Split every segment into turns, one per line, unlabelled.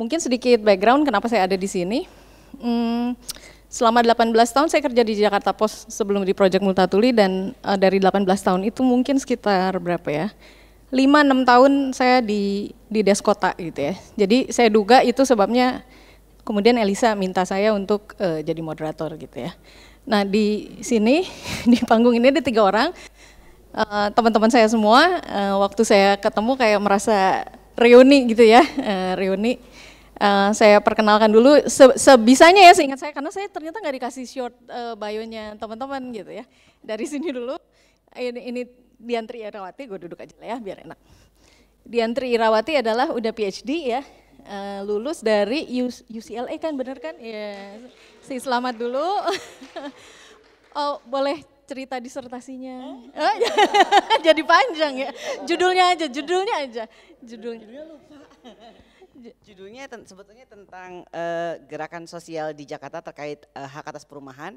Mungkin sedikit background kenapa saya ada di sini. Hmm, selama 18 tahun saya kerja di Jakarta Post sebelum di Project Multatuli dan uh, dari 18 tahun itu mungkin sekitar berapa ya? 5-6 tahun saya di di desk kota gitu ya. Jadi saya duga itu sebabnya kemudian Elisa minta saya untuk uh, jadi moderator gitu ya. Nah di sini di panggung ini ada tiga orang eh, teman-teman uh, saya semua. Uh, waktu saya ketemu kayak merasa reuni gitu ya, uh, reuni Uh, saya perkenalkan dulu se sebisanya ya seingat saya karena saya ternyata nggak dikasih short uh, bio-nya teman-teman gitu ya. Dari sini dulu ini, ini Diantri Irawati, gue duduk aja lah ya biar enak. Diantri Irawati adalah udah PhD ya, uh, lulus dari UCLA kan bener kan? Ya, yeah. si selamat dulu. oh, boleh cerita disertasinya. Eh? Jadi panjang ya.
Judulnya aja, judulnya aja. Judulnya. Judulnya Judulnya ten sebetulnya tentang uh, gerakan sosial di Jakarta terkait uh, hak atas perumahan.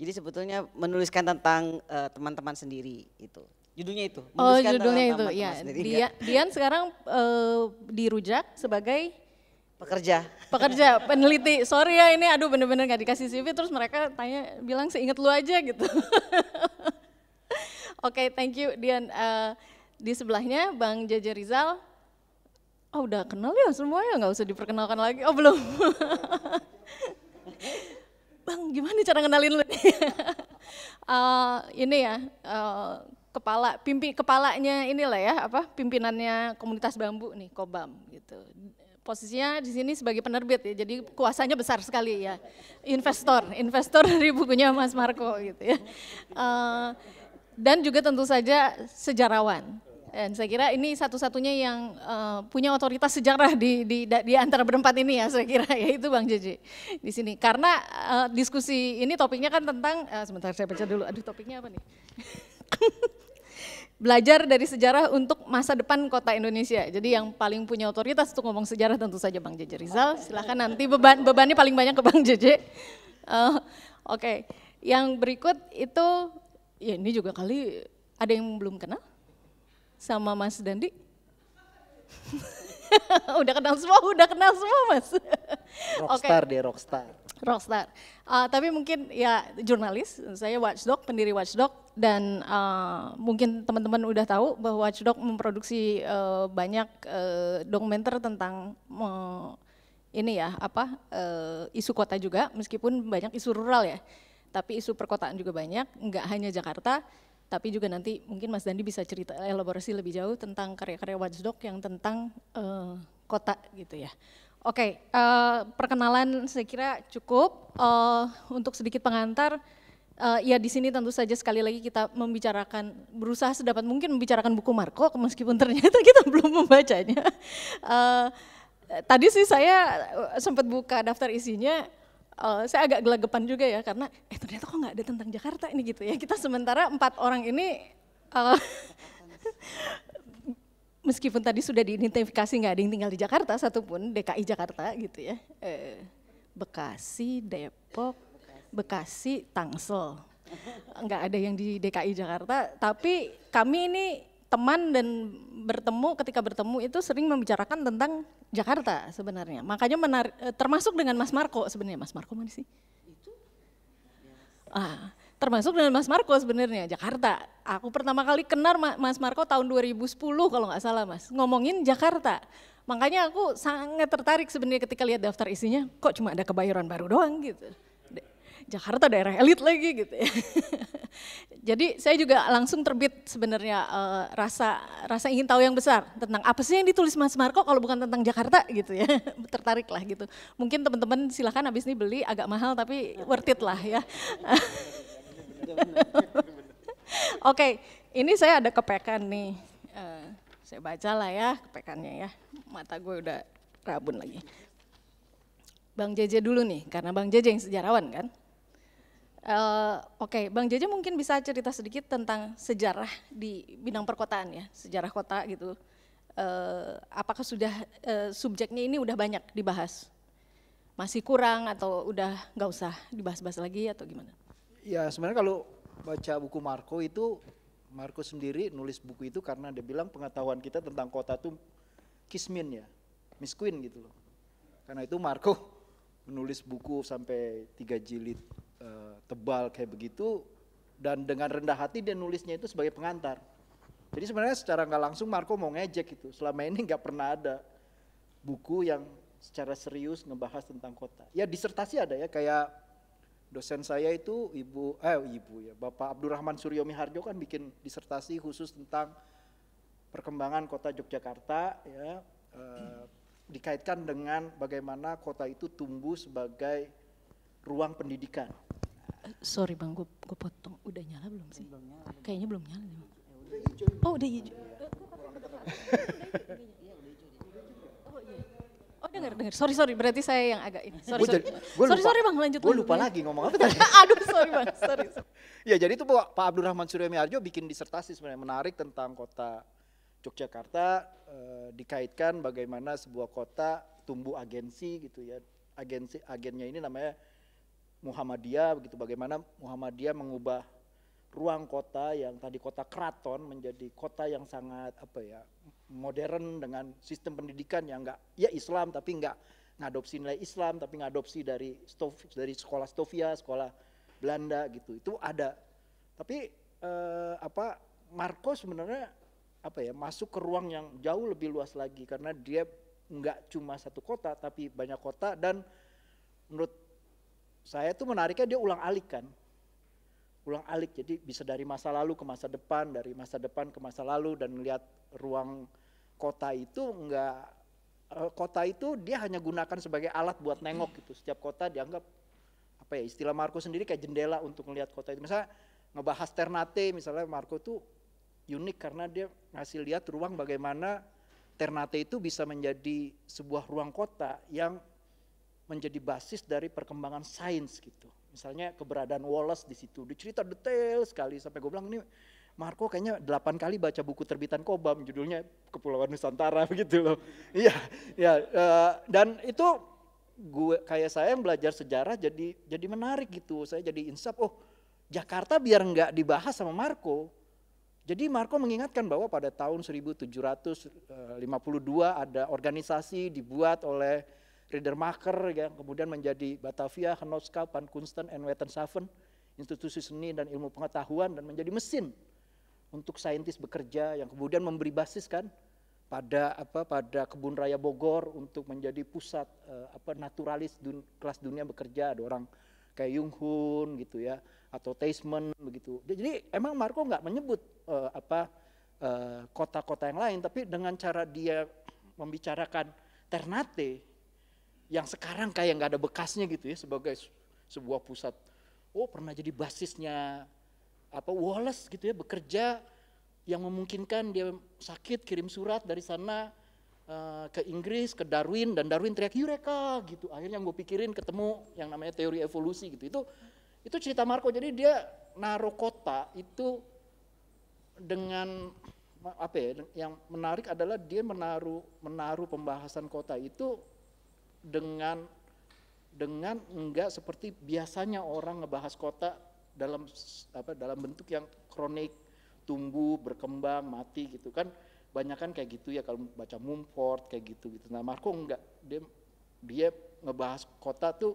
Jadi sebetulnya menuliskan tentang eh, teman-teman uh, sendiri itu. Judulnya itu. Oh, judulnya itu. Teman ya. Dia,
Dian sekarang uh, dirujak sebagai pekerja pekerja peneliti sorry ya ini aduh bener-bener gak dikasih CV terus mereka tanya bilang seinget lu aja gitu oke okay, thank you Dian uh, di sebelahnya Bang Jaja Rizal Oh udah kenal ya semuanya nggak usah diperkenalkan lagi. Oh belum. Bang gimana cara kenalin lu? uh, ini ya uh, kepala pimpi kepalanya inilah ya apa pimpinannya komunitas bambu nih Kobam gitu. Posisinya di sini sebagai penerbit ya, jadi kuasanya besar sekali ya. Investor, investor dari bukunya Mas Marco gitu ya. Uh, dan juga tentu saja sejarawan dan saya kira ini satu-satunya yang uh, punya otoritas sejarah di, di, di antara berempat ini ya saya kira yaitu Bang JJ di sini. Karena uh, diskusi ini topiknya kan tentang, uh, sebentar saya baca dulu, aduh topiknya apa nih? Belajar dari sejarah untuk masa depan kota Indonesia. Jadi yang paling punya otoritas untuk ngomong sejarah tentu saja Bang JJ Rizal. Silahkan nanti beban bebannya paling banyak ke Bang JJ. Uh, Oke, okay. yang berikut itu, ya ini juga kali ada yang belum kenal? sama Mas Dandi? udah kenal semua, udah kenal semua Mas. Rockstar okay. dia, rockstar. Rockstar. Uh, tapi mungkin ya jurnalis, saya Watchdog, pendiri Watchdog, dan uh, mungkin teman-teman udah tahu bahwa Watchdog memproduksi uh, banyak uh, dokumenter tentang uh, ini ya apa uh, isu kota juga, meskipun banyak isu rural ya, tapi isu perkotaan juga banyak, nggak hanya Jakarta tapi juga nanti mungkin Mas Dandi bisa cerita elaborasi lebih jauh tentang karya-karya Watchdog yang tentang uh, kota gitu ya. Oke, okay, uh, eh, perkenalan saya kira cukup uh, untuk sedikit pengantar. Uh, ya di sini tentu saja sekali lagi kita membicarakan berusaha sedapat mungkin membicarakan buku Marco meskipun ternyata kita belum membacanya. Uh, tadi sih saya sempat buka daftar isinya uh, saya agak gelagapan juga ya karena eh ternyata kok nggak ada tentang Jakarta ini gitu ya. Kita sementara empat orang ini uh, meskipun tadi sudah diidentifikasi nggak ada yang tinggal di Jakarta satupun DKI Jakarta gitu ya. Eh, Bekasi, Depok, Bekasi, Tangsel. Nggak ada yang di DKI Jakarta, tapi kami ini teman dan bertemu ketika bertemu itu sering membicarakan tentang Jakarta sebenarnya. Makanya menar, eh, termasuk dengan Mas Marco sebenarnya. Mas Marco mana sih? Itu. Ah, termasuk dengan Mas Marco sebenarnya Jakarta. Aku pertama kali kenal Mas Marco tahun 2010 kalau nggak salah Mas. Ngomongin Jakarta. Makanya aku sangat tertarik sebenarnya ketika lihat daftar isinya kok cuma ada kebayoran baru doang gitu. Jakarta daerah elit lagi gitu ya. Jadi saya juga langsung terbit sebenarnya uh, rasa rasa ingin tahu yang besar tentang apa sih yang ditulis Mas Marco kalau bukan tentang Jakarta gitu ya. Tertarik lah gitu. Mungkin teman-teman silahkan habis ini beli agak mahal tapi worth it lah ya. Oke, okay, ini saya ada kepekan nih. Uh, saya baca lah ya kepekannya ya. Mata gue udah rabun lagi. Bang JJ dulu nih, karena Bang JJ yang sejarawan kan. Eh, oke, okay. Bang Jaja mungkin bisa cerita sedikit tentang sejarah di bidang perkotaan ya, sejarah kota gitu. Uh, apakah sudah uh, subjeknya ini udah banyak dibahas? Masih kurang atau udah nggak usah dibahas-bahas lagi atau gimana?
Ya sebenarnya kalau baca buku Marco itu, Marco sendiri nulis buku itu karena dia bilang pengetahuan kita tentang kota itu kismin ya, Queen gitu loh. Karena itu Marco menulis buku sampai tiga jilid Eh, tebal kayak begitu dan dengan rendah hati dia nulisnya itu sebagai pengantar. Jadi sebenarnya secara nggak langsung Marco mau ngejek itu. Selama ini nggak pernah ada buku yang secara serius ngebahas tentang kota. Ya disertasi ada ya kayak dosen saya itu ibu eh ibu ya Bapak Abdurrahman Suryo Miharjo kan bikin disertasi khusus tentang perkembangan kota Yogyakarta ya eh, dikaitkan dengan bagaimana kota itu tumbuh sebagai ruang pendidikan
sorry bang, gue potong. Udah nyala belum sih? Kayaknya belum nyala. Bang. Ya, oh udah hijau. Iya. Oh Oh dengar dengar. Sorry sorry. Berarti saya yang agak ini. Sorry sorry. Gua sorry, sorry bang lanjut. Gue lupa lagi ngomong apa tadi. Aduh sorry bang. Sorry. sorry.
ya jadi itu Pak, Pak Abdurrahman Suryamiarjo bikin disertasi sebenarnya menarik tentang kota Yogyakarta eh, dikaitkan bagaimana sebuah kota tumbuh agensi gitu ya. Agensi agennya ini namanya Muhammadiyah begitu bagaimana Muhammadiyah mengubah ruang kota yang tadi kota keraton menjadi kota yang sangat apa ya modern dengan sistem pendidikan yang enggak ya Islam tapi enggak ngadopsi nilai Islam tapi ngadopsi dari stof, dari sekolah Stofia sekolah Belanda gitu. Itu ada. Tapi eh, apa Marco sebenarnya apa ya masuk ke ruang yang jauh lebih luas lagi karena dia enggak cuma satu kota tapi banyak kota dan menurut saya tuh menariknya dia ulang alik kan. Ulang alik jadi bisa dari masa lalu ke masa depan, dari masa depan ke masa lalu dan melihat ruang kota itu enggak eh, kota itu dia hanya gunakan sebagai alat buat nengok gitu. Setiap kota dianggap apa ya istilah Marco sendiri kayak jendela untuk melihat kota itu. Misalnya ngebahas Ternate misalnya Marco tuh unik karena dia ngasih lihat ruang bagaimana Ternate itu bisa menjadi sebuah ruang kota yang menjadi basis dari perkembangan sains gitu. Misalnya keberadaan Wallace di situ, dicerita detail sekali sampai gue bilang ini Marco kayaknya delapan kali baca buku terbitan Kobam judulnya Kepulauan Nusantara begitu loh. Iya, ya uh, dan itu gue kayak saya yang belajar sejarah jadi jadi menarik gitu. Saya jadi insaf, oh Jakarta biar enggak dibahas sama Marco. Jadi Marco mengingatkan bahwa pada tahun 1752 eh, ada organisasi dibuat oleh Riedermacher, ya, yang kemudian menjadi Batavia, Hanoska, Kunsten, and Wetenshaven, institusi seni dan ilmu pengetahuan, dan menjadi mesin untuk saintis bekerja yang kemudian memberi basis kan pada apa pada kebun raya Bogor untuk menjadi pusat eh, apa naturalis dun, kelas dunia bekerja ada orang kayak Jung Hoon gitu ya atau Teisman begitu jadi emang Marco nggak menyebut eh, apa eh, kota-kota eh, yang lain tapi dengan cara dia membicarakan Ternate yang sekarang kayak nggak ada bekasnya gitu ya sebagai sebuah pusat. Oh pernah jadi basisnya apa Wallace gitu ya bekerja yang memungkinkan dia sakit kirim surat dari sana uh, ke Inggris ke Darwin dan Darwin teriak Eureka gitu akhirnya gue pikirin ketemu yang namanya teori evolusi gitu itu itu cerita Marco jadi dia naruh kota itu dengan apa ya yang menarik adalah dia menaruh menaruh pembahasan kota itu dengan dengan enggak seperti biasanya orang ngebahas kota dalam apa dalam bentuk yang kronik tumbuh berkembang mati gitu kan banyak kan kayak gitu ya kalau baca Mumford kayak gitu gitu nah Marco enggak dia dia ngebahas kota tuh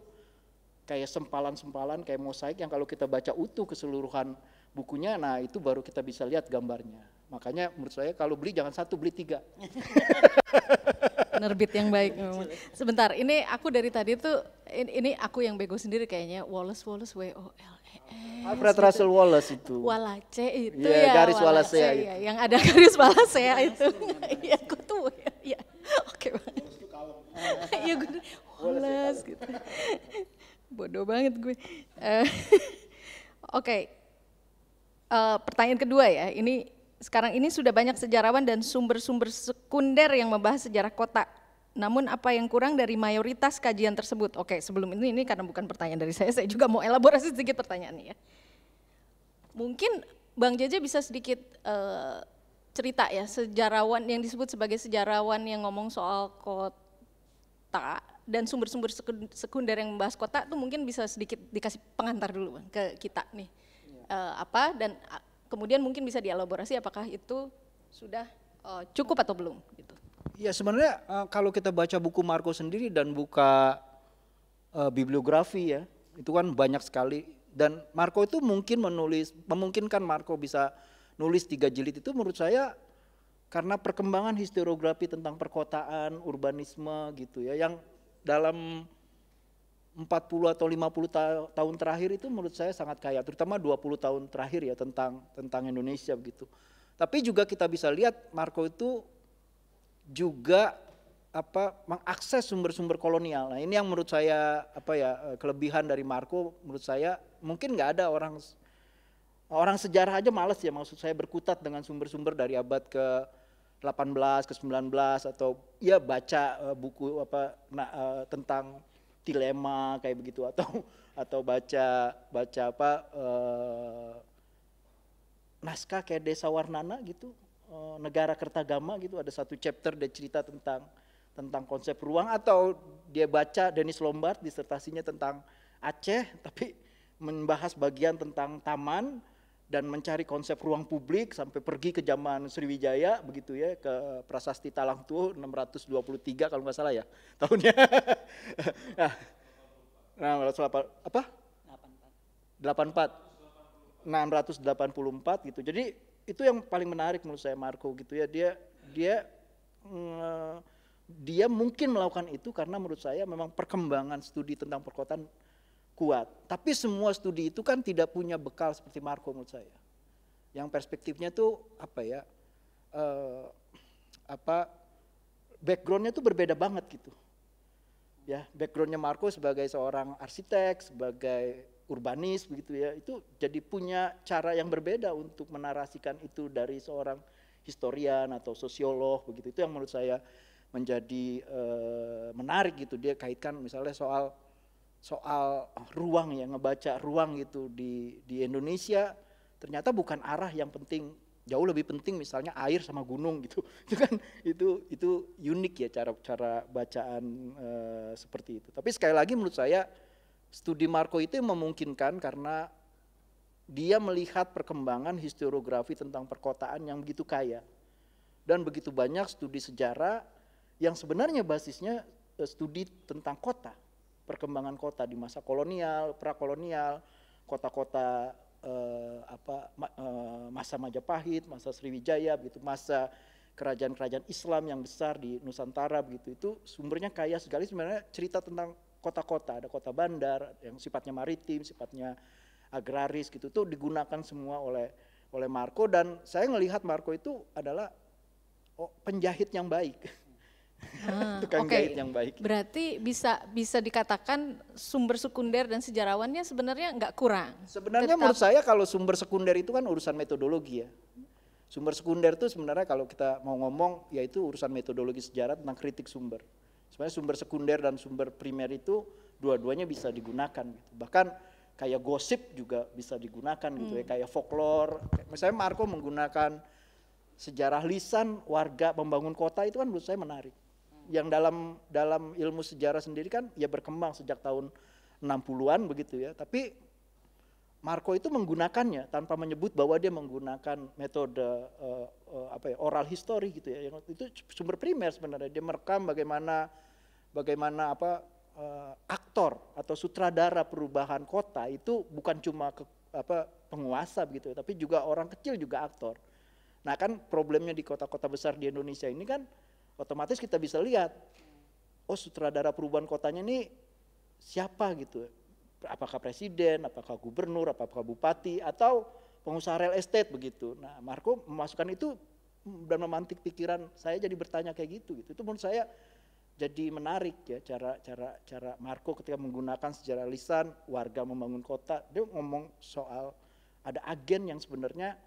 kayak sempalan-sempalan kayak mosaik yang kalau kita baca utuh keseluruhan bukunya nah itu baru kita bisa lihat gambarnya Makanya menurut saya kalau beli jangan satu, beli
tiga. Penerbit yang baik Sebentar, ini aku dari tadi tuh, ini aku yang bego sendiri kayaknya, Wallace Wallace W O L E Alfred gitu. Russell
Wallace itu. Wallace itu yeah, ya. garis Wallace ya. Iya, itu. Yang
ada garis Wallace ya itu. Iya, aku tuh ya. Oke banget. Iya gue Wallace gitu. Bodoh banget gue. Eh, oke. Okay. Uh, eh, pertanyaan kedua ya, ini sekarang ini sudah banyak sejarawan dan sumber-sumber sekunder yang membahas sejarah kota. Namun apa yang kurang dari mayoritas kajian tersebut? Oke, sebelum ini ini karena bukan pertanyaan dari saya, saya juga mau elaborasi sedikit pertanyaannya ya. Mungkin Bang Jaja bisa sedikit uh, cerita ya sejarawan yang disebut sebagai sejarawan yang ngomong soal kota dan sumber-sumber sekunder yang membahas kota tuh mungkin bisa sedikit dikasih pengantar dulu ke kita nih uh, apa dan kemudian mungkin bisa dielaborasi apakah itu sudah uh, cukup atau belum gitu.
Ya sebenarnya uh, kalau kita baca buku Marco sendiri dan buka uh, bibliografi ya, itu kan banyak sekali dan Marco itu mungkin menulis memungkinkan Marco bisa nulis tiga jilid itu menurut saya karena perkembangan historiografi tentang perkotaan, urbanisme gitu ya yang dalam 40 atau 50 ta tahun terakhir itu menurut saya sangat kaya, terutama 20 tahun terakhir ya tentang tentang Indonesia begitu. Tapi juga kita bisa lihat Marco itu juga apa mengakses sumber-sumber kolonial. Nah, ini yang menurut saya apa ya eh, kelebihan dari Marco menurut saya mungkin nggak ada orang orang sejarah aja males ya maksud saya berkutat dengan sumber-sumber dari abad ke 18 ke 19 atau ya baca uh, buku apa nah, uh, tentang dilema kayak begitu atau atau baca baca apa eh, naskah kayak Desa Warnana gitu eh, negara Kertagama gitu ada satu chapter dia cerita tentang tentang konsep ruang atau dia baca Denis Lombard disertasinya tentang Aceh tapi membahas bagian tentang taman dan mencari konsep ruang publik sampai pergi ke zaman Sriwijaya begitu ya ke Prasasti Talang Tuh 623 kalau nggak salah ya tahunnya. nah, nah, apa? 84. 684 gitu. Jadi itu yang paling menarik menurut saya Marco gitu ya. Dia dia mm, dia mungkin melakukan itu karena menurut saya memang perkembangan studi tentang perkotaan kuat. Tapi semua studi itu kan tidak punya bekal seperti Marco menurut saya. Yang perspektifnya itu apa ya, eh, apa backgroundnya itu berbeda banget gitu. Ya backgroundnya Marco sebagai seorang arsitek, sebagai urbanis begitu ya, itu jadi punya cara yang berbeda untuk menarasikan itu dari seorang historian atau sosiolog begitu. Itu yang menurut saya menjadi e, menarik gitu dia kaitkan misalnya soal soal ruang ya ngebaca ruang itu di di Indonesia ternyata bukan arah yang penting jauh lebih penting misalnya air sama gunung gitu itu kan itu itu unik ya cara cara bacaan e, seperti itu tapi sekali lagi menurut saya studi Marco itu memungkinkan karena dia melihat perkembangan historiografi tentang perkotaan yang begitu kaya dan begitu banyak studi sejarah yang sebenarnya basisnya eh, studi tentang kota perkembangan kota di masa kolonial, prakolonial, kota-kota eh, apa ma, eh, masa Majapahit, masa Sriwijaya begitu, masa kerajaan-kerajaan Islam yang besar di Nusantara begitu itu sumbernya kaya sekali sebenarnya cerita tentang kota-kota, ada kota bandar yang sifatnya maritim, sifatnya agraris gitu tuh digunakan semua oleh oleh Marco dan saya melihat Marco itu adalah oh, penjahit yang baik Ah, tukang okay. jahit yang baik.
Berarti bisa bisa dikatakan sumber sekunder dan sejarawannya sebenarnya nggak kurang. Sebenarnya Tetap... menurut saya
kalau sumber sekunder itu kan urusan metodologi ya. Sumber sekunder itu sebenarnya kalau kita mau ngomong yaitu urusan metodologi sejarah tentang kritik sumber. Sebenarnya sumber sekunder dan sumber primer itu dua-duanya bisa digunakan gitu. Bahkan kayak gosip juga bisa digunakan hmm. gitu ya, hmm. kayak folklore. Misalnya Marco menggunakan sejarah lisan warga pembangun kota itu kan menurut saya menarik yang dalam dalam ilmu sejarah sendiri kan ya berkembang sejak tahun 60-an begitu ya. Tapi Marco itu menggunakannya tanpa menyebut bahwa dia menggunakan metode uh, uh, apa ya oral history gitu ya. Yang itu sumber primer sebenarnya dia merekam bagaimana bagaimana apa uh, aktor atau sutradara perubahan kota itu bukan cuma ke, apa penguasa begitu, ya, tapi juga orang kecil juga aktor. Nah kan problemnya di kota-kota besar di Indonesia ini kan otomatis kita bisa lihat, oh sutradara perubahan kotanya ini siapa gitu. Apakah presiden, apakah gubernur, apakah bupati, atau pengusaha real estate begitu. Nah Marco memasukkan itu dan memantik pikiran saya jadi bertanya kayak gitu gitu. Itu menurut saya jadi menarik ya cara cara cara Marco ketika menggunakan sejarah lisan warga membangun kota dia ngomong soal ada agen yang sebenarnya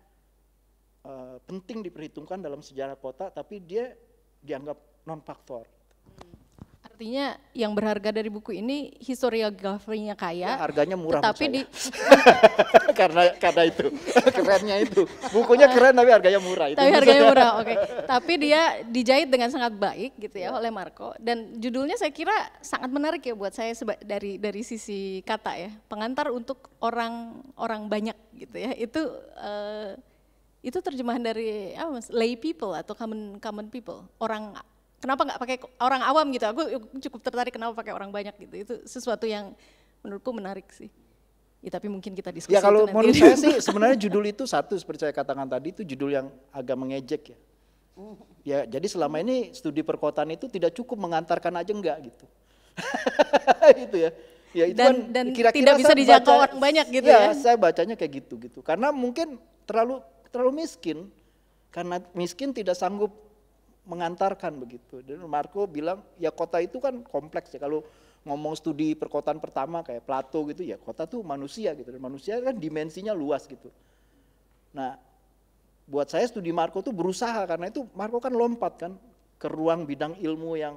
uh, penting diperhitungkan dalam sejarah kota tapi dia dianggap non faktor.
Artinya yang berharga dari buku ini historiografinya kaya. Ya, harganya
murah. Tapi di karena karena itu kerennya itu bukunya keren tapi harganya murah. Itu tapi harganya maksudnya. murah, oke.
Okay. tapi dia dijahit dengan sangat baik gitu ya, ya oleh Marco dan judulnya saya kira sangat menarik ya buat saya dari dari sisi kata ya pengantar untuk orang orang banyak gitu ya itu. Uh, itu terjemahan dari apa mas? Lay people atau common common people, orang kenapa nggak pakai orang awam gitu? Aku cukup tertarik kenapa pakai orang banyak gitu. Itu sesuatu yang menurutku menarik sih. Ya tapi mungkin kita diskusi Ya kalau menurut saya sih
sebenarnya judul itu satu seperti saya katakan tadi itu judul yang agak mengejek ya. Ya jadi selama ini studi perkotaan itu tidak cukup mengantarkan aja enggak gitu. itu ya. Ya itu dan, kan dan kira-kira tidak bisa dijangkau orang banyak gitu ya, ya. saya bacanya kayak gitu gitu. Karena mungkin terlalu terlalu miskin karena miskin tidak sanggup mengantarkan begitu. Dan Marco bilang ya kota itu kan kompleks ya kalau ngomong studi perkotaan pertama kayak Plato gitu ya kota tuh manusia gitu dan manusia kan dimensinya luas gitu. Nah buat saya studi Marco tuh berusaha karena itu Marco kan lompat kan ke ruang bidang ilmu yang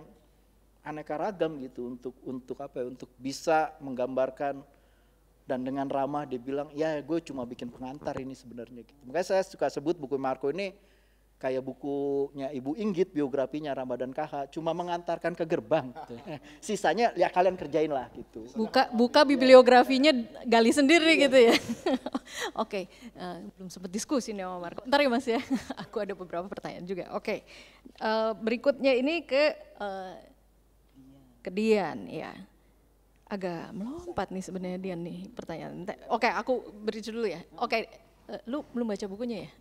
aneka ragam gitu untuk untuk apa ya untuk bisa menggambarkan dan dengan ramah dia bilang ya gue cuma bikin pengantar ini sebenarnya gitu. makanya saya suka sebut buku Marco ini kayak bukunya Ibu Inggit biografinya Ramadan Kaha cuma mengantarkan ke gerbang gitu. sisanya ya kalian kerjain lah
gitu buka buka bibliografinya gali sendiri gitu ya oke okay. uh, eh, belum sempat diskusi nih sama Marco ntar ya mas ya aku ada beberapa pertanyaan juga oke okay. uh, eh, berikutnya ini ke uh, eh, Kedian ya agak melompat nih sebenarnya Dian nih pertanyaan. Oke, okay, aku beri dulu ya. Oke, okay, eh, lu belum baca bukunya ya?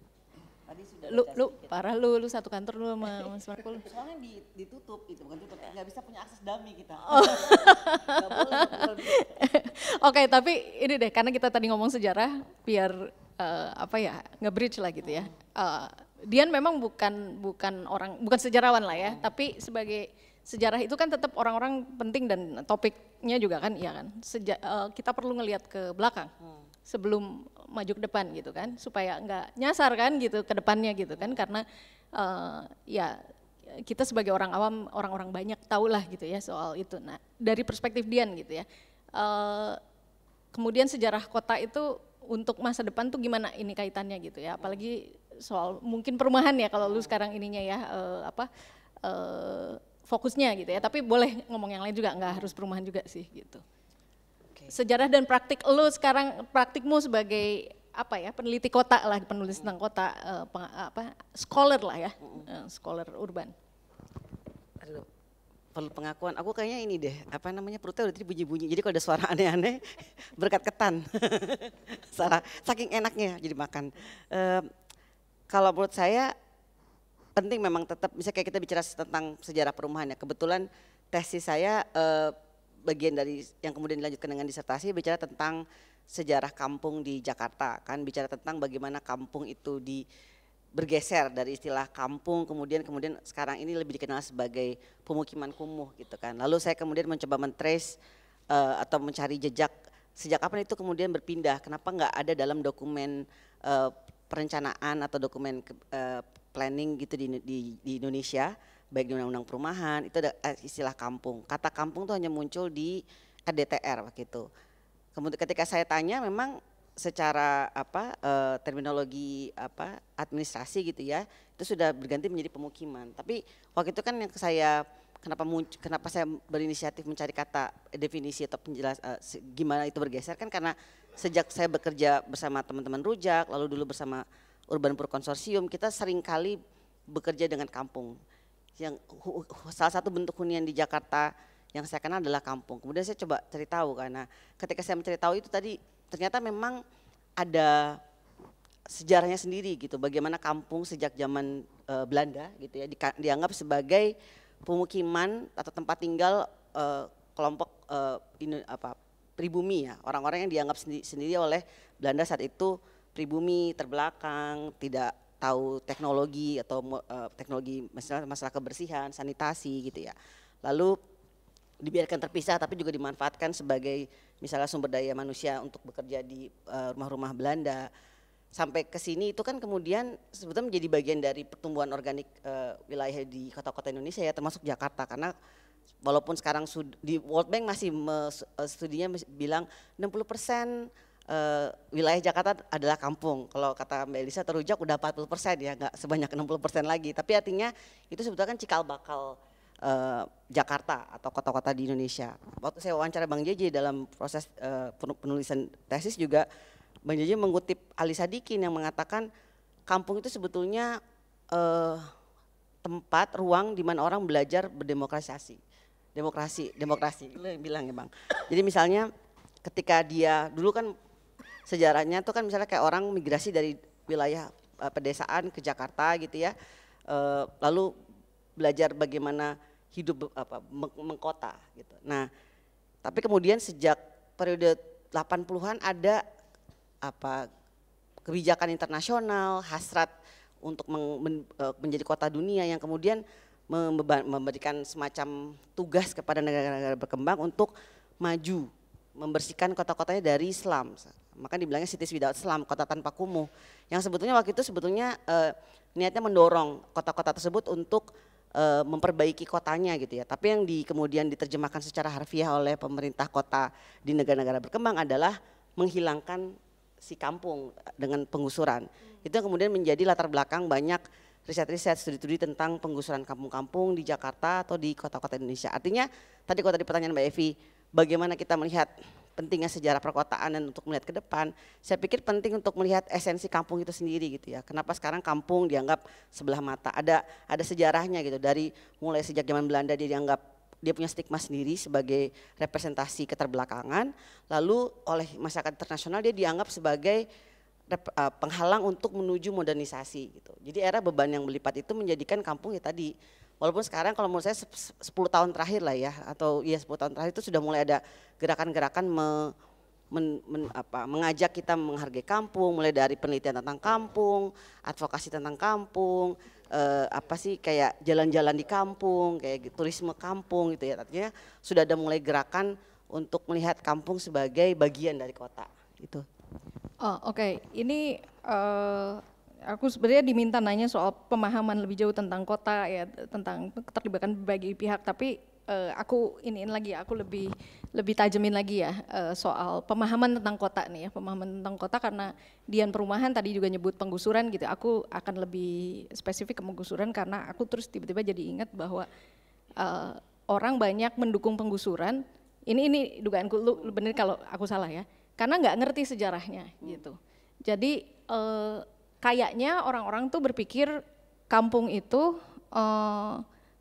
Tadi sudah lu, lu,
sedikit. parah lu, lu satu kantor lu sama Mas Markul.
Soalnya di, ditutup gitu, bukan tutup, nggak bisa punya akses dami kita. Oh.
Oke, okay, tapi ini deh, karena kita tadi ngomong sejarah, biar uh, apa ya, nge-bridge lah gitu ya. Uh, Dian memang bukan bukan orang bukan sejarawan lah ya, hmm. tapi sebagai sejarah itu kan tetap orang-orang penting dan topiknya juga kan iya kan Seja, uh, kita perlu ngelihat ke belakang hmm. sebelum maju ke depan gitu kan supaya nggak nyasar kan gitu ke depannya gitu kan karena uh, ya kita sebagai orang awam orang-orang banyak tahulah gitu ya soal itu nah dari perspektif Dian gitu ya uh, kemudian sejarah kota itu untuk masa depan tuh gimana ini kaitannya gitu ya apalagi soal mungkin perumahan ya kalau lu hmm. sekarang ininya ya uh, apa uh, fokusnya gitu ya. Tapi boleh ngomong yang lain juga, nggak harus perumahan juga sih gitu. Okay. Sejarah dan praktik lu sekarang praktikmu sebagai apa ya peneliti kota lah penulis tentang kota uh, peng, apa scholar lah ya uh, scholar urban
Aduh, pengakuan aku kayaknya ini deh apa namanya perutnya udah tadi bunyi-bunyi jadi kalau ada suara aneh-aneh berkat ketan salah saking enaknya jadi makan uh, kalau menurut saya penting memang tetap bisa kayak kita bicara tentang sejarah perumahan ya. Kebetulan tesis saya eh, bagian dari yang kemudian dilanjutkan dengan disertasi bicara tentang sejarah kampung di Jakarta kan bicara tentang bagaimana kampung itu di bergeser dari istilah kampung kemudian kemudian sekarang ini lebih dikenal sebagai pemukiman kumuh gitu kan. Lalu saya kemudian mencoba mentrace uh, atau mencari jejak sejak kapan itu kemudian berpindah? Kenapa enggak ada dalam dokumen eh, perencanaan atau dokumen uh, planning gitu di, di, di Indonesia, baik di undang-undang perumahan, itu ada eh, istilah kampung. Kata kampung tuh hanya muncul di ADTR waktu itu. Kemudian ketika saya tanya memang secara apa uh, terminologi apa administrasi gitu ya, itu sudah berganti menjadi pemukiman. Tapi waktu itu kan yang saya kenapa muncul, kenapa saya berinisiatif mencari kata definisi atau penjelas uh, gimana itu bergeser kan karena sejak saya bekerja bersama teman-teman Rujak, lalu dulu bersama Urban Pur Konsorsium, kita sering kali bekerja dengan kampung. Yang salah satu bentuk hunian di Jakarta yang saya kenal adalah kampung. Kemudian saya coba cari tahu karena ketika saya mencari tahu itu tadi ternyata memang ada sejarahnya sendiri gitu. Bagaimana kampung sejak zaman e, Belanda gitu ya di, dianggap sebagai pemukiman atau tempat tinggal e, kelompok e, eh, ini apa pribumi ya, orang-orang yang dianggap sendi sendiri oleh Belanda saat itu pribumi, terbelakang, tidak tahu teknologi atau uh, teknologi masalah, masalah kebersihan, sanitasi gitu ya. Lalu dibiarkan terpisah tapi juga dimanfaatkan sebagai misalnya sumber daya manusia untuk bekerja di eh, rumah-rumah Belanda. Sampai ke sini itu kan kemudian sebetulnya menjadi bagian dari pertumbuhan organik eh, wilayah di kota-kota Indonesia ya termasuk Jakarta karena walaupun sekarang di World Bank masih eh, studinya bilang 60 persen Uh, wilayah Jakarta adalah kampung. Kalau kata Mbak Elisa terujak udah 40 persen ya, nggak sebanyak 60 persen lagi. Tapi artinya itu sebetulnya kan cikal bakal uh, Jakarta atau kota-kota di Indonesia. Waktu saya wawancara Bang Jeje dalam proses uh, penulisan tesis juga, Bang Jeje mengutip Ali Sadikin yang mengatakan kampung itu sebetulnya uh, tempat, ruang di mana orang belajar berdemokrasi demokrasi demokrasi lu bilang ya bang jadi misalnya ketika dia dulu kan sejarahnya tuh kan misalnya kayak orang migrasi dari wilayah eh, pedesaan ke Jakarta gitu ya eh, lalu belajar bagaimana hidup apa mengkota gitu nah tapi kemudian sejak periode 80-an ada apa kebijakan internasional hasrat untuk men, men, eh, menjadi kota dunia yang kemudian memberikan semacam tugas kepada negara-negara berkembang untuk maju membersihkan kota-kotanya dari Islam. Maka dibilangnya cities without Islam, kota tanpa kumuh. Yang sebetulnya waktu itu sebetulnya eh, niatnya mendorong kota-kota tersebut untuk eh, memperbaiki kotanya gitu ya. Tapi yang di, kemudian diterjemahkan secara harfiah oleh pemerintah kota di negara-negara berkembang adalah menghilangkan si kampung dengan pengusuran Itu kemudian menjadi latar belakang banyak riset-riset, studi-studi tentang penggusuran kampung-kampung di Jakarta atau di kota-kota Indonesia. Artinya tadi kalau tadi pertanyaan Mbak Evi, bagaimana kita melihat pentingnya sejarah perkotaan dan untuk melihat ke depan, saya pikir penting untuk melihat esensi kampung itu sendiri gitu ya. Kenapa sekarang kampung dianggap sebelah mata? Ada ada sejarahnya gitu dari mulai sejak zaman Belanda dia dianggap dia punya stigma sendiri sebagai representasi keterbelakangan, lalu oleh masyarakat internasional dia dianggap sebagai Eh, penghalang untuk menuju modernisasi gitu. Jadi era beban yang melipat itu menjadikan kampung ya tadi walaupun sekarang kalau menurut saya 10 tahun terakhir lah ya atau ya 10 tahun terakhir itu sudah mulai ada gerakan-gerakan me, men, men, mengajak kita menghargai kampung mulai dari penelitian tentang kampung, advokasi tentang kampung, eh, apa sih kayak jalan-jalan di kampung, kayak gitu, turisme kampung gitu ya. Artinya sudah ada mulai gerakan untuk melihat kampung sebagai bagian dari kota itu.
Oh, Oke, okay. ini uh, aku sebenarnya diminta nanya soal pemahaman lebih jauh tentang kota ya, tentang keterlibatan bagi pihak. Tapi uh, aku iniin lagi, ya, aku lebih lebih tajemin lagi ya uh, soal pemahaman tentang kota nih ya, pemahaman tentang kota karena Dian Perumahan tadi juga nyebut penggusuran gitu. Aku akan lebih spesifik ke penggusuran karena aku terus tiba-tiba jadi ingat bahwa uh, orang banyak mendukung penggusuran. Ini ini dugaanku lu bener kalau aku salah ya karena nggak ngerti sejarahnya hmm. gitu. Jadi eh, kayaknya orang-orang tuh berpikir kampung itu eh,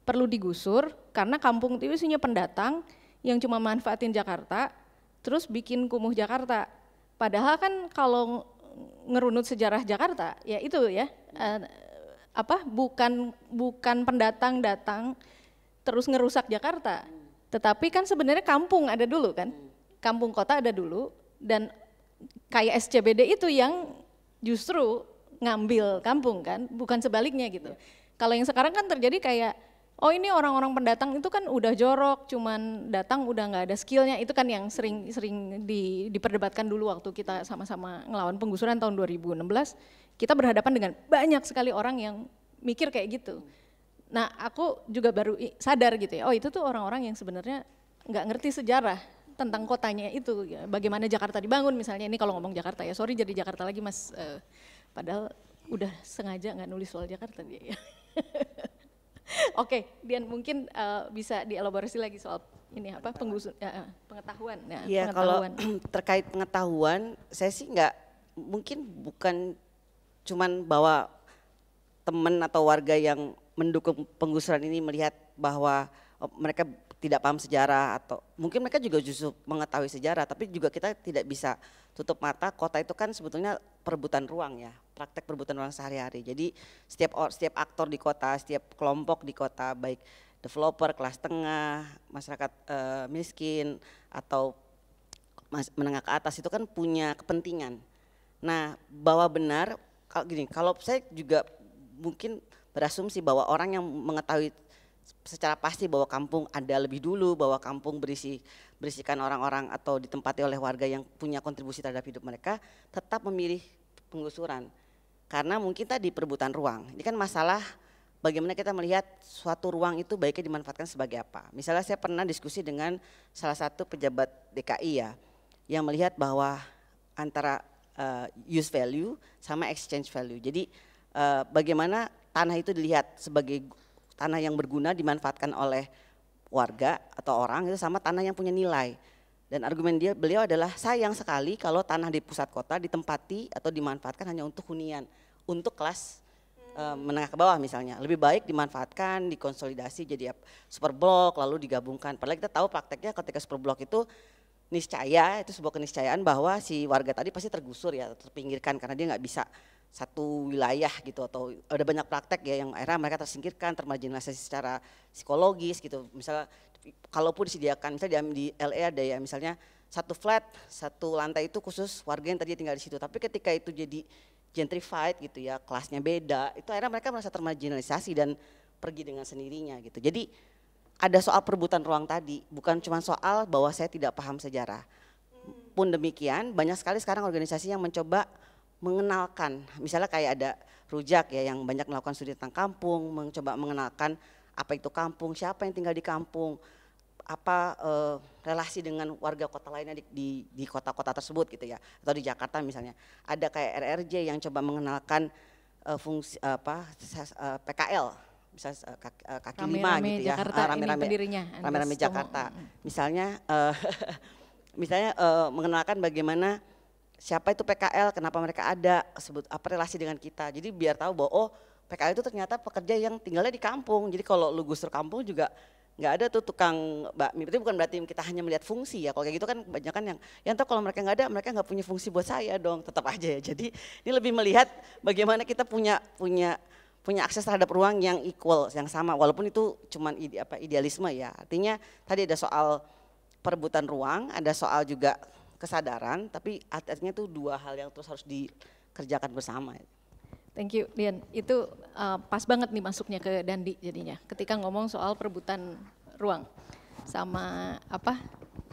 perlu digusur karena kampung itu isinya pendatang yang cuma manfaatin Jakarta, terus bikin kumuh Jakarta. Padahal kan kalau ngerunut sejarah Jakarta, ya itu ya hmm. eh, apa bukan bukan pendatang datang terus ngerusak Jakarta. Hmm. Tetapi kan sebenarnya kampung ada dulu kan. Hmm. Kampung kota ada dulu, dan kayak SCBD itu yang justru ngambil kampung kan, bukan sebaliknya gitu. Iya. Kalau yang sekarang kan terjadi kayak oh ini orang-orang pendatang itu kan udah jorok, cuman datang udah nggak ada skillnya, itu kan yang sering-sering di, diperdebatkan dulu waktu kita sama-sama ngelawan penggusuran tahun 2016, kita berhadapan dengan banyak sekali orang yang mikir kayak gitu. Nah aku juga baru sadar gitu ya, oh itu tuh orang-orang yang sebenarnya nggak ngerti sejarah, tentang kotanya itu, ya, bagaimana Jakarta dibangun misalnya. Ini kalau ngomong Jakarta ya, sorry jadi Jakarta lagi mas. Uh, padahal udah sengaja nggak nulis soal Jakarta dia ya. Oke, okay, Dian mungkin uh, bisa dielaborasi lagi soal ini apa penggusur ya, eh, pengetahuan. Ya, ya pengetahuan.
kalau terkait pengetahuan, saya sih nggak mungkin bukan cuman bawa teman atau warga yang mendukung penggusuran ini melihat bahwa oh, mereka tidak paham sejarah atau mungkin mereka juga justru mengetahui sejarah tapi juga kita tidak bisa tutup mata kota itu kan sebetulnya perebutan ruang ya praktek perebutan ruang sehari-hari jadi setiap setiap aktor di kota setiap kelompok di kota baik developer kelas tengah masyarakat eh, miskin atau menengah ke atas itu kan punya kepentingan nah bahwa benar kalau gini kalau saya juga mungkin berasumsi bahwa orang yang mengetahui secara pasti bahwa kampung ada lebih dulu, bahwa kampung berisi berisikan orang-orang atau ditempati oleh warga yang punya kontribusi terhadap hidup mereka, tetap memilih penggusuran. Karena mungkin tadi perebutan ruang. Ini kan masalah bagaimana kita melihat suatu ruang itu baiknya dimanfaatkan sebagai apa. Misalnya saya pernah diskusi dengan salah satu pejabat DKI ya, yang melihat bahwa antara uh, use value sama exchange value. Jadi uh, bagaimana tanah itu dilihat sebagai tanah yang berguna dimanfaatkan oleh warga atau orang itu sama tanah yang punya nilai. Dan argumen dia beliau adalah sayang sekali kalau tanah di pusat kota ditempati atau dimanfaatkan hanya untuk hunian, untuk kelas e, menengah ke bawah misalnya. Lebih baik dimanfaatkan, dikonsolidasi jadi super blok lalu digabungkan. Padahal kita tahu prakteknya ketika super blok itu niscaya itu sebuah keniscayaan bahwa si warga tadi pasti tergusur ya terpinggirkan karena dia nggak bisa satu wilayah gitu atau ada banyak praktek ya yang era mereka tersingkirkan, termarginalisasi secara psikologis gitu. Misalnya kalaupun disediakan, misalnya di LA ada ya misalnya satu flat, satu lantai itu khusus warga yang tadi tinggal di situ. Tapi ketika itu jadi gentrified gitu ya, kelasnya beda, itu akhirnya mereka merasa termarginalisasi dan pergi dengan sendirinya gitu. Jadi ada soal perebutan ruang tadi, bukan cuma soal bahwa saya tidak paham sejarah. Pun demikian, banyak sekali sekarang organisasi yang mencoba mengenalkan, misalnya kayak ada rujak ya yang banyak melakukan studi tentang kampung, mencoba mengenalkan apa itu kampung, siapa yang tinggal di kampung, apa eh, relasi dengan warga kota lainnya di, di, kota-kota tersebut gitu ya atau di Jakarta misalnya ada kayak RRJ yang coba mengenalkan eh, fungsi eh, apa eh, PKL bisa eh, kaki, kaki rame -rame lima gitu ya rame-rame rame-rame Jakarta misalnya misalnya mengenalkan bagaimana siapa itu PKL, kenapa mereka ada, sebut apa relasi dengan kita. Jadi biar tahu bahwa oh PKL itu ternyata pekerja yang tinggalnya di kampung. Jadi kalau lu gusur kampung juga nggak ada tuh tukang mbak. Itu bukan berarti kita hanya melihat fungsi ya. Kalau kayak gitu kan banyak kan yang, yang tahu kalau mereka nggak ada, mereka nggak punya fungsi buat saya dong. Tetap aja ya. Jadi ini lebih melihat bagaimana kita punya punya punya akses terhadap ruang yang equal, yang sama. Walaupun itu cuman ide, apa idealisme ya. Artinya tadi ada soal perebutan ruang, ada soal juga kesadaran, tapi artinya itu dua hal yang terus harus dikerjakan bersama.
Thank you, Dian. Itu uh, pas banget nih masuknya ke Dandi jadinya. Ketika ngomong soal perebutan ruang sama apa?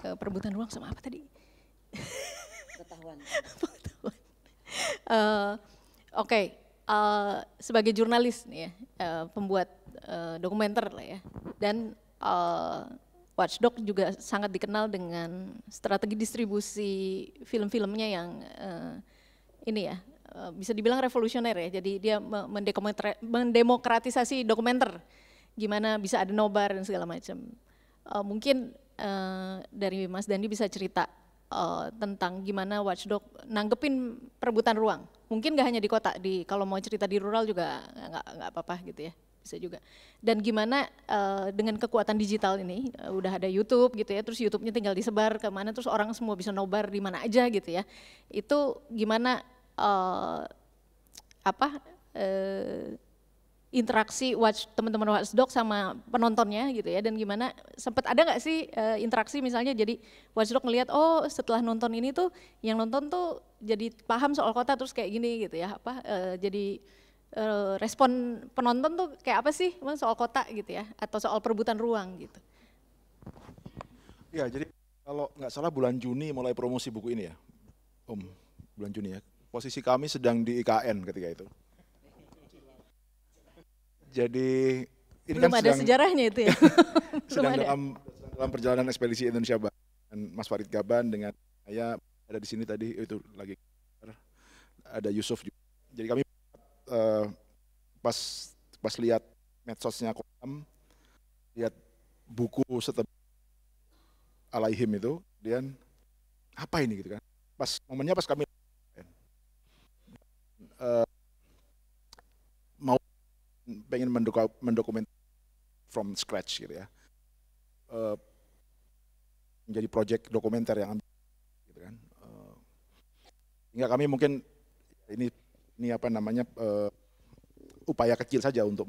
Eh, perebutan ruang sama apa tadi? Ketahuan. Pengetahuan. Uh, Oke, okay. uh, sebagai jurnalis nih ya, uh, pembuat uh, dokumenter lah ya, dan uh, Watchdog juga sangat dikenal dengan strategi distribusi film-filmnya yang uh, ini ya uh, bisa dibilang revolusioner ya. Jadi dia mendemokratisasi dokumenter, gimana bisa ada nobar dan segala macam. Uh, mungkin uh, dari Mas Dandi bisa cerita uh, tentang gimana Watchdog nanggepin perebutan ruang. Mungkin gak hanya di kota, di kalau mau cerita di rural juga nggak nggak apa-apa gitu ya bisa juga. Dan gimana uh, dengan kekuatan digital ini, uh, udah ada YouTube gitu ya, terus YouTube-nya tinggal disebar kemana, terus orang semua bisa nobar di mana aja gitu ya. Itu gimana uh, apa uh, interaksi watch teman-teman watchdog sama penontonnya gitu ya, dan gimana sempat ada nggak sih uh, interaksi misalnya jadi watchdog melihat oh setelah nonton ini tuh yang nonton tuh jadi paham soal kota terus kayak gini gitu ya apa uh, jadi Eh, respon penonton tuh kayak apa sih Emang soal kota gitu ya atau soal perebutan ruang gitu.
Ya jadi kalau nggak salah bulan Juni mulai promosi buku ini ya, Om, bulan Juni ya. Posisi kami sedang di IKN ketika itu. Jadi ini Belum kan ada sedang, sejarahnya
itu ya. sedang belum dalam
dalam perjalanan ekspedisi Indonesia dan Mas Farid Gaban dengan saya ada di sini tadi itu lagi ada Yusuf juga. Jadi kami Eh, pas pas lihat medsosnya Kodam, lihat buku setebal alaihim itu, kemudian apa ini gitu kan? Pas momennya pas kami uh, mau pengen mendok mendokument from scratch gitu ya. Uh, menjadi project dokumenter yang gitu kan. Uh, hingga kami mungkin ini ini apa namanya uh, upaya kecil saja untuk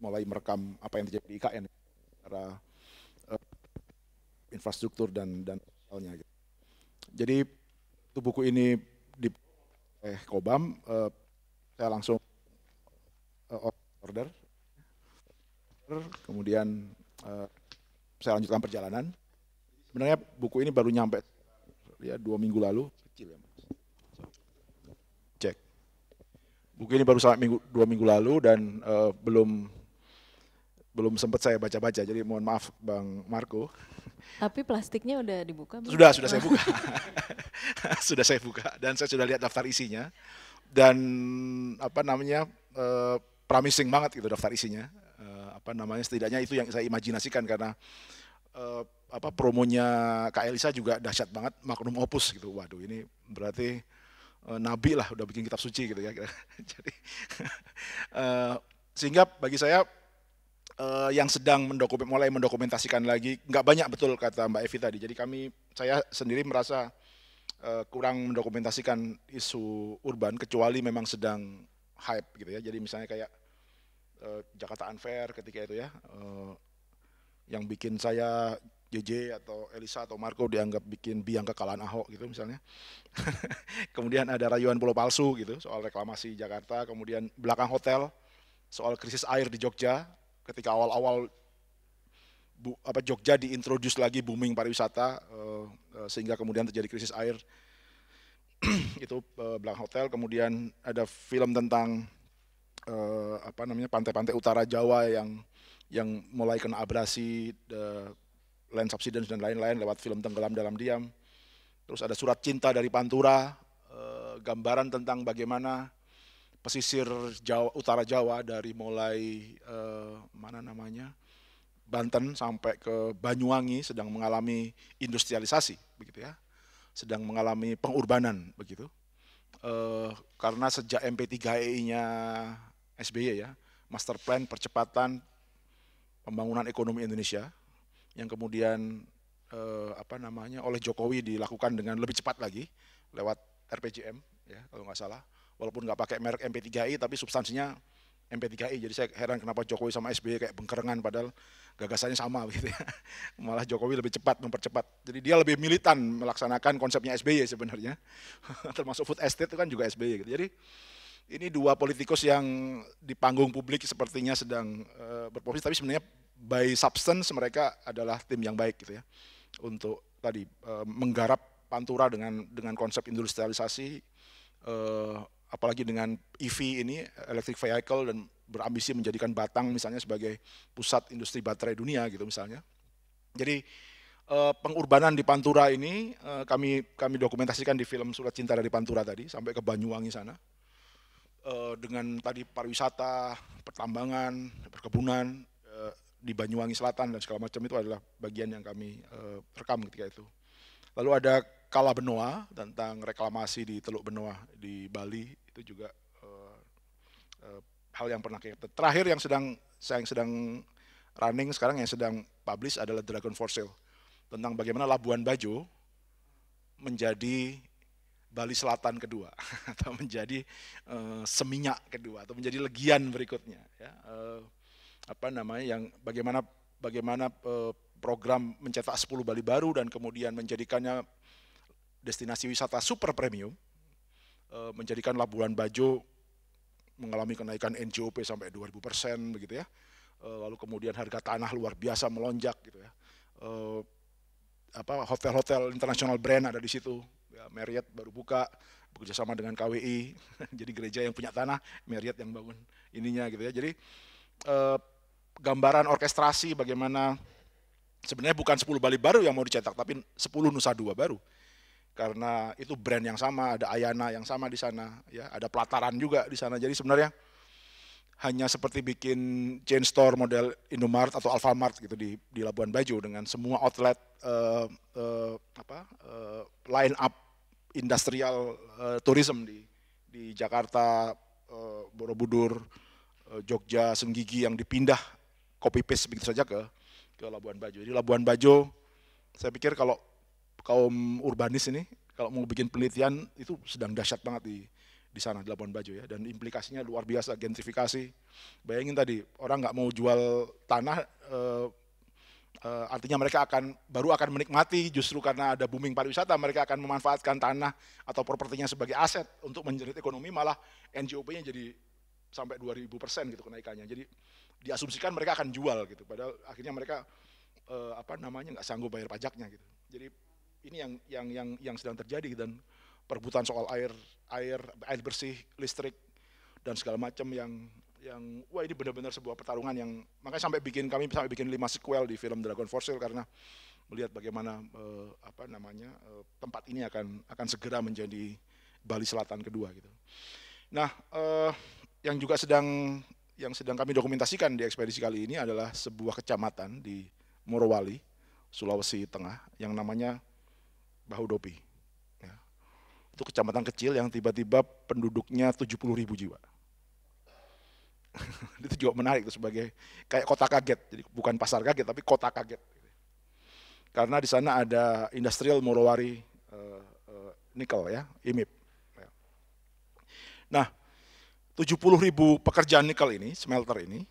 mulai merekam apa yang terjadi di IKN secara uh, infrastruktur dan dan soalnya gitu. Jadi itu buku ini di eh Kobam uh, saya langsung uh, order kemudian uh, saya lanjutkan perjalanan. Sebenarnya buku ini baru nyampe ya dua minggu lalu kecil ya mungkin ini baru sampai minggu, dua minggu lalu dan uh, belum belum sempat saya baca-baca, jadi mohon maaf Bang Marco.
Tapi plastiknya udah dibuka? Sudah, sudah saya
buka. sudah saya buka dan saya sudah lihat daftar isinya. Dan apa namanya, uh, promising banget itu daftar isinya. Uh, apa namanya, setidaknya itu yang saya imajinasikan karena uh, apa promonya Kak Elisa juga dahsyat banget, magnum opus gitu. Waduh ini berarti uh, nabi lah, udah bikin kitab suci gitu ya. Jadi uh, sehingga bagi saya eh, yang sedang mendokumen, mulai mendokumentasikan lagi, nggak banyak betul kata Mbak Evi tadi. Jadi kami, saya sendiri merasa kurang mendokumentasikan isu urban kecuali memang sedang hype gitu ya. Jadi misalnya kayak Jakarta Unfair ketika itu ya, yang bikin saya JJ atau Elisa atau Marco dianggap bikin biang kekalahan Ahok gitu misalnya. kemudian ada rayuan pulau palsu gitu soal reklamasi Jakarta, kemudian belakang hotel soal krisis air di Jogja ketika awal-awal bu, apa Jogja diintroduce lagi booming pariwisata uh, uh, sehingga kemudian terjadi krisis air itu uh, belakang Hotel kemudian ada film tentang uh, apa namanya pantai-pantai utara Jawa yang yang mulai kena abrasi uh, land subsidence dan lain-lain lewat film Tenggelam Dalam Diam. Terus ada surat cinta dari Pantura, eh, gambaran tentang bagaimana pesisir Jawa, utara Jawa dari mulai eh, mana namanya Banten sampai ke Banyuwangi sedang mengalami industrialisasi, begitu ya, sedang mengalami pengurbanan, begitu. Eh, karena sejak MP3EI-nya SBY ya, master plan percepatan pembangunan ekonomi Indonesia yang kemudian eh, apa namanya oleh Jokowi dilakukan dengan lebih cepat lagi lewat RPJM ya kalau nggak salah walaupun nggak pakai merek MP3I tapi substansinya MP3I jadi saya heran kenapa Jokowi sama SBY kayak bengkerengan padahal gagasannya sama gitu ya. Malah Jokowi lebih cepat mempercepat. Jadi dia lebih militan melaksanakan konsepnya SBY sebenarnya. Termasuk food estate itu kan juga SBY gitu. Jadi ini dua politikus yang di panggung publik sepertinya sedang uh, berposisi tapi sebenarnya by substance mereka adalah tim yang baik gitu ya untuk tadi eh, menggarap pantura dengan dengan konsep industrialisasi eh, apalagi dengan EV ini electric vehicle dan berambisi menjadikan Batang misalnya sebagai pusat industri baterai dunia gitu misalnya. Jadi eh, pengurbanan di Pantura ini kami kami dokumentasikan di film Surat Cinta dari Pantura tadi sampai ke Banyuwangi sana dengan tadi pariwisata, pertambangan, perkebunan, di Banyuwangi Selatan dan segala macam itu adalah bagian yang kami uh, rekam ketika itu. Lalu ada Kala Benoa tentang reklamasi di Teluk Benoa di Bali itu juga uh, uh, hal yang pernah kita. Terakhir yang sedang saya yang sedang running sekarang yang sedang publish adalah Dragon for Sale tentang bagaimana Labuan Bajo menjadi Bali Selatan kedua atau menjadi uh, seminyak kedua atau menjadi legian berikutnya ya. Uh, apa namanya yang bagaimana bagaimana eh, program mencetak 10 Bali baru dan kemudian menjadikannya destinasi wisata super premium eh, menjadikan Labuan Bajo mengalami kenaikan NJOP sampai 2000 persen begitu ya eh, lalu kemudian harga tanah luar biasa melonjak gitu ya apa hotel-hotel internasional brand ada di situ ya, Marriott baru buka bekerjasama dengan KWI jadi gereja yang punya tanah Marriott yang bangun ininya gitu ya jadi gambaran orkestrasi bagaimana sebenarnya bukan 10 Bali baru yang mau dicetak tapi 10 Nusa Dua baru. Karena itu brand yang sama, ada Ayana yang sama di sana, ya, ada Pelataran juga di sana. Jadi sebenarnya hanya seperti bikin chain store model Indomart atau Alfamart gitu di di Labuan Bajo dengan semua outlet uh, uh, apa uh, line up industrial uh, tourism di di Jakarta, uh, Borobudur, uh, Jogja, Senggigi yang dipindah copy paste begitu saja ke ke Labuan Bajo. Jadi Labuan Bajo saya pikir kalau kaum urbanis ini kalau mau bikin penelitian itu sedang dahsyat banget di di sana di Labuan Bajo ya dan implikasinya luar biasa gentrifikasi bayangin tadi orang nggak mau jual tanah e, e, artinya mereka akan baru akan menikmati justru karena ada booming pariwisata mereka akan memanfaatkan tanah atau propertinya sebagai aset untuk menjerit ekonomi malah NGOP-nya jadi sampai 2000 persen gitu kenaikannya jadi diasumsikan mereka akan jual gitu padahal akhirnya mereka eh, apa namanya nggak sanggup bayar pajaknya gitu jadi ini yang yang yang yang sedang terjadi dan perbutan soal air air air bersih listrik dan segala macam yang yang wah ini benar-benar sebuah pertarungan yang makanya sampai bikin kami sampai bikin lima sequel di film Dragon Force karena melihat bagaimana eh, apa namanya eh, tempat ini akan akan segera menjadi Bali Selatan kedua gitu. Nah, eh, yang juga sedang yang sedang kami dokumentasikan di ekspedisi kali ini adalah sebuah kecamatan di Morowali, Sulawesi Tengah, yang namanya Bahudopi. Ya. Itu kecamatan kecil yang tiba-tiba penduduknya 70 ribu jiwa. itu juga menarik itu sebagai kayak kota kaget, jadi bukan pasar kaget tapi kota kaget. Karena di sana ada industrial Morowari uh, eh, uh, eh, nikel ya, IMIP. Ya. Nah, 70 ribu pekerjaan nikel ini, smelter ini,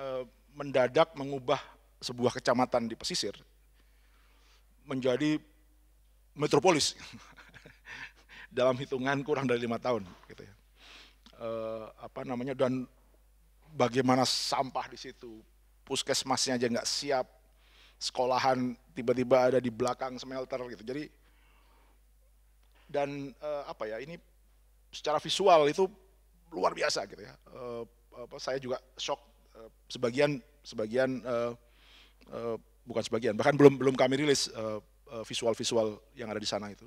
eh, mendadak mengubah sebuah kecamatan di pesisir menjadi metropolis dalam hitungan kurang dari lima tahun gitu ya. E, apa namanya dan bagaimana sampah di situ puskesmasnya aja nggak siap sekolahan tiba-tiba ada di belakang smelter gitu jadi dan e, apa ya ini secara visual itu luar biasa gitu ya. Uh, apa, saya juga shock uh, sebagian sebagian uh, uh, bukan sebagian bahkan belum belum kami rilis uh, visual-visual yang ada di sana itu.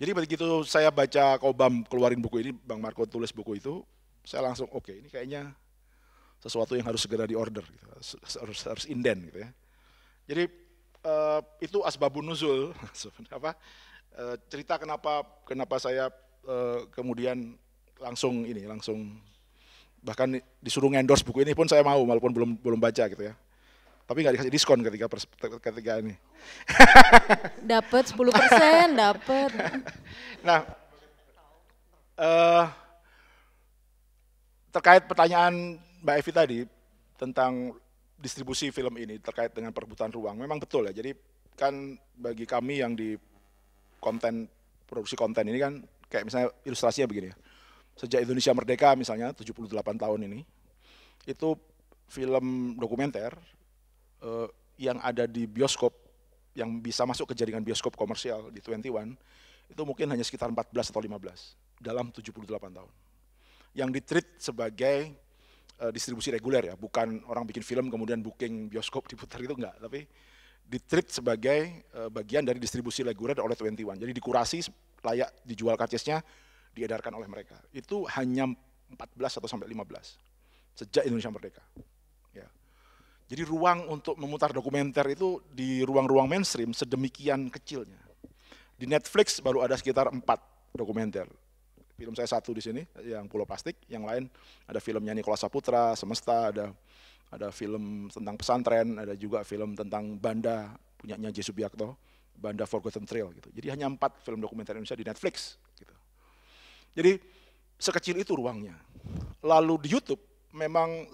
Jadi begitu saya baca Kobam keluarin buku ini, Bang Marco tulis buku itu, saya langsung oke okay, ini kayaknya sesuatu yang harus segera diorder, gitu. harus harus inden gitu ya. Jadi uh, itu asbabun nuzul apa uh, cerita kenapa kenapa saya uh, kemudian langsung ini langsung bahkan disuruh endorse buku ini pun saya mau walaupun belum belum baca gitu ya tapi nggak dikasih diskon ketika pers, ketika ini
dapat 10 persen dapat
nah uh, terkait pertanyaan Mbak Evi tadi tentang distribusi film ini terkait dengan perebutan ruang memang betul ya jadi kan bagi kami yang di konten produksi konten ini kan kayak misalnya ilustrasinya begini ya sejak Indonesia merdeka misalnya 78 tahun ini itu film dokumenter uh, yang ada di bioskop yang bisa masuk ke jaringan bioskop komersial di 21 itu mungkin hanya sekitar 14 atau 15 dalam 78 tahun. Yang ditreat sebagai uh, distribusi reguler ya, bukan orang bikin film kemudian booking bioskop diputar itu enggak, tapi ditreat sebagai uh, bagian dari distribusi reguler oleh 21. Jadi dikurasi layak dijual karcisnya diedarkan oleh mereka. Itu hanya 14 atau sampai 15 sejak Indonesia merdeka. Ya. Jadi ruang untuk memutar dokumenter itu di ruang-ruang mainstream sedemikian kecilnya. Di Netflix baru ada sekitar empat dokumenter. Film saya satu di sini yang Pulau Plastik, yang lain ada filmnya Nikola Saputra, Semesta, ada ada film tentang pesantren, ada juga film tentang Banda punyanya Jesu Biakto, Banda Forgotten Trail gitu. Jadi hanya empat film dokumenter Indonesia di Netflix gitu. Jadi sekecil itu ruangnya. Lalu di YouTube memang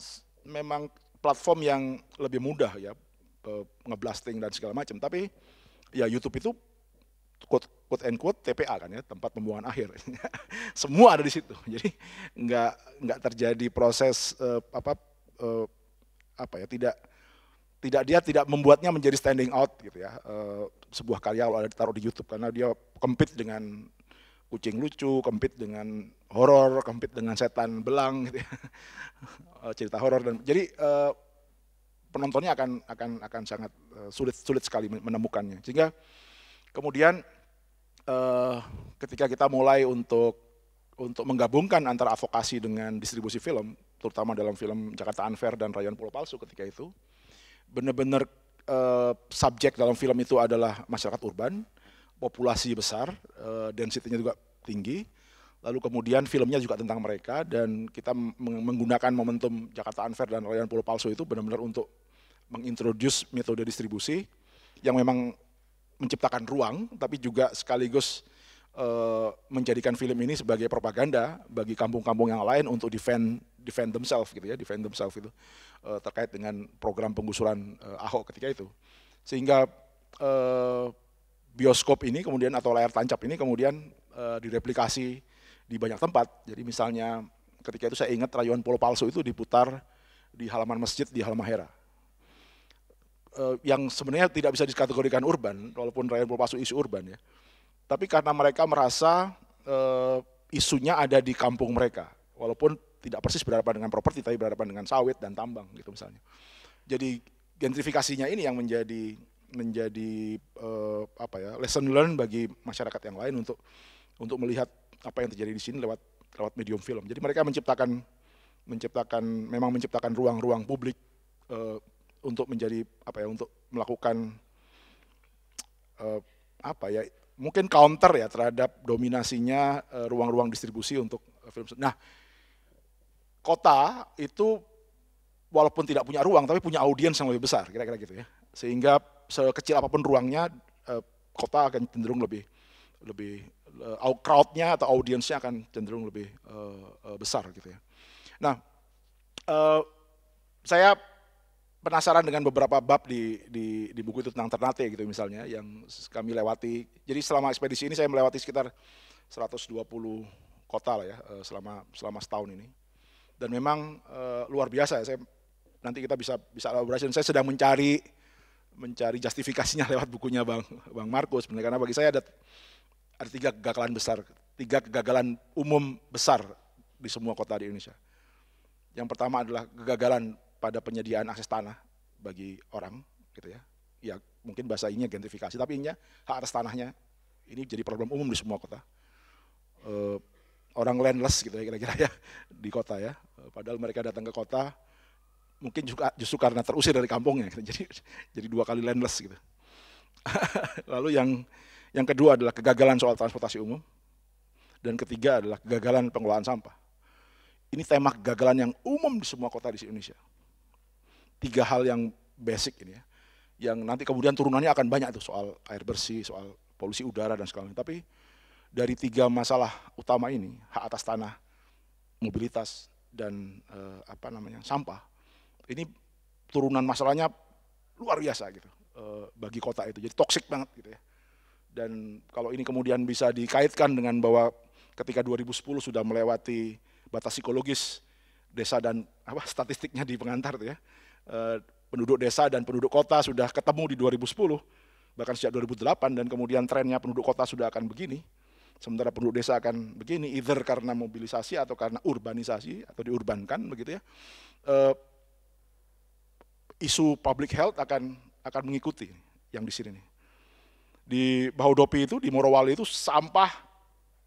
memang platform yang lebih mudah ya ngeblasting dan segala macam. Tapi ya YouTube itu quote, quote and quote TPA kan ya tempat pembuangan akhir. Semua ada di situ. Jadi nggak nggak terjadi proses uh, apa uh, apa ya tidak tidak dia tidak membuatnya menjadi standing out gitu ya uh, sebuah karya kalau ada ditaruh di YouTube karena dia kempit dengan kucing lucu, kempit dengan horor, kempit dengan setan belang gitu ya. Eh, cerita horor dan jadi uh, penontonnya akan akan akan sangat eh, sulit sulit sekali menemukannya. Sehingga kemudian uh, ketika kita mulai untuk untuk menggabungkan antara advokasi dengan distribusi film, terutama dalam film Jakarta Unfair dan Rayon Pulau Palsu ketika itu, benar-benar eh, subjek dalam film itu adalah masyarakat urban, populasi besar, uh, eh, densitinya juga tinggi. Lalu kemudian filmnya juga tentang mereka dan kita menggunakan momentum Jakarta Unfair dan Royal Pulau Palsu itu benar-benar untuk mengintroduce metode distribusi yang memang menciptakan ruang tapi juga sekaligus e, menjadikan film ini sebagai propaganda bagi kampung-kampung yang lain untuk defend defend themselves gitu ya, defend themselves itu e, terkait dengan program penggusuran e, Ahok ketika itu. Sehingga e, bioskop ini kemudian atau layar tancap ini kemudian e, direplikasi di banyak tempat. Jadi misalnya ketika itu saya ingat rayuan Polo Palsu itu diputar di halaman masjid di Halmahera. E, yang sebenarnya tidak bisa dikategorikan urban, walaupun rayuan Polo Palsu isu urban ya. Tapi karena mereka merasa e, isunya ada di kampung mereka, walaupun tidak persis berhadapan dengan properti, tapi berhadapan dengan sawit dan tambang gitu misalnya. Jadi gentrifikasinya ini yang menjadi menjadi uh, apa ya lesson learn bagi masyarakat yang lain untuk untuk melihat apa yang terjadi di sini lewat lewat medium film. Jadi mereka menciptakan menciptakan memang menciptakan ruang-ruang publik uh, untuk menjadi apa ya untuk melakukan uh, apa ya mungkin counter ya terhadap dominasinya ruang-ruang uh, distribusi untuk uh, film. Nah, kota itu walaupun tidak punya ruang tapi punya audiens yang lebih besar kira-kira gitu ya. Sehingga sekecil apapun ruangnya eh, kota akan cenderung lebih lebih eh, crowdnya atau audiensnya akan cenderung lebih eh, besar gitu ya. Nah, saya penasaran dengan beberapa bab di, di, di buku itu tentang Ternate gitu misalnya yang kami lewati. Jadi selama ekspedisi ini saya melewati sekitar 120 kota lah ya selama selama setahun ini. Dan memang uh, luar biasa ya. Saya nanti kita bisa bisa elaborasi. Saya sedang mencari mencari justifikasinya lewat bukunya Bang Bang Markus karena bagi saya ada ada tiga kegagalan besar, tiga kegagalan umum besar di semua kota di Indonesia. Yang pertama adalah kegagalan pada penyediaan akses tanah bagi orang gitu ya. Ya mungkin bahasa ini gentrifikasi tapi ini hak atas tanahnya ini jadi problem umum di semua kota. Uh, orang landless gitu ya kira-kira ya di kota ya. Padahal mereka datang ke kota mungkin juga justru karena terusir dari kampungnya jadi jadi dua kali landless gitu lalu yang yang kedua adalah kegagalan soal transportasi umum dan ketiga adalah kegagalan pengelolaan sampah ini tema kegagalan yang umum di semua kota di Indonesia tiga hal yang basic ini ya yang nanti kemudian turunannya akan banyak tuh soal air bersih soal polusi udara dan segala tapi dari tiga masalah utama ini hak atas tanah mobilitas dan eh, apa namanya sampah ini turunan masalahnya luar biasa gitu eh, bagi kota itu. Jadi toksik banget gitu ya. Dan kalau ini kemudian bisa dikaitkan dengan bahwa ketika 2010 sudah melewati batas psikologis desa dan apa statistiknya di pengantar tuh ya. Eh, penduduk desa dan penduduk kota sudah ketemu di 2010 bahkan sejak 2008 dan kemudian trennya penduduk kota sudah akan begini sementara penduduk desa akan begini either karena mobilisasi atau karena urbanisasi atau diurbankan begitu ya eh, isu public health akan akan mengikuti yang di sini nih. Di Dopi itu, di Morowali itu sampah,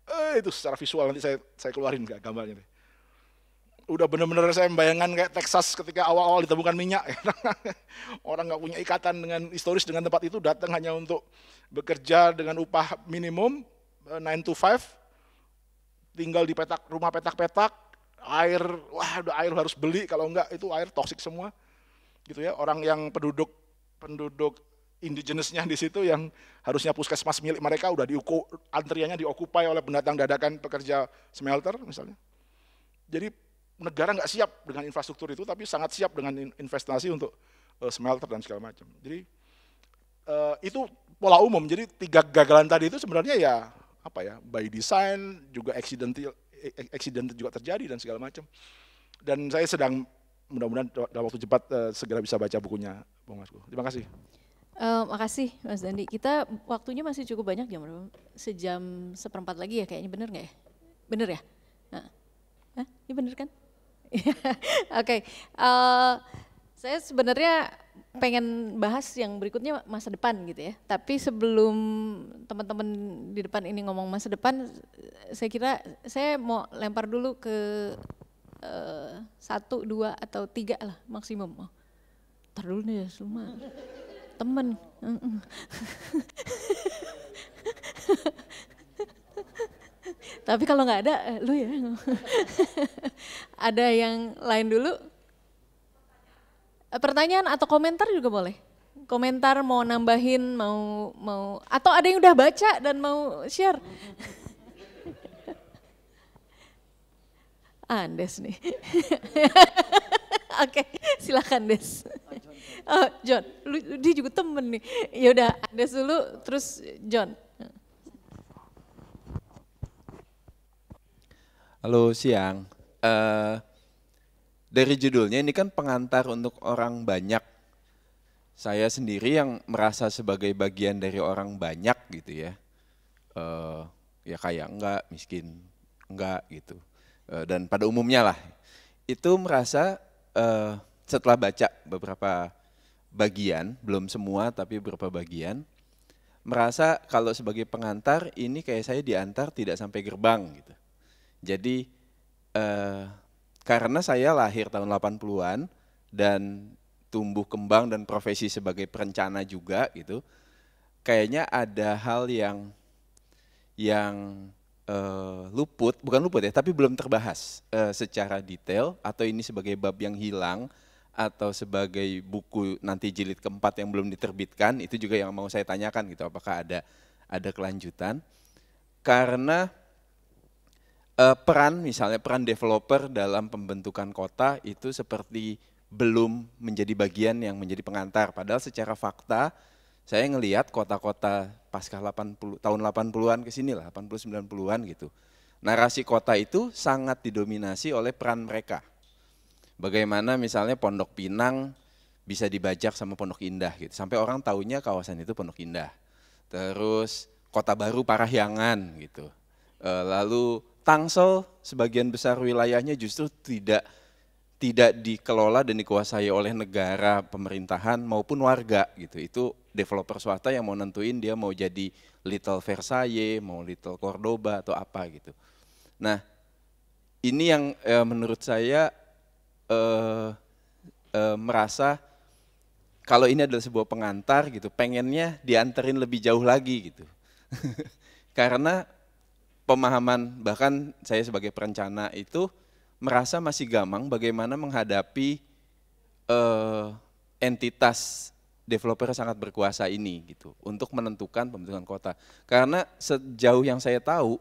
eh, itu secara visual nanti saya saya keluarin gak gambarnya. Nih. Udah bener-bener saya membayangkan kayak Texas ketika awal-awal ditemukan minyak. Orang nggak punya ikatan dengan historis dengan tempat itu, datang hanya untuk bekerja dengan upah minimum, 9 eh, to 5, tinggal di petak rumah petak-petak, air, wah udah air harus beli, kalau enggak itu air toksik semua gitu ya orang yang penduduk penduduk indigenousnya di situ yang harusnya puskesmas milik mereka udah diukur antriannya diokupai oleh pendatang dadakan pekerja smelter misalnya. Jadi negara nggak siap dengan infrastruktur itu tapi sangat siap dengan investasi untuk uh, smelter dan segala macam. Jadi uh, itu pola umum. Jadi tiga gagalan tadi itu sebenarnya ya apa ya by design juga accidental e-, accident juga terjadi dan segala macam. Dan saya sedang mudah-mudahan dalam waktu cepat uh, segera bisa baca bukunya, Bung Masku. Terima kasih.
Uh, makasih Mas Dandi. Kita waktunya masih cukup banyak jam berapa? Sejam seperempat lagi ya kayaknya bener nggak ya? Bener ya? Nah. Hah? Ini iya, bener kan? Oke. okay. Uh, eh, saya sebenarnya pengen bahas yang berikutnya masa depan gitu ya. Tapi sebelum teman-teman di depan ini ngomong masa depan, saya kira saya mau lempar dulu ke Eh, satu, dua atau tiga lah maksimum. Oh, ntar dulu deh, Temen. Tapi kalau nggak ada, eh, lu ya. ada yang lain dulu? Eh, pertanyaan atau komentar juga boleh. Komentar mau nambahin, mau mau atau ada yang udah baca dan mau share. Andes ah, nih. Oke, okay, silakan Des. Ah, oh, John, lu, dia juga temen nih. Yaudah, udah, Andes dulu, terus John.
Halo, siang. Uh, dari judulnya ini kan pengantar untuk orang banyak. Saya sendiri yang merasa sebagai bagian dari orang banyak gitu ya. Uh, ya kayak enggak, miskin enggak gitu Eh, dan pada umumnya lah itu merasa uh, setelah baca beberapa bagian belum semua tapi beberapa bagian merasa kalau sebagai pengantar ini kayak saya diantar tidak sampai gerbang gitu jadi uh, karena saya lahir tahun 80-an dan tumbuh kembang dan profesi sebagai perencana juga gitu kayaknya ada hal yang yang uh, luput, bukan luput ya, tapi belum terbahas uh, secara detail atau ini sebagai bab yang hilang atau sebagai buku nanti jilid keempat yang belum diterbitkan itu juga yang mau saya tanyakan gitu apakah ada ada kelanjutan karena uh, peran misalnya peran developer dalam pembentukan kota itu seperti belum menjadi bagian yang menjadi pengantar padahal secara fakta saya ngelihat kota-kota pasca 80 tahun 80-an ke sini lah, 80 90-an gitu. Narasi kota itu sangat didominasi oleh peran mereka. Bagaimana misalnya Pondok Pinang bisa dibajak sama Pondok Indah gitu. Sampai orang tahunya kawasan itu Pondok Indah. Terus Kota Baru Parahyangan gitu. Eh, lalu Tangsel sebagian besar wilayahnya justru tidak tidak dikelola dan dikuasai oleh negara, pemerintahan maupun warga gitu. Itu developer swasta yang mau nentuin dia mau jadi Little Versailles, mau Little Cordoba atau apa gitu. Nah, ini yang e, menurut saya e, e, merasa kalau ini adalah sebuah pengantar gitu, pengennya dianterin lebih jauh lagi gitu. Karena pemahaman bahkan saya sebagai perencana itu merasa masih gamang bagaimana menghadapi uh, entitas developer sangat berkuasa ini gitu untuk menentukan pembentukan kota. Karena sejauh yang saya tahu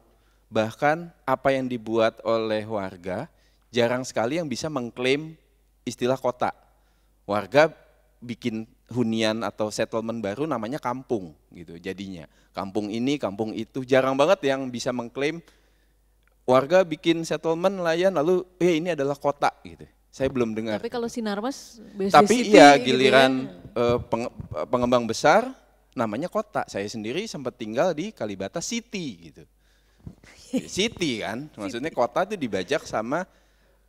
bahkan apa yang dibuat oleh warga jarang sekali yang bisa mengklaim istilah kota. Warga bikin hunian atau settlement baru namanya kampung gitu jadinya. Kampung ini, kampung itu jarang banget yang bisa mengklaim warga bikin settlement layan lalu eh ya ini adalah kota gitu. Saya belum dengar. Tapi
kalau Sinarmas Tapi iya giliran
gitu ya. Eh, peng, pengembang besar namanya kota. Saya sendiri sempat tinggal di Kalibata City gitu. City kan, maksudnya kota itu dibajak sama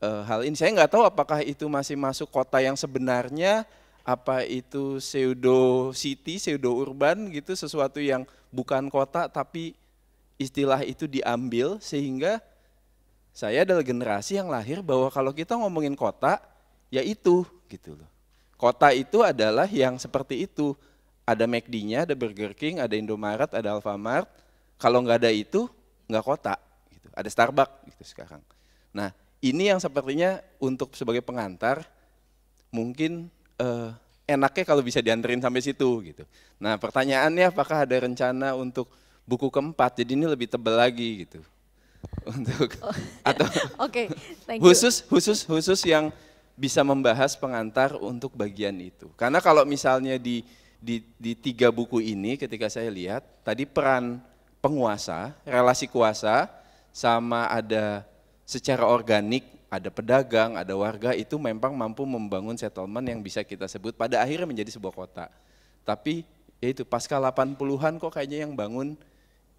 uh, hal ini. Saya nggak tahu apakah itu masih masuk kota yang sebenarnya apa itu pseudo city, pseudo urban gitu, sesuatu yang bukan kota tapi istilah itu diambil sehingga saya adalah generasi yang lahir bahwa kalau kita ngomongin kota, ya itu gitu loh. Kota itu adalah yang seperti itu. Ada McD-nya, ada Burger King, ada Indomaret, ada Alfamart. Kalau nggak ada itu, nggak kota. Gitu. Ada Starbucks gitu sekarang. Nah, ini yang sepertinya untuk sebagai pengantar mungkin eh, enaknya kalau bisa dianterin sampai situ gitu. Nah, pertanyaannya apakah ada rencana untuk buku keempat, jadi ini lebih tebal lagi gitu. Untuk oh, atau
Oke, okay, khusus
khusus khusus yang bisa membahas pengantar untuk bagian itu. Karena kalau misalnya di di, di tiga buku ini ketika saya lihat tadi peran penguasa, relasi kuasa sama ada secara organik ada pedagang, ada warga itu memang mampu membangun settlement yang bisa kita sebut pada akhirnya menjadi sebuah kota. Tapi yaitu itu pasca 80-an kok kayaknya yang bangun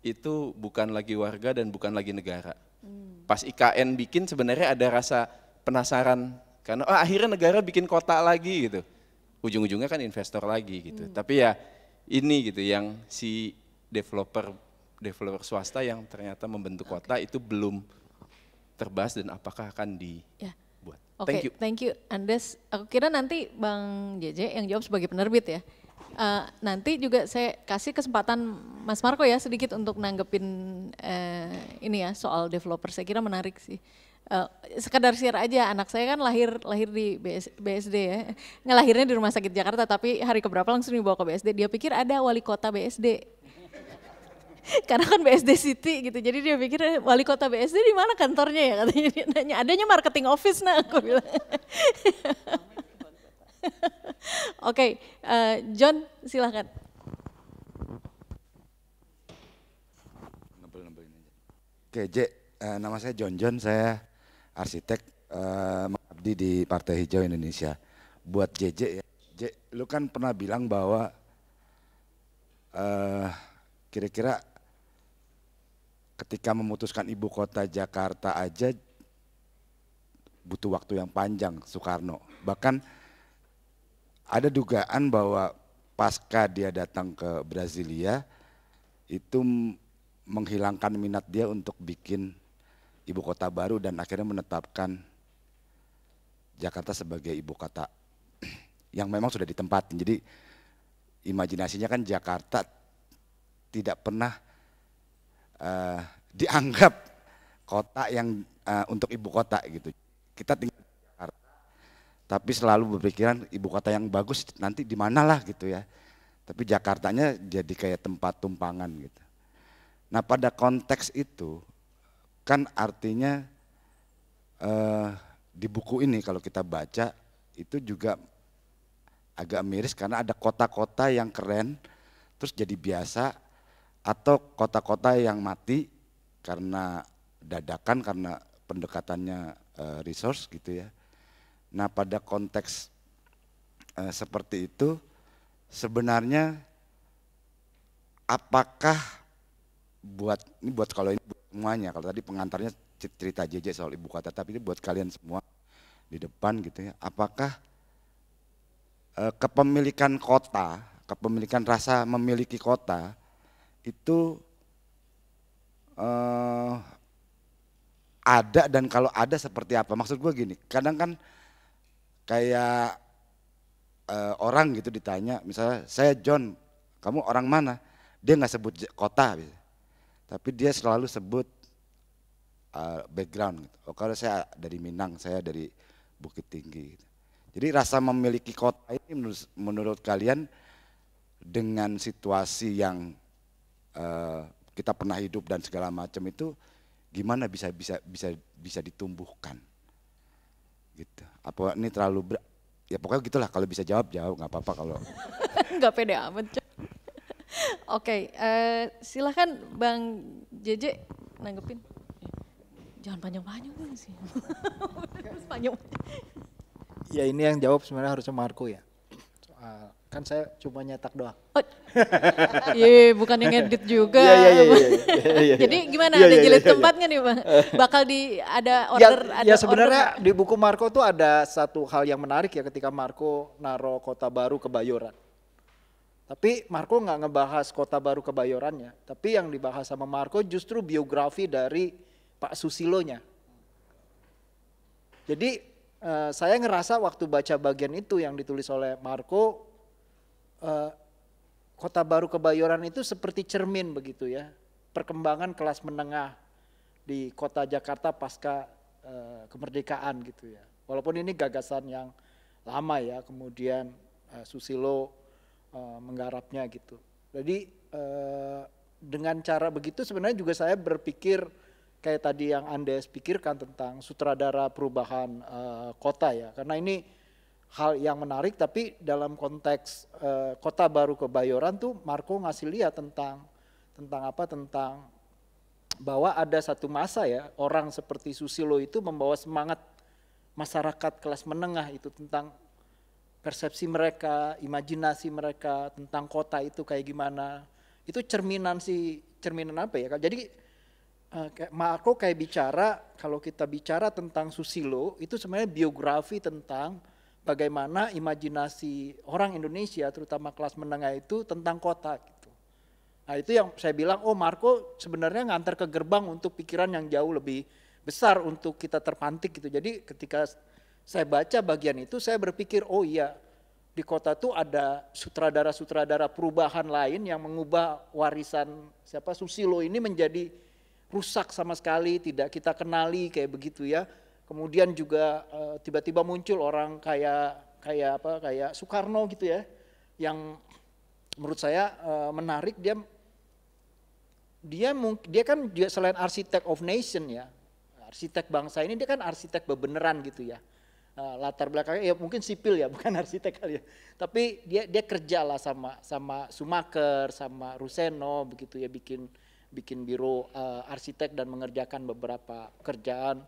itu bukan lagi warga dan bukan lagi negara. Hmm. Pas IKN bikin sebenarnya ada rasa penasaran karena oh, akhirnya negara bikin kota lagi gitu. Ujung-ujungnya kan investor lagi gitu. Hmm. Tapi ya ini gitu yang si developer developer swasta yang ternyata membentuk okay. kota itu belum terbahas dan apakah akan ya. di yeah. Oke, okay, thank you.
Thank you, Andes. Aku kira nanti Bang JJ yang jawab sebagai penerbit ya. Uh, nanti juga saya kasih kesempatan Mas Marco ya sedikit untuk nanggepin uh, ini ya soal developer. Saya kira menarik sih. Uh, sekedar share aja anak saya kan lahir lahir di BS, BSD ya ngelahirnya di rumah sakit Jakarta tapi hari keberapa langsung dibawa ke BSD dia pikir ada wali kota BSD karena kan BSD City gitu. Jadi dia pikir wali kota BSD di mana kantornya ya katanya dia nanya adanya marketing office nah aku bilang. Oke, okay, uh, eh, John silahkan.
Oke, J, uh, nama saya John John, saya arsitek uh, eh, mengabdi di Partai Hijau Indonesia. Buat JJ ya, J, lu kan pernah bilang bahwa uh, kira-kira ketika memutuskan ibu kota Jakarta aja butuh waktu yang panjang Soekarno. Bahkan ada dugaan bahwa pasca dia datang ke Brasilia itu menghilangkan minat dia untuk bikin ibu kota baru dan akhirnya menetapkan Jakarta sebagai ibu kota yang memang sudah ditempatin. Jadi imajinasinya kan Jakarta tidak pernah uh, dianggap kota yang uh, untuk ibu kota gitu. Kita tinggal tapi selalu berpikiran ibu kota yang bagus nanti di mana lah gitu ya. Tapi Jakartanya jadi kayak tempat tumpangan gitu. Nah pada konteks itu kan artinya eh, di buku ini kalau kita baca itu juga agak miris karena ada kota-kota yang keren terus jadi biasa atau kota-kota yang mati karena dadakan karena pendekatannya eh, resource gitu ya Nah pada konteks e, seperti itu sebenarnya apakah buat ini buat kalau ini buat semuanya kalau tadi pengantarnya cerita JJ soal ibu kota tapi ini buat kalian semua di depan gitu ya apakah e, kepemilikan kota kepemilikan rasa memiliki kota itu e, ada dan kalau ada seperti apa maksud gue gini kadang kan kayak uh, orang gitu ditanya, misalnya saya John, kamu orang mana? Dia nggak sebut kota, tapi dia selalu sebut uh, background. Gitu. Oh, kalau saya dari Minang, saya dari Bukit Tinggi. Gitu. Jadi rasa memiliki kota ini menurut, menurut kalian dengan situasi yang uh, kita pernah hidup dan segala macam itu gimana bisa bisa bisa bisa ditumbuhkan? gitu apa ini terlalu ber ya pokoknya gitulah kalau bisa jawab jawab nggak apa-apa kalau
nggak pede amat Oke, okay, uh, eh, silahkan Bang JJ nanggepin. Eh, jangan panjang-panjang sih. Terus panjang.
Ya ini yang jawab sebenarnya harusnya Marco ya. Soal kan saya cuma nyetak doang. Oh, iya, bukan yang edit juga. Iya iya iya, iya, iya, iya. Jadi gimana yeah, ada jilid yeah,
nih Bang? Bakal di ada ya, order ya, ada Ya sebenarnya
order. di buku Marco tuh ada satu hal yang menarik ya ketika Marco naro kota baru ke Bayoran. Tapi Marco nggak ngebahas kota baru ke Bayorannya. tapi yang dibahas sama Marco justru biografi dari Pak Susilonya. Jadi eh, saya ngerasa waktu baca bagian itu yang ditulis oleh Marco Eh, kota baru Kebayoran itu seperti cermin begitu ya. Perkembangan kelas menengah di kota Jakarta pasca uh, kemerdekaan gitu ya. Walaupun ini gagasan yang lama ya, kemudian uh, Susilo uh, menggarapnya gitu. Jadi uh, dengan cara begitu sebenarnya juga saya berpikir kayak tadi yang Andes pikirkan tentang sutradara perubahan uh, kota ya. Karena ini hal yang menarik tapi dalam konteks uh, kota baru kebayoran tuh Marco ngasih lihat tentang tentang apa tentang bahwa ada satu masa ya orang seperti Susilo itu membawa semangat masyarakat kelas menengah itu tentang persepsi mereka, imajinasi mereka tentang kota itu kayak gimana. Itu cerminan si cerminan apa ya? Jadi eh, kayak Marco kayak bicara kalau kita bicara tentang Susilo itu sebenarnya biografi tentang bagaimana imajinasi orang Indonesia terutama kelas menengah itu tentang kota gitu. Nah itu yang saya bilang oh Marco sebenarnya ngantar ke gerbang untuk pikiran yang jauh lebih besar untuk kita terpantik gitu. Jadi ketika saya baca bagian itu saya berpikir oh iya di kota itu ada sutradara-sutradara perubahan lain yang mengubah warisan siapa Susilo ini menjadi rusak sama sekali tidak kita kenali kayak begitu ya kemudian juga eh, tiba-tiba muncul orang kayak kayak apa kayak Soekarno gitu ya yang menurut saya eh, menarik dia dia dia kan juga selain arsitek of nation ya arsitek bangsa ini dia kan arsitek bebeneran gitu ya eh, latar belakangnya ya mungkin sipil ya bukan arsitek kali ya tapi dia dia kerja lah sama sama Sumaker sama Ruseno begitu ya bikin bikin biro uh, arsitek dan mengerjakan beberapa pekerjaan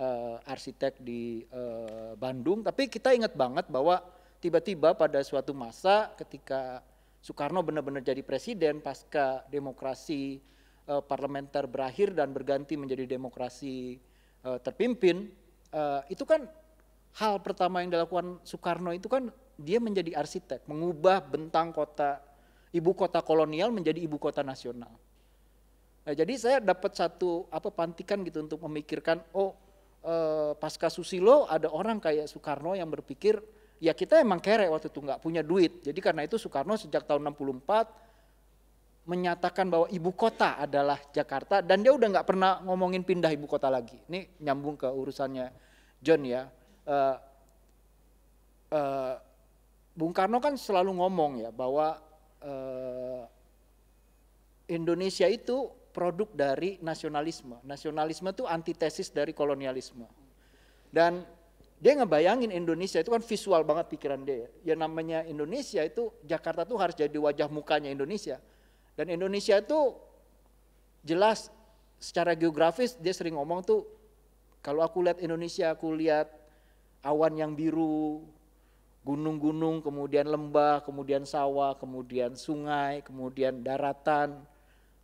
uh, arsitek di uh, Bandung. Tapi kita ingat banget bahwa tiba-tiba pada suatu masa ketika Soekarno benar-benar jadi presiden pasca demokrasi uh, parlementer berakhir dan berganti menjadi demokrasi uh, terpimpin, uh, itu kan hal pertama yang dilakukan Soekarno itu kan dia menjadi arsitek, mengubah bentang kota ibu kota kolonial menjadi ibu kota nasional. Nah, jadi saya dapat satu apa pantikan gitu untuk memikirkan oh Eh, pasca Susilo ada orang kayak Soekarno yang berpikir ya kita emang kere waktu itu nggak punya duit. Jadi karena itu Soekarno sejak tahun 64 menyatakan bahwa ibu kota adalah Jakarta dan dia udah nggak pernah ngomongin pindah ibu kota lagi. Ini nyambung ke urusannya John ya. Uh, uh, Bung Karno kan selalu ngomong ya bahwa uh, Indonesia itu produk dari nasionalisme. Nasionalisme itu antitesis dari kolonialisme. Dan dia ngebayangin Indonesia itu kan visual banget pikiran dia. Ya namanya Indonesia itu Jakarta tuh harus jadi wajah mukanya Indonesia. Dan Indonesia itu jelas secara geografis dia sering ngomong tuh kalau aku lihat Indonesia aku lihat awan yang biru, gunung-gunung, kemudian lembah, kemudian sawah, kemudian sungai, kemudian daratan,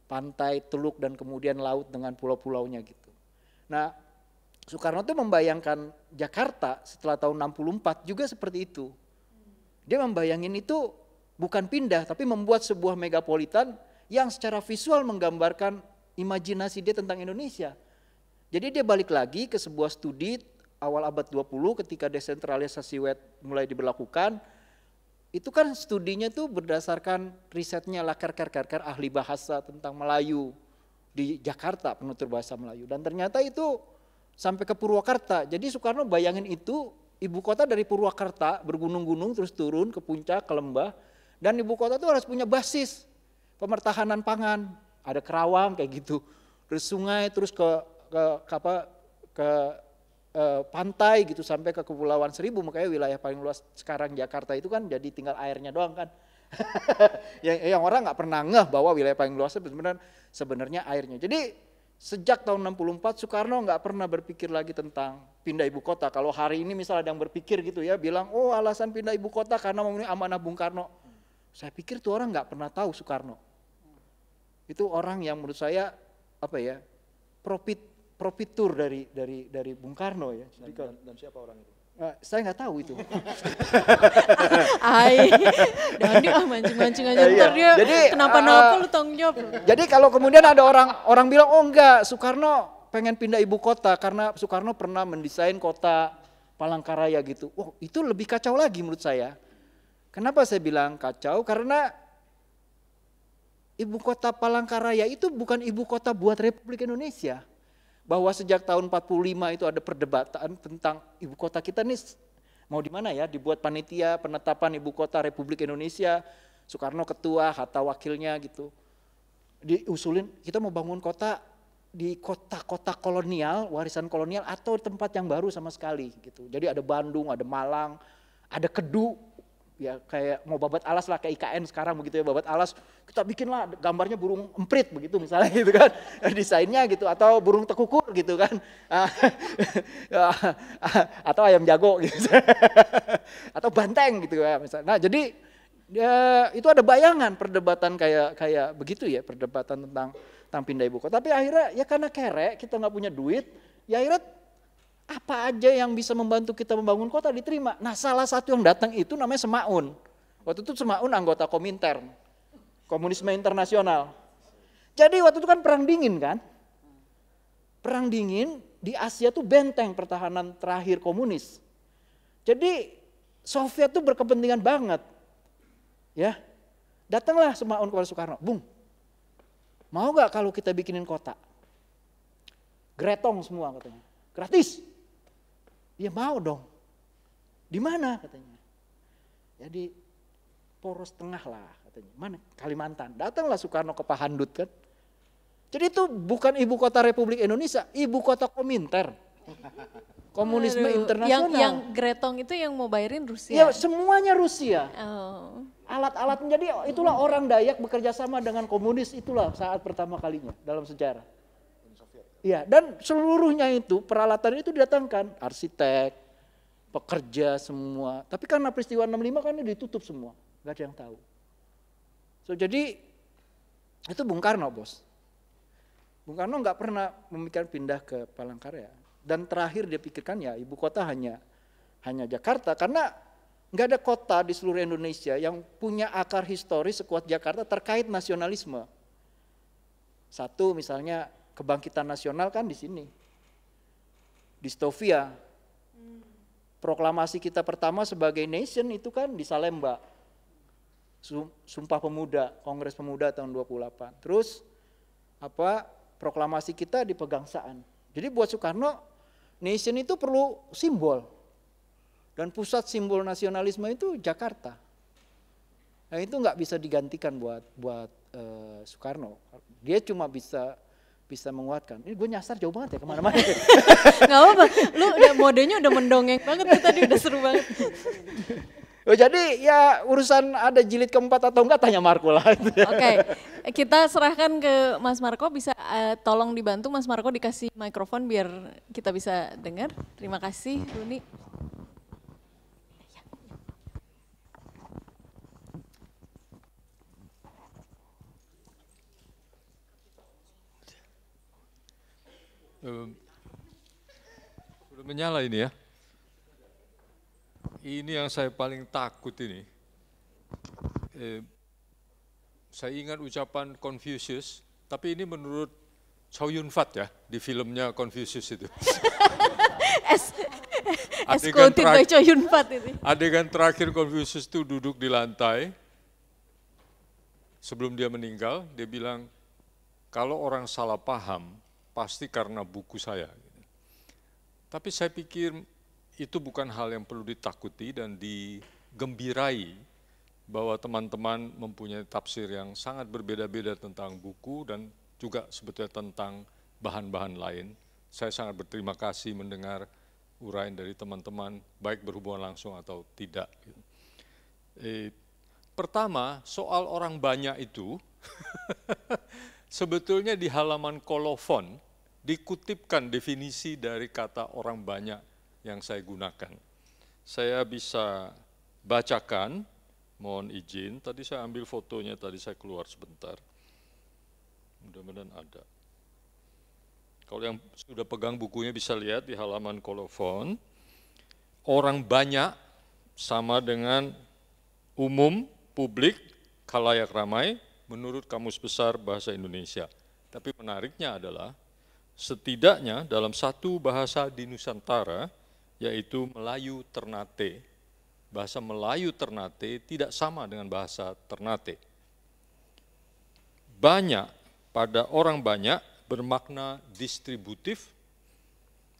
pantai, teluk dan kemudian laut dengan pulau-pulaunya gitu. Nah, Soekarno tuh membayangkan Jakarta setelah tahun 64 juga seperti itu. Dia membayangin itu bukan pindah tapi membuat sebuah megapolitan yang secara visual menggambarkan imajinasi dia tentang Indonesia. Jadi dia balik lagi ke sebuah studi awal abad 20 ketika desentralisasi wet mulai diberlakukan itu kan studinya tuh berdasarkan risetnya lakar-kar-kar ahli bahasa tentang Melayu di Jakarta, penutur bahasa Melayu. Dan ternyata itu sampai ke Purwakarta. Jadi Soekarno bayangin itu ibu kota dari Purwakarta bergunung-gunung terus turun ke puncak, ke lembah. Dan ibu kota tuh harus punya basis pemertahanan pangan. Ada kerawang kayak gitu. Terus sungai, terus ke, ke, ke apa ke Eh, pantai gitu sampai ke kepulauan Seribu makanya wilayah paling luas sekarang Jakarta itu kan jadi tinggal airnya doang kan yang, yang orang nggak pernah ngeh bahwa wilayah paling luas sebenarnya sebenarnya airnya jadi sejak tahun 64 Soekarno nggak pernah berpikir lagi tentang pindah ibu kota kalau hari ini misalnya ada yang berpikir gitu ya bilang oh alasan pindah ibu kota karena memenuhi amanah Bung Karno saya pikir tuh orang nggak pernah tahu Soekarno itu orang yang menurut saya apa ya profit profitur dari dari dari Bung Karno ya. Jadi dan, kalau, dan, dan siapa orang itu? Uh, saya nggak tahu itu. Ai, Dani ah mancing-mancing aja iya. ntar dia jadi, kenapa-napa eh, lu
tanggung jawab. Jadi kalau
kemudian ada orang orang bilang oh enggak Soekarno pengen pindah ibu kota karena Soekarno pernah mendesain kota Palangkaraya gitu. oh, itu lebih kacau lagi menurut saya. Kenapa saya bilang kacau? Karena ibu kota Palangkaraya itu bukan ibu kota buat Republik Indonesia bahwa sejak tahun 45 itu ada perdebatan tentang ibu kota kita nih mau di mana ya dibuat panitia penetapan ibu kota Republik Indonesia Soekarno ketua Hatta wakilnya gitu diusulin kita mau bangun kota di kota-kota kolonial warisan kolonial atau tempat yang baru sama sekali gitu jadi ada Bandung ada Malang ada Kedu ya kayak mau babat alas lah kayak IKN sekarang begitu ya babat alas kita bikin lah gambarnya burung emprit begitu misalnya gitu kan desainnya gitu atau burung tekukur gitu kan atau ayam jago gitu atau banteng gitu ya misalnya nah jadi ya, itu ada bayangan perdebatan kayak kayak begitu ya perdebatan tentang tentang pindah buku tapi akhirnya ya karena kere kita nggak punya duit ya akhirnya apa aja yang bisa membantu kita membangun kota diterima. Nah salah satu yang datang itu namanya Semaun. Waktu itu Semaun anggota Komintern, Komunisme Internasional. Jadi waktu itu kan perang dingin kan. Perang dingin di Asia tuh benteng pertahanan terakhir komunis. Jadi Soviet tuh berkepentingan banget. Ya, Datanglah Semaun kepada Soekarno, Bung, mau gak kalau kita bikinin kota? Gretong semua katanya, gratis. Ya mau dong. Di mana katanya? Ya di poros tengah lah katanya. Mana? Kalimantan. Datanglah Soekarno ke Pahandut kan. Jadi itu bukan ibu kota Republik Indonesia, ibu kota komintern, Komunisme internasional. Yang, yang
Gretong itu yang mau bayarin Rusia. Ya
semuanya Rusia.
Oh. Alat-alat
menjadi itulah orang Dayak bekerja sama dengan komunis itulah saat pertama kalinya dalam sejarah. Ya, dan seluruhnya itu peralatan itu didatangkan, arsitek, pekerja semua. Tapi karena peristiwa 65 kan ini ditutup semua, nggak ada yang tahu. So, jadi itu Bung Karno bos. Bung Karno nggak pernah memikirkan pindah ke Palangkaraya. Dan terakhir dia pikirkan ya ibu kota hanya hanya Jakarta karena nggak ada kota di seluruh Indonesia yang punya akar historis sekuat Jakarta terkait nasionalisme. Satu misalnya Kebangkitan nasional kan di sini. Di Stovia. Proklamasi kita pertama sebagai nation itu kan di Salemba. Sumpah Pemuda, Kongres Pemuda tahun 28. Terus apa proklamasi kita di Pegangsaan. Jadi buat Soekarno nation itu perlu simbol. Dan pusat simbol nasionalisme itu Jakarta. Nah itu nggak bisa digantikan buat buat uh, Soekarno. Dia cuma bisa bisa menguatkan. Ini gue nyasar jauh banget ya kemana-mana. Gak apa-apa, lu udah modenya udah mendongeng banget
tuh tadi, udah seru banget.
Oh, jadi ya urusan ada jilid keempat atau enggak tanya Marco lah. Oke, okay.
kita serahkan ke Mas Marco bisa uh, tolong dibantu Mas Marco dikasih mikrofon biar kita bisa dengar. Terima kasih Runi.
Sudah menyala ini ya. Ini yang saya paling takut ini. Eh, saya ingat ucapan Confucius, tapi ini menurut Chow Yun Fat ya, di filmnya Confucius itu.
adegan, terakhir, itu.
adegan terakhir Confucius itu duduk di lantai, sebelum dia meninggal, dia bilang, kalau orang salah paham, pasti karena buku saya. Tapi saya pikir itu bukan hal yang perlu ditakuti dan digembirai bahwa teman-teman mempunyai tafsir yang sangat berbeda-beda tentang buku dan juga sebetulnya tentang bahan-bahan lain. Saya sangat berterima kasih mendengar uraian dari teman-teman, baik berhubungan langsung atau tidak. Eh, pertama, soal orang banyak itu, sebetulnya di halaman kolofon, dikutipkan definisi dari kata orang banyak yang saya gunakan. Saya bisa bacakan, mohon izin, tadi saya ambil fotonya, tadi saya keluar sebentar. Mudah-mudahan ada. Kalau yang sudah pegang bukunya bisa lihat di halaman kolofon. Orang banyak sama dengan umum, publik, kalayak ramai, menurut Kamus Besar Bahasa Indonesia. Tapi menariknya adalah setidaknya dalam satu bahasa di Nusantara, yaitu Melayu Ternate. Bahasa Melayu Ternate tidak sama dengan bahasa Ternate. Banyak pada orang banyak bermakna distributif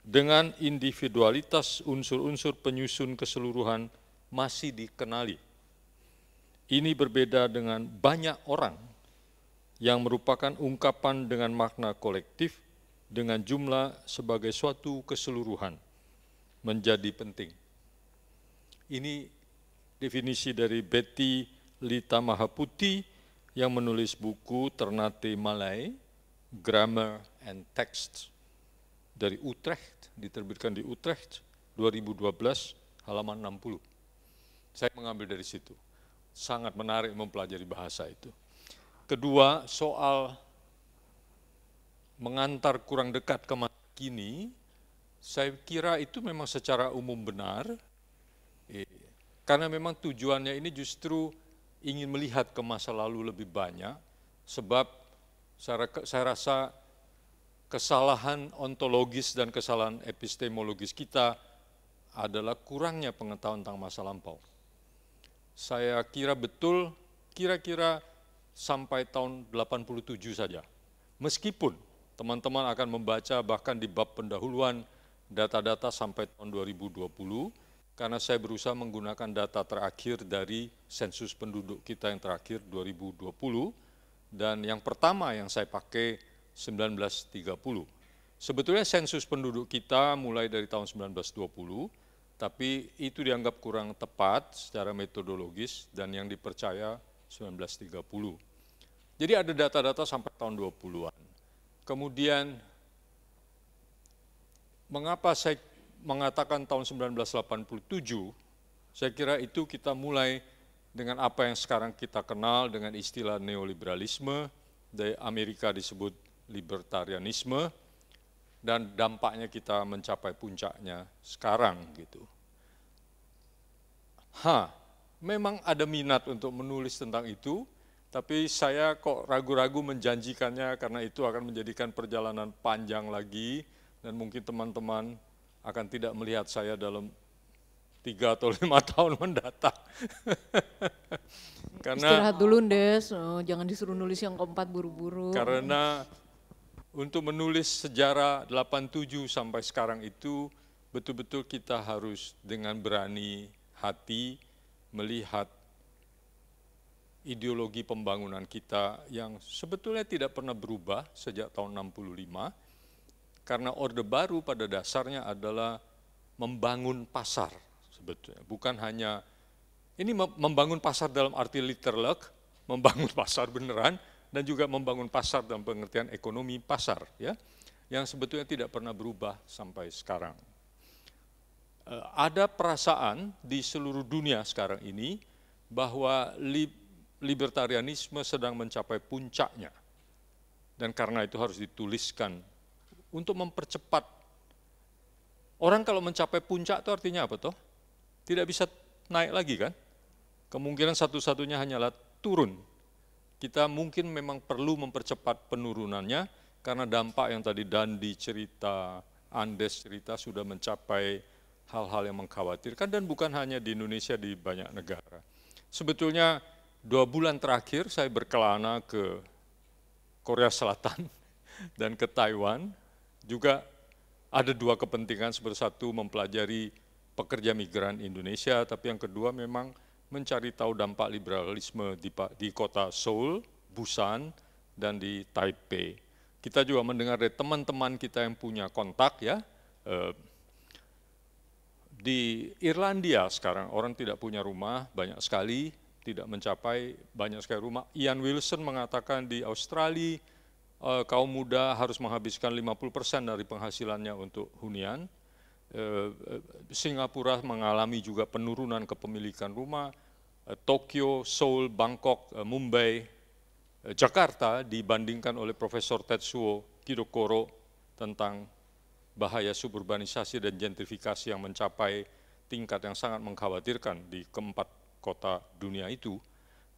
dengan individualitas unsur-unsur penyusun keseluruhan masih dikenali. Ini berbeda dengan banyak orang yang merupakan ungkapan dengan makna kolektif dengan jumlah sebagai suatu keseluruhan menjadi penting. Ini definisi dari Betty Lita Mahaputi yang menulis buku Ternate Malay, Grammar and Text dari Utrecht, diterbitkan di Utrecht 2012 halaman 60. Saya mengambil dari situ. Sangat menarik mempelajari bahasa itu. Kedua, soal mengantar kurang dekat ke masa kini, saya kira itu memang secara umum benar, eh, karena memang tujuannya ini justru ingin melihat ke masa lalu lebih banyak, sebab saya, saya rasa kesalahan ontologis dan kesalahan epistemologis kita adalah kurangnya pengetahuan tentang masa lampau. Saya kira betul, kira-kira sampai tahun 87 saja. Meskipun teman-teman akan membaca bahkan di bab pendahuluan data-data sampai tahun 2020 karena saya berusaha menggunakan data terakhir dari sensus penduduk kita yang terakhir 2020 dan yang pertama yang saya pakai 1930. Sebetulnya sensus penduduk kita mulai dari tahun 1920 tapi itu dianggap kurang tepat secara metodologis dan yang dipercaya 1930. Jadi ada data-data sampai tahun 20-an. Kemudian mengapa saya mengatakan tahun 1987? Saya kira itu kita mulai dengan apa yang sekarang kita kenal dengan istilah neoliberalisme, dari Amerika disebut libertarianisme, dan dampaknya kita mencapai puncaknya sekarang gitu. Ha, memang ada minat untuk menulis tentang itu, tapi saya kok ragu-ragu menjanjikannya karena itu akan menjadikan perjalanan panjang lagi dan mungkin teman-teman akan tidak melihat saya dalam tiga atau lima tahun mendatang. karena Istirahat dulu
Des, oh, jangan disuruh nulis yang keempat buru-buru. Karena
untuk menulis sejarah 87 sampai sekarang itu betul-betul kita harus dengan berani hati melihat ideologi pembangunan kita yang sebetulnya tidak pernah berubah sejak tahun 65 karena Orde Baru pada dasarnya adalah membangun pasar sebetulnya bukan hanya ini membangun pasar dalam arti literlek membangun pasar beneran dan juga membangun pasar dalam pengertian ekonomi pasar ya yang sebetulnya tidak pernah berubah sampai sekarang eh, ada perasaan di seluruh dunia sekarang ini bahwa libertarianisme sedang mencapai puncaknya. Dan karena itu harus dituliskan untuk mempercepat. Orang kalau mencapai puncak itu artinya apa toh? Tidak bisa naik lagi kan? Kemungkinan satu-satunya hanyalah turun. Kita mungkin memang perlu mempercepat penurunannya karena dampak yang tadi Dandi cerita, Andes cerita sudah mencapai hal-hal yang mengkhawatirkan dan bukan hanya di Indonesia, di banyak negara. Sebetulnya dua bulan terakhir saya berkelana ke Korea Selatan dan ke Taiwan. Juga ada dua kepentingan seperti satu mempelajari pekerja migran Indonesia, tapi yang kedua memang mencari tahu dampak liberalisme di, di kota Seoul, Busan, dan di Taipei. Kita juga mendengar dari teman-teman kita yang punya kontak ya, eh, di Irlandia sekarang orang tidak punya rumah banyak sekali, tidak mencapai banyak sekali rumah. Ian Wilson mengatakan di Australia uh, kaum muda harus menghabiskan 50% dari penghasilannya untuk hunian. Uh, Singapura mengalami juga penurunan kepemilikan rumah. Uh, Tokyo, Seoul, Bangkok, uh, Mumbai, uh, Jakarta dibandingkan oleh Profesor Tetsuo Kidokoro tentang bahaya suburbanisasi dan gentrifikasi yang mencapai tingkat yang sangat mengkhawatirkan di keempat kota dunia itu,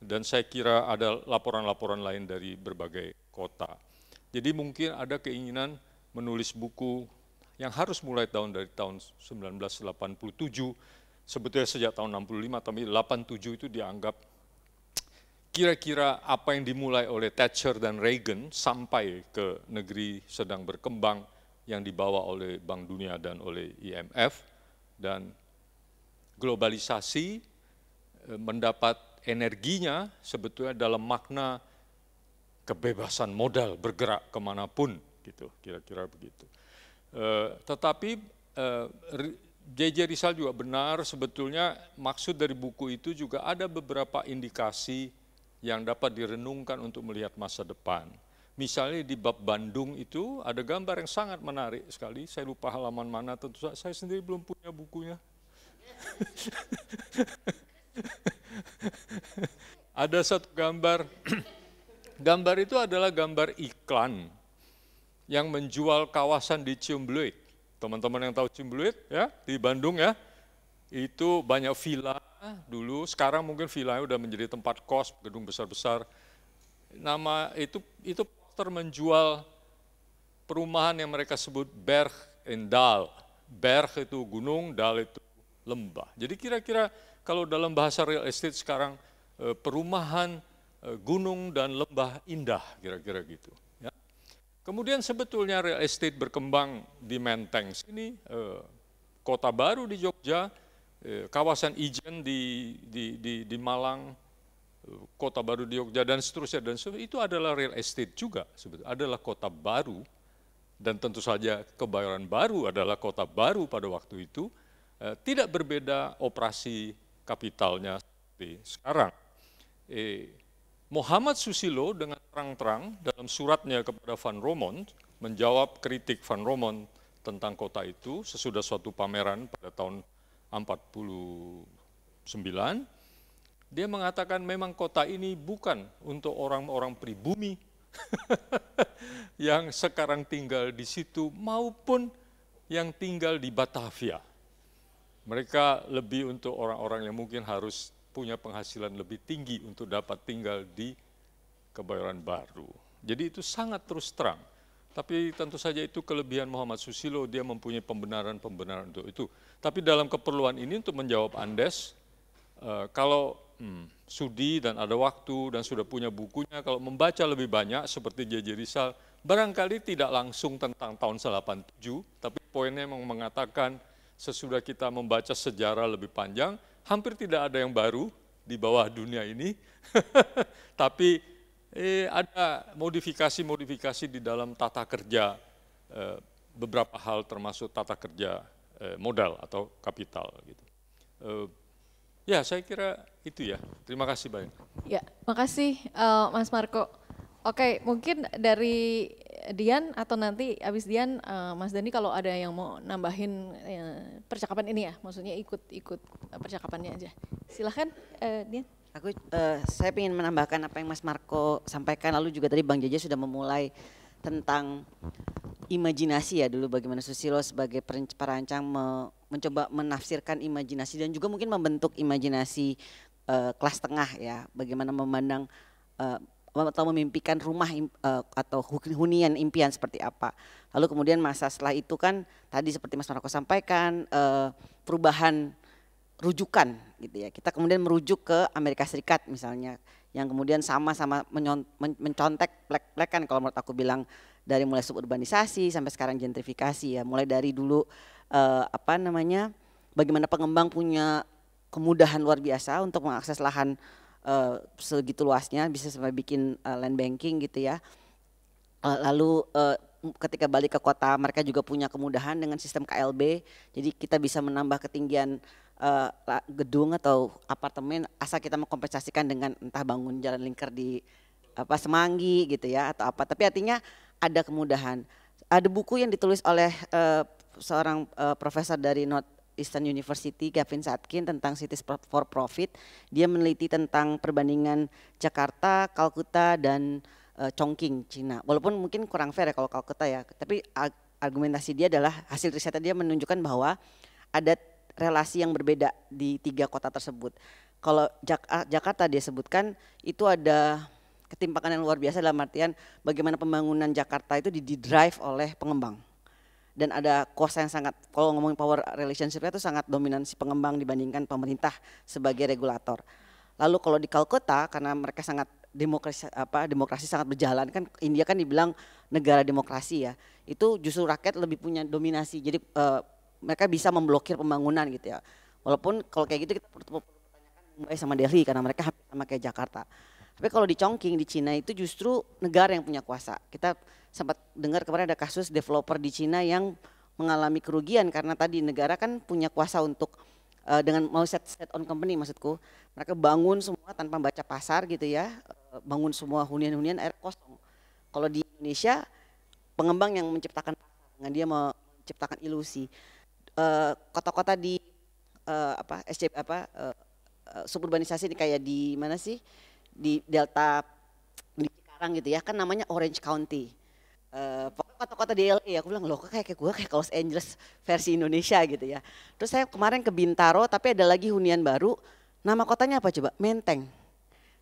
dan saya kira ada laporan-laporan lain dari berbagai kota. Jadi mungkin ada keinginan menulis buku yang harus mulai tahun dari tahun 1987, sebetulnya sejak tahun 65, tapi 87 itu dianggap kira-kira apa yang dimulai oleh Thatcher dan Reagan sampai ke negeri sedang berkembang yang dibawa oleh Bank Dunia dan oleh IMF dan globalisasi Eh, mendapat energinya sebetulnya dalam makna kebebasan modal bergerak kemanapun gitu kira-kira begitu. Eh, tetapi JJ eh, Rizal juga benar sebetulnya maksud dari buku itu juga ada beberapa indikasi yang dapat direnungkan untuk melihat masa depan. Misalnya di bab Bandung itu ada gambar yang sangat menarik sekali. Saya lupa halaman mana tentu saja saya sendiri belum punya bukunya. Ada satu gambar, gambar itu adalah gambar iklan yang menjual kawasan di Ciumbluit. Teman-teman yang tahu Ciumbluit ya di Bandung ya, itu banyak villa dulu. Sekarang mungkin villa udah menjadi tempat kos, gedung besar-besar. Nama itu itu poster menjual perumahan yang mereka sebut Berg Endal. Dal. Berg itu gunung, Dal itu lembah. Jadi kira-kira kalau dalam bahasa real estate sekarang eh, perumahan eh, gunung dan lembah indah kira-kira gitu. Ya. Kemudian sebetulnya real estate berkembang di Menteng sini, eh, kota baru di Jogja, kawasan Ijen di, di, di, di Malang, kota baru di Jogja dan seterusnya dan seterusnya itu adalah real estate juga sebetulnya adalah kota baru dan tentu saja kebayoran baru adalah kota baru pada waktu itu tidak berbeda operasi kapitalnya seperti sekarang. Eh, Muhammad Susilo dengan terang-terang dalam suratnya kepada Van Romont menjawab kritik Van Romont tentang kota itu sesudah suatu pameran pada tahun 49. Dia mengatakan memang kota ini bukan untuk orang-orang pribumi yang sekarang tinggal di situ maupun yang tinggal di Batavia mereka lebih untuk orang-orang yang mungkin harus punya penghasilan lebih tinggi untuk dapat tinggal di Kebayoran Baru. Jadi itu sangat terus terang. Tapi tentu saja itu kelebihan Muhammad Susilo, dia mempunyai pembenaran-pembenaran untuk itu. Tapi dalam keperluan ini untuk menjawab Andes, eh, kalau hmm, sudi dan ada waktu dan sudah punya bukunya, kalau membaca lebih banyak seperti J.J. Rizal, barangkali tidak langsung tentang tahun 87, tapi poinnya memang mengatakan sesudah kita membaca sejarah lebih panjang, hampir tidak ada yang baru di bawah dunia ini. Tapi eh, ada modifikasi-modifikasi di dalam tata kerja eh, beberapa hal termasuk tata kerja eh, modal atau kapital gitu. Eh, ya, saya kira itu ya. Terima kasih banyak.
Ya, makasih uh, Mas Marco. Oke, okay, mungkin dari Dian atau nanti abis Dian, uh, Mas Dani kalau ada yang mau nambahin uh, percakapan ini ya, maksudnya ikut-ikut eh, percakapannya aja. Silahkan uh, Dian.
Aku uh, saya ingin menambahkan apa yang Mas Marco sampaikan, lalu juga tadi Bang Jaja sudah memulai tentang imajinasi ya dulu bagaimana Susilo sebagai perancang me, mencoba menafsirkan imajinasi dan juga mungkin membentuk imajinasi uh, kelas tengah ya, bagaimana memandang atau memimpikan rumah eh, atau hunian impian seperti apa. Lalu kemudian masa setelah itu kan tadi seperti Mas Marco sampaikan eh, perubahan rujukan gitu ya. Kita kemudian merujuk ke Amerika Serikat misalnya yang kemudian sama-sama mencontek plek-plekan kalau menurut aku bilang dari mulai suburbanisasi sampai sekarang gentrifikasi ya. Mulai dari dulu uh, apa namanya bagaimana pengembang punya kemudahan luar biasa untuk mengakses lahan uh, segitu luasnya bisa sampai bikin uh, land banking gitu ya uh, lalu uh, ketika balik ke kota mereka juga punya kemudahan dengan sistem KLB jadi kita bisa menambah ketinggian uh, gedung atau apartemen asal kita mengkompensasikan dengan entah bangun jalan lingkar di apa semanggi gitu ya atau apa tapi artinya ada kemudahan ada buku yang ditulis oleh uh, seorang uh, profesor dari North Eastern University Gavin Satkin tentang cities for profit. Dia meneliti tentang perbandingan Jakarta, Kalkuta dan uh, Chongqing, Cina. Walaupun mungkin kurang fair ya kalau Kalkuta ya, tapi argumentasi dia adalah hasil risetnya dia menunjukkan bahwa ada relasi yang berbeda di tiga kota tersebut. Kalau Jak ah, Jakarta dia sebutkan itu ada ketimpangan yang luar biasa dalam artian bagaimana pembangunan Jakarta itu didrive oleh pengembang dan ada kuasa yang sangat kalau ngomongin power relationship itu sangat dominan si pengembang dibandingkan pemerintah sebagai regulator. Lalu kalau di Kalkota karena mereka sangat demokrasi apa demokrasi sangat berjalan kan India kan dibilang negara demokrasi ya. Itu justru rakyat lebih punya dominasi. Jadi uh, mereka bisa memblokir pembangunan gitu ya. Walaupun kalau kayak gitu kita perlu Mumbai sama Delhi karena mereka hampir sama kayak Jakarta. Tapi kalau di Chongqing di Cina itu justru negara yang punya kuasa. Kita sempat dengar kemarin ada kasus developer di Cina yang mengalami kerugian karena tadi negara kan punya kuasa untuk uh, dengan mau set set on company maksudku mereka bangun semua tanpa baca pasar gitu ya eh, bangun semua hunian-hunian air kosong kalau di Indonesia pengembang yang menciptakan dengan dia menciptakan ilusi eh, kota-kota uh, di uh, apa SCP apa uh, suburbanisasi ini kayak di mana sih di delta di Cikarang gitu ya kan namanya Orange County Uh, eh, kota-kota di LA, aku bilang loh kayak kayak gue kayak Los Angeles versi Indonesia gitu ya. Terus saya kemarin ke Bintaro tapi ada lagi hunian baru, nama kotanya apa coba? Menteng,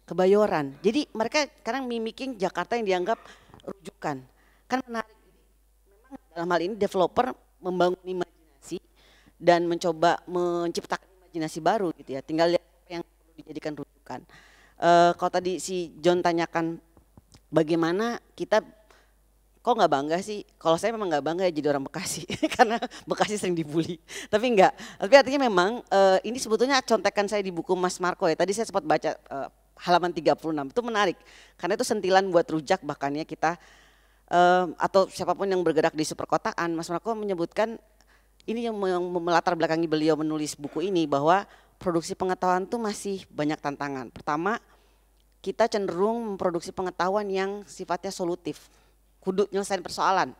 Kebayoran. Jadi mereka sekarang mimicking Jakarta yang dianggap rujukan. Kan menarik, memang dalam hal ini developer membangun imajinasi dan mencoba menciptakan imajinasi baru gitu ya. Tinggal yang perlu dijadikan rujukan. Uh, kalau tadi si John tanyakan bagaimana kita kok nggak bangga sih? Kalau saya memang nggak bangga ya jadi orang Bekasi karena Bekasi sering dibully. Tapi enggak. Tapi artinya memang uh, ini sebetulnya contekan saya di buku Mas Marco ya. Tadi saya sempat baca uh, halaman 36 itu menarik karena itu sentilan buat rujak bahkan ya kita uh, atau siapapun yang bergerak di superkotaan Mas Marco menyebutkan ini yang melatar belakangi beliau menulis buku ini bahwa produksi pengetahuan itu masih banyak tantangan. Pertama, kita cenderung memproduksi pengetahuan yang sifatnya solutif kudu nyelesain persoalan.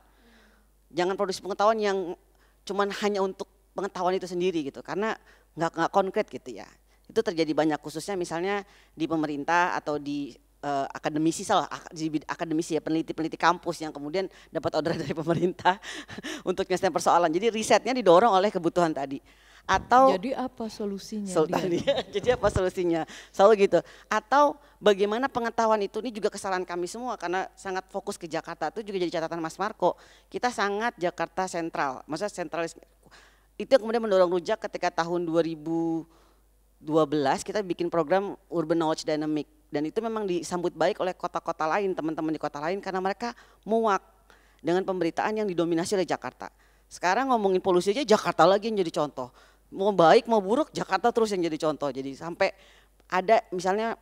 Jangan produksi pengetahuan yang cuman hanya untuk pengetahuan itu sendiri gitu, karena nggak nggak konkret gitu ya. Itu terjadi banyak khususnya misalnya di pemerintah atau di uh, akademisi salah di akademisi ya peneliti-peneliti kampus yang kemudian dapat order dari pemerintah untuk nyelesain persoalan. Jadi risetnya didorong oleh kebutuhan tadi atau jadi apa
solusinya sol tadi,
jadi apa solusinya selalu gitu atau bagaimana pengetahuan itu ini juga kesalahan kami semua karena sangat fokus ke Jakarta itu juga jadi catatan Mas Marco kita sangat Jakarta sentral maksudnya sentralis itu yang kemudian mendorong rujak ketika tahun 2012 kita bikin program Urban Knowledge Dynamic dan itu memang disambut baik oleh kota-kota lain teman-teman di kota lain karena mereka muak dengan pemberitaan yang didominasi oleh Jakarta. Sekarang ngomongin polusi aja Jakarta lagi yang jadi contoh mau baik mau buruk Jakarta terus yang jadi contoh. Jadi sampai ada misalnya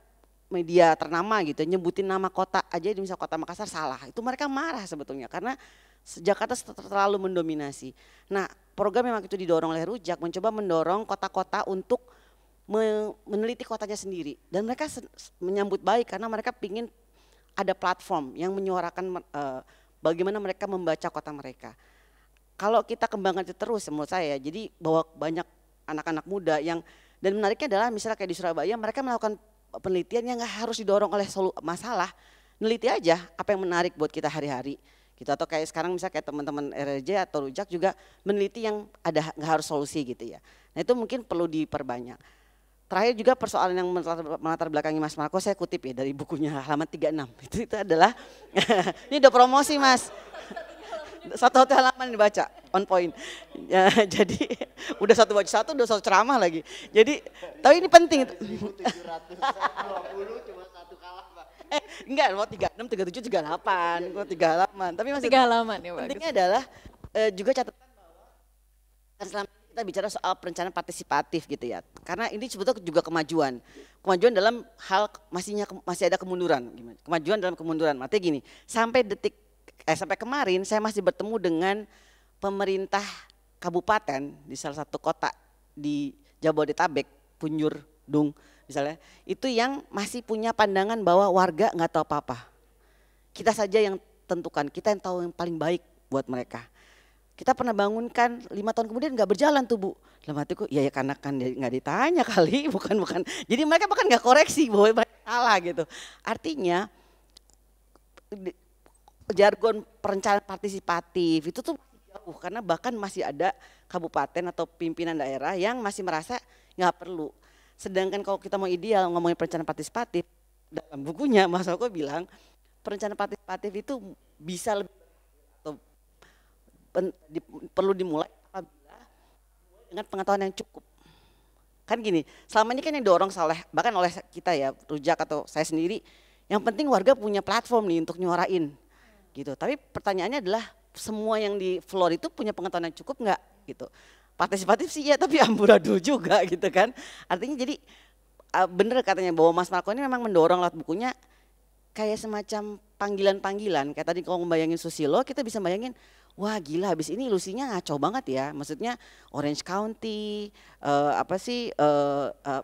media ternama gitu nyebutin nama kota aja di misal kota Makassar salah itu mereka marah sebetulnya karena Jakarta terlalu mendominasi. Nah program memang itu didorong oleh Rujak mencoba mendorong kota-kota untuk meneliti kotanya sendiri dan mereka menyambut baik karena mereka pingin ada platform yang menyuarakan e, bagaimana mereka membaca kota mereka. Kalau kita kembangkan terus menurut saya, jadi bahwa banyak anak-anak muda yang dan menariknya adalah misalnya kayak di Surabaya mereka melakukan penelitian yang nggak harus didorong oleh masalah neliti aja apa yang menarik buat kita hari-hari gitu atau kayak sekarang misalnya kayak teman-teman RRJ atau Rujak juga meneliti yang ada nggak harus solusi gitu ya nah itu mungkin perlu diperbanyak terakhir juga persoalan yang melatar belakangi Mas Marco saya kutip ya dari bukunya halaman 36 itu itu adalah ini udah promosi Mas satu satu halaman dibaca on point. Ya, jadi udah satu baca satu, udah satu ceramah lagi. Jadi tapi ini penting. 1720
cuma satu halaman. Eh,
enggak, mau tujuh tiga delapan iya, iya. mau tiga halaman. Tapi masih tiga halaman ya, Pentingnya bagus. adalah eh, juga catatan bahwa selama kita bicara soal perencanaan partisipatif gitu ya. Karena ini sebetulnya juga kemajuan. Kemajuan dalam hal masihnya masih ada kemunduran gimana? Kemajuan dalam kemunduran. Maksudnya gini, sampai detik eh sampai kemarin saya masih bertemu dengan pemerintah kabupaten di salah satu kota di Jabodetabek, Punjur, Dung misalnya, itu yang masih punya pandangan bahwa warga nggak tahu apa-apa. Kita saja yang tentukan, kita yang tahu yang paling baik buat mereka. Kita pernah bangunkan lima tahun kemudian nggak berjalan tuh bu. Dalam hatiku, ya ya karena kan nggak ditanya kali, bukan bukan. Jadi mereka bahkan nggak koreksi bahwa salah gitu. Artinya jargon perencanaan partisipatif itu tuh jauh karena bahkan masih ada kabupaten atau pimpinan daerah yang masih merasa nggak perlu. Sedangkan kalau kita mau ideal ngomongin perencanaan partisipatif dalam bukunya Mas Oko bilang perencanaan partisipatif itu bisa lebih atau pen, di, perlu dimulai apabila dengan pengetahuan yang cukup. Kan gini, selama ini kan yang dorong oleh bahkan oleh kita ya, Rujak atau saya sendiri, yang penting warga punya platform nih untuk nyuarain gitu. Tapi pertanyaannya adalah semua yang di floor itu punya pengetahuan yang cukup nggak gitu. Partisipatif sih ya tapi amburadul juga gitu kan. Artinya jadi e, bener katanya bahwa Mas Marco ini memang mendorong lewat bukunya kayak semacam panggilan-panggilan. Kayak tadi kalau membayangin Susilo kita bisa bayangin wah gila habis ini ilusinya ngaco banget ya. Maksudnya Orange County, uh, apa sih uh, uh,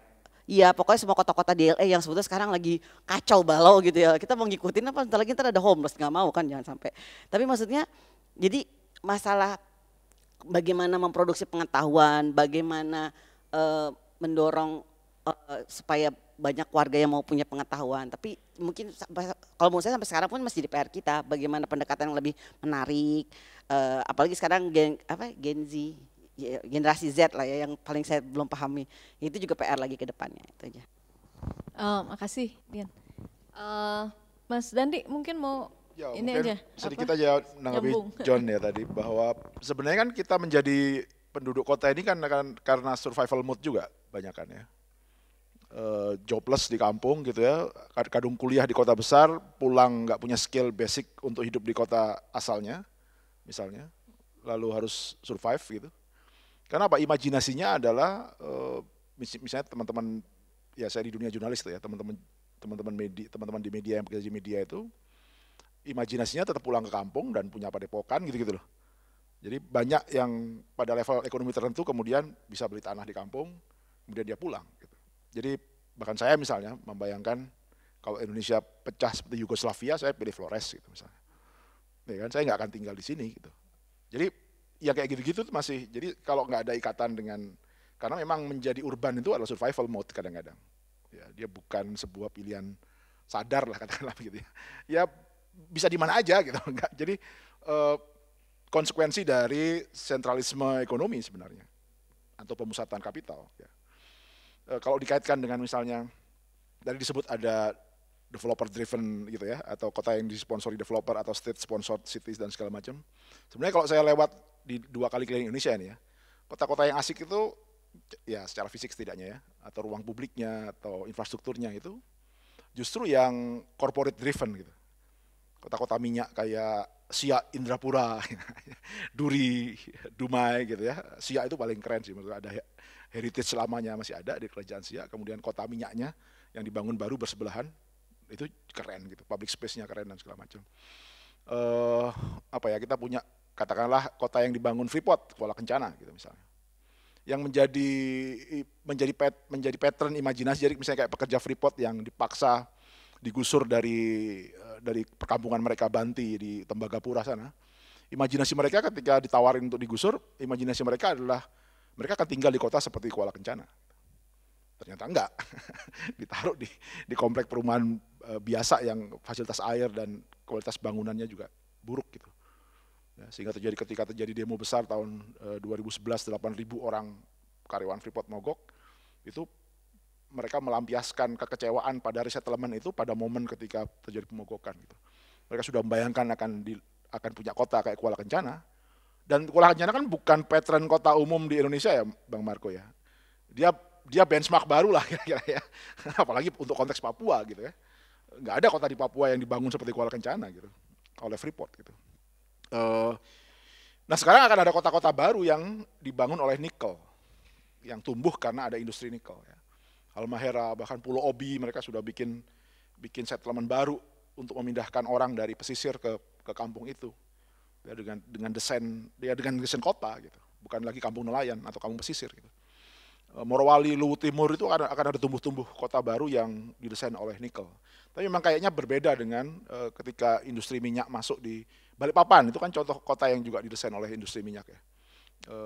Iya pokoknya semua kota-kota di LA e yang sebetulnya sekarang lagi kacau balau gitu ya. Kita mau ngikutin apa nanti lagi ntar ada homeless nggak mau kan jangan sampai. Tapi maksudnya jadi masalah bagaimana memproduksi pengetahuan, bagaimana uh, mendorong uh, supaya banyak warga yang mau punya pengetahuan. Tapi mungkin kalau menurut saya sampai sekarang pun masih di PR kita bagaimana pendekatan yang lebih menarik. Uh, apalagi sekarang gen apa ya, Gen Z Ya, generasi Z lah ya yang paling saya belum pahami. Itu juga PR lagi ke depannya itu aja.
Uh, makasih Dian. Uh, Mas Dandi mungkin mau ya, ini aja sedikit apa? aja menanggapi John
ya tadi bahwa sebenarnya kan kita menjadi penduduk kota ini kan, kan karena survival mode juga banyakannya. ya. Eh, jobless di kampung gitu ya, kadung kuliah di kota besar, pulang nggak punya skill basic untuk hidup di kota asalnya, misalnya, lalu harus survive gitu. Karena apa? Imajinasinya adalah uh, misalnya teman-teman ya saya di dunia jurnalis ya, teman-teman teman-teman media teman-teman di media yang bekerja di media itu imajinasinya tetap pulang ke kampung dan punya padepokan gitu-gitu loh. Jadi banyak yang pada level ekonomi tertentu kemudian bisa beli tanah di kampung, kemudian dia pulang. Gitu. Jadi bahkan saya misalnya membayangkan kalau Indonesia pecah seperti Yugoslavia, saya pilih Flores gitu misalnya. Ya kan, saya nggak akan tinggal di sini gitu. Jadi ya kayak gitu-gitu masih jadi kalau nggak ada ikatan dengan karena memang menjadi urban itu adalah survival mode kadang-kadang ya dia bukan sebuah pilihan sadar lah katakanlah begitu ya ya bisa di mana aja gitu enggak jadi eh, konsekuensi dari sentralisme ekonomi sebenarnya atau pemusatan kapital ya. Eh, kalau dikaitkan dengan misalnya tadi disebut ada developer driven gitu ya atau kota yang disponsori developer atau state sponsored cities dan segala macam. Sebenarnya kalau saya lewat di dua kali keliling Indonesia ini ya, kota-kota yang asik itu ya secara fisik setidaknya ya atau ruang publiknya atau infrastrukturnya itu justru yang corporate driven gitu. Kota-kota minyak kayak Sia Indrapura, Duri, Dumai gitu ya. Sia itu paling keren sih menurut ada heritage selamanya masih ada di kerajaan Sia, kemudian kota minyaknya yang dibangun baru bersebelahan itu keren gitu public space-nya keren dan segala macam uh, apa ya kita punya katakanlah kota yang dibangun Freeport Kuala Kencana gitu misalnya yang menjadi menjadi pet, menjadi pattern imajinasi jadi misalnya kayak pekerja Freeport yang dipaksa digusur dari eh, dari perkampungan mereka Banti di Tembagapura sana imajinasi mereka ketika ditawarin untuk digusur imajinasi mereka adalah mereka akan tinggal di kota seperti Kuala Kencana ternyata enggak ditaruh di di komplek perumahan Eh, biasa yang fasilitas air dan kualitas bangunannya juga buruk gitu. Ya, sehingga terjadi ketika terjadi demo besar tahun 2011 eh, 8.000 orang karyawan Freeport mogok itu mereka melampiaskan kekecewaan pada riset elemen itu pada momen ketika terjadi pemogokan gitu. Mereka sudah membayangkan akan di, akan punya kota kayak Kuala Kencana dan Kuala Kencana kan bukan pattern kota umum di Indonesia ya Bang Marco ya. Dia dia benchmark baru lah kira-kira ya. Apalagi untuk konteks Papua gitu ya nggak ada kota di Papua yang dibangun seperti Kuala Kencana gitu oleh Freeport gitu. Uh, nah sekarang akan ada kota-kota baru yang dibangun oleh nikel yang tumbuh karena ada industri nikel ya. Halmahera bahkan Pulau Obi mereka sudah bikin bikin settlement baru untuk memindahkan orang dari pesisir ke ke kampung itu ya, dengan dengan desain ya dengan desain kota gitu bukan lagi kampung nelayan atau kampung pesisir gitu. Eh, Morowali, Luwu Timur itu akan, akan ada tumbuh-tumbuh kota baru yang didesain oleh nikel. Tapi memang kayaknya berbeda dengan e, ketika industri minyak masuk di Balikpapan. Itu kan contoh kota yang juga didesain oleh industri minyak ya. E,